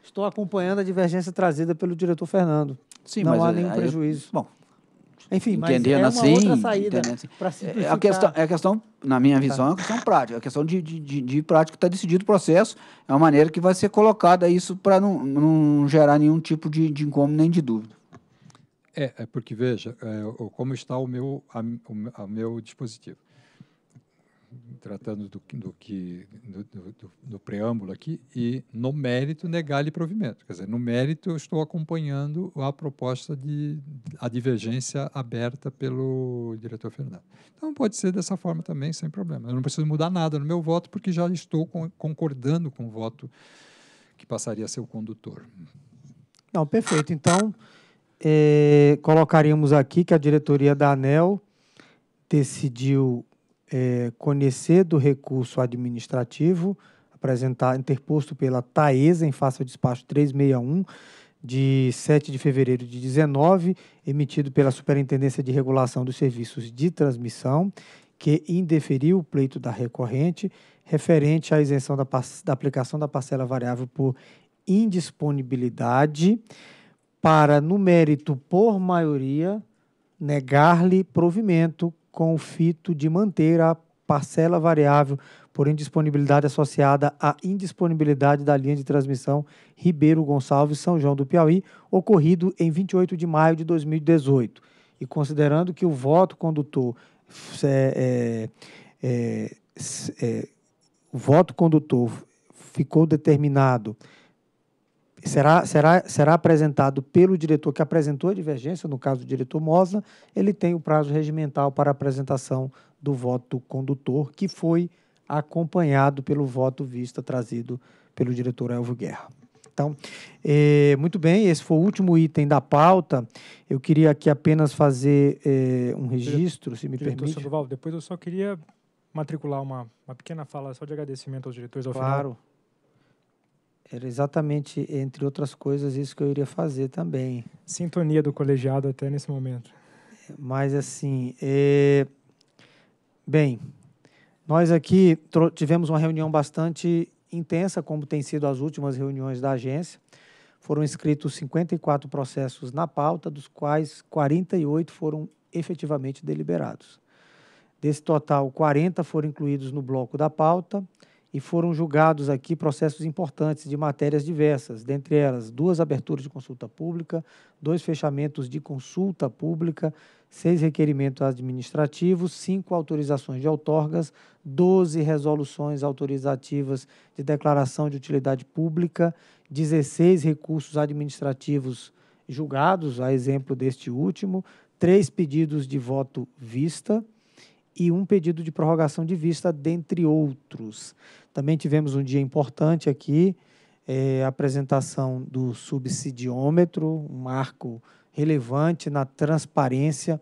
estou acompanhando a divergência trazida pelo diretor Fernando. Sim, não há nenhum prejuízo. Eu... bom, enfim, entendendo mas é uma assim, outra saída assim. É, é, a questão, é a questão, na minha tá. visão, é a questão prática. É a questão de, de, de, de prática está decidido o processo, é uma maneira que vai ser colocada isso para não, não gerar nenhum tipo de, de incômodo nem de dúvida. É, é porque, veja, é, como está o meu, a, o, a meu dispositivo tratando do, do que do, do, do, preâmbulo aqui e no mérito negar-lhe provimento. Quer dizer, no mérito eu estou acompanhando a proposta de a divergência aberta pelo diretor Fernando. Então pode ser dessa forma também sem problema. Eu não preciso mudar nada no meu voto porque já estou concordando com o voto que passaria a ser o condutor. Não, perfeito. Então é, colocaríamos aqui que a diretoria da ANEL decidiu é, conhecer do recurso administrativo apresentar interposto pela Taesa em face ao despacho 361 de 7 de fevereiro de 19, emitido pela Superintendência de Regulação dos Serviços de Transmissão, que indeferiu o pleito da recorrente referente à isenção da, da aplicação da parcela variável por indisponibilidade para, no mérito por maioria, negar-lhe provimento com o fito de manter a parcela variável por indisponibilidade associada à indisponibilidade da linha de transmissão Ribeiro Gonçalves São João do Piauí, ocorrido em 28 de maio de 2018. E considerando que o voto condutor é, é, é, é o voto condutor ficou determinado será, será, será apresentado pelo diretor que apresentou a divergência, no caso do diretor Mosna ele tem o prazo regimental para apresentação do voto condutor, que foi acompanhado pelo voto vista trazido pelo diretor Elvio Guerra. Então, eh, muito bem, esse foi o último item da pauta. Eu queria aqui apenas fazer eh, um registro, se me diretor permite. Sandoval, depois eu só queria matricular uma, uma pequena fala só de agradecimento aos diretores ao claro. final era exatamente, entre outras coisas, isso que eu iria fazer também. Sintonia do colegiado até nesse momento. Mas, assim, é... bem, nós aqui tivemos uma reunião bastante intensa, como tem sido as últimas reuniões da agência. Foram escritos 54 processos na pauta, dos quais 48 foram efetivamente deliberados. Desse total, 40 foram incluídos no bloco da pauta e foram julgados aqui processos importantes de matérias diversas, dentre elas duas aberturas de consulta pública, dois fechamentos de consulta pública, seis requerimentos administrativos, cinco autorizações de outorgas, doze resoluções autorizativas de declaração de utilidade pública, dezesseis recursos administrativos julgados, a exemplo deste último, três pedidos de voto vista e um pedido de prorrogação de vista, dentre outros. Também tivemos um dia importante aqui, é, a apresentação do subsidiômetro, um marco relevante na transparência,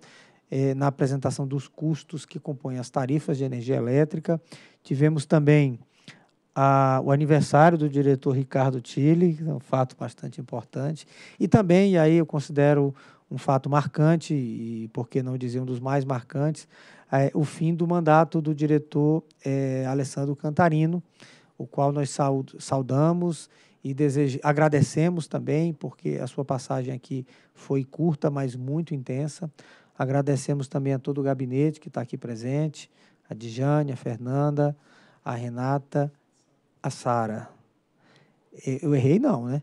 é, na apresentação dos custos que compõem as tarifas de energia elétrica. Tivemos também a, o aniversário do diretor Ricardo Tille, é um fato bastante importante. E também, e aí eu considero um fato marcante, e por que não dizer um dos mais marcantes, é, o fim do mandato do diretor é, Alessandro Cantarino, o qual nós saudamos e deseje, agradecemos também, porque a sua passagem aqui foi curta, mas muito intensa. Agradecemos também a todo o gabinete que está aqui presente, a Dijane, a Fernanda, a Renata, a Sara. Eu errei não, né?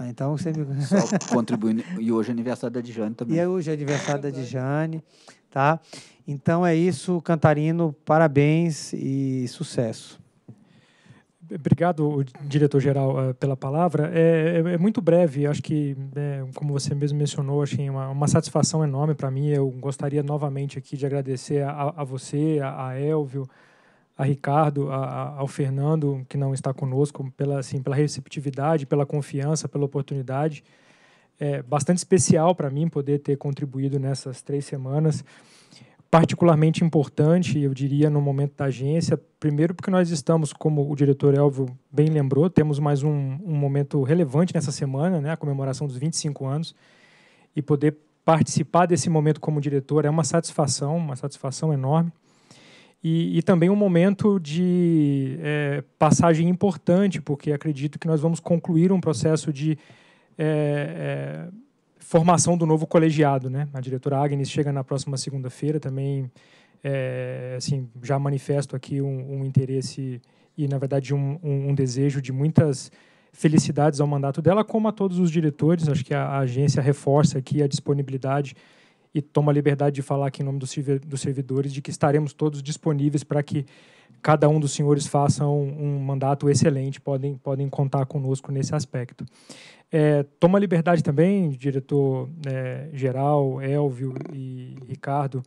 Ah, então você Só contribuindo. E hoje é aniversário da Dijane também. E hoje é aniversário da Dijane, tá? Então é isso, Cantarino, parabéns e sucesso. Obrigado, diretor-geral, eh, pela palavra. É, é, é, muito breve, acho que, é, como você mesmo mencionou, achei é uma, uma satisfação enorme para mim. Eu gostaria novamente aqui de agradecer a, a você, a, a Elvio, a Ricardo, a, ao Fernando, que não está conosco, pela, assim, pela receptividade, pela confiança, pela oportunidade. É bastante especial para mim poder ter contribuído nessas três semanas. Particularmente importante, eu diria, no momento da agência, primeiro porque nós estamos, como o diretor Elvio bem lembrou, temos mais um, um momento relevante nessa semana, né, a comemoração dos 25 anos, e poder participar desse momento como diretor é uma satisfação, uma satisfação enorme. E, e, também um momento de é, passagem importante, porque acredito que nós vamos concluir um processo de é, é, formação do novo colegiado. Né? A diretora Agnes chega na próxima segunda-feira, também é, assim, já manifesto aqui um, um interesse e, na verdade, um, um, desejo de muitas felicidades ao mandato dela, como a todos os diretores. Acho que a, a agência reforça aqui a disponibilidade e tomo a liberdade de falar aqui em nome dos, servidores de que estaremos todos disponíveis para que cada um dos senhores faça um, um, mandato excelente, podem, podem contar conosco nesse aspecto. É, toma liberdade também, diretor-geral, é, Elvio e Ricardo,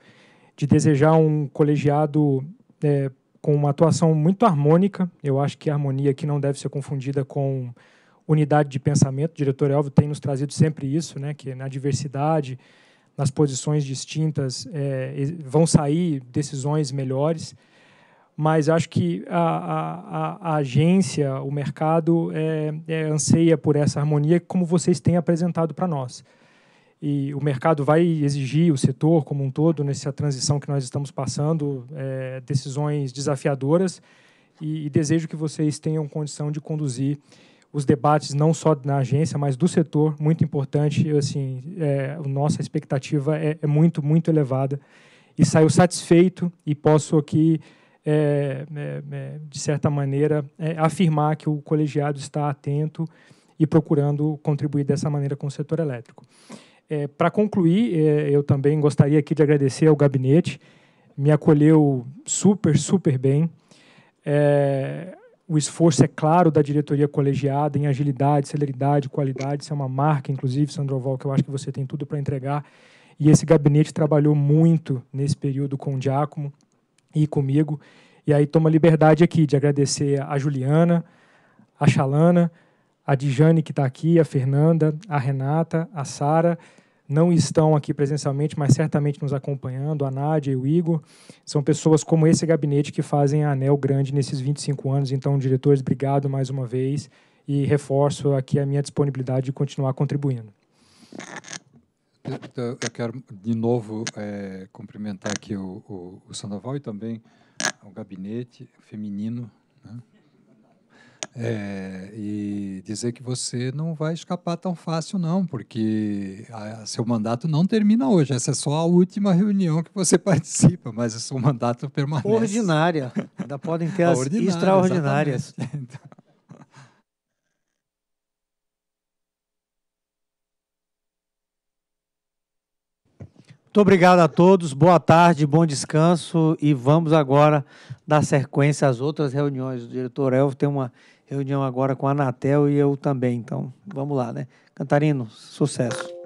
de desejar um colegiado é, com uma atuação muito harmônica. Eu acho que a harmonia aqui não deve ser confundida com unidade de pensamento. O diretor Elvio tem nos trazido sempre isso, né, que na diversidade nas posições distintas é, vão sair decisões melhores, mas acho que a, a, a agência, o mercado, é, é, anseia por essa harmonia, como vocês têm apresentado para nós. E o mercado vai exigir, o setor como um todo, nessa transição que nós estamos passando, é, decisões desafiadoras, e, e desejo que vocês tenham condição de conduzir os debates não só na agência, mas do setor, muito importante. Assim, é, a nossa expectativa é, é, muito, muito elevada. E saiu satisfeito e posso aqui, é, é, é de certa maneira, é, afirmar que o colegiado está atento e procurando contribuir dessa maneira com o setor elétrico. Para concluir, eu também gostaria aqui de agradecer ao gabinete, me acolheu super, super bem. É, o esforço é claro da diretoria colegiada em agilidade, celeridade, qualidade. Isso é uma marca, inclusive, Sandroval, que eu acho que você tem tudo para entregar. E esse gabinete trabalhou muito nesse período com o Giacomo e comigo. E aí toma liberdade aqui de agradecer a Juliana, a Chalana, a Dijane, que está aqui, a Fernanda, a Renata, a Sara não estão aqui presencialmente, mas certamente nos acompanhando, a Nádia e o Igor, são pessoas como esse gabinete que fazem a Anel grande nesses 25 anos. Então, diretores, obrigado mais uma vez e reforço aqui a minha disponibilidade de continuar contribuindo. Eu quero, de novo, é, cumprimentar aqui o, o, o Sandoval e também o gabinete feminino, né? É, e dizer que você não vai escapar tão fácil, não, porque a, seu mandato não termina hoje. Essa é só a última reunião que você participa, mas o seu mandato permanece. Ordinária. Ainda podem ter as Ordinária, extraordinárias. Muito obrigado a todos, boa tarde, bom descanso e vamos agora dar sequência às outras reuniões. O diretor Elvio tem uma reunião agora com a Anatel e eu também. Então, vamos lá, né? Cantarino, sucesso.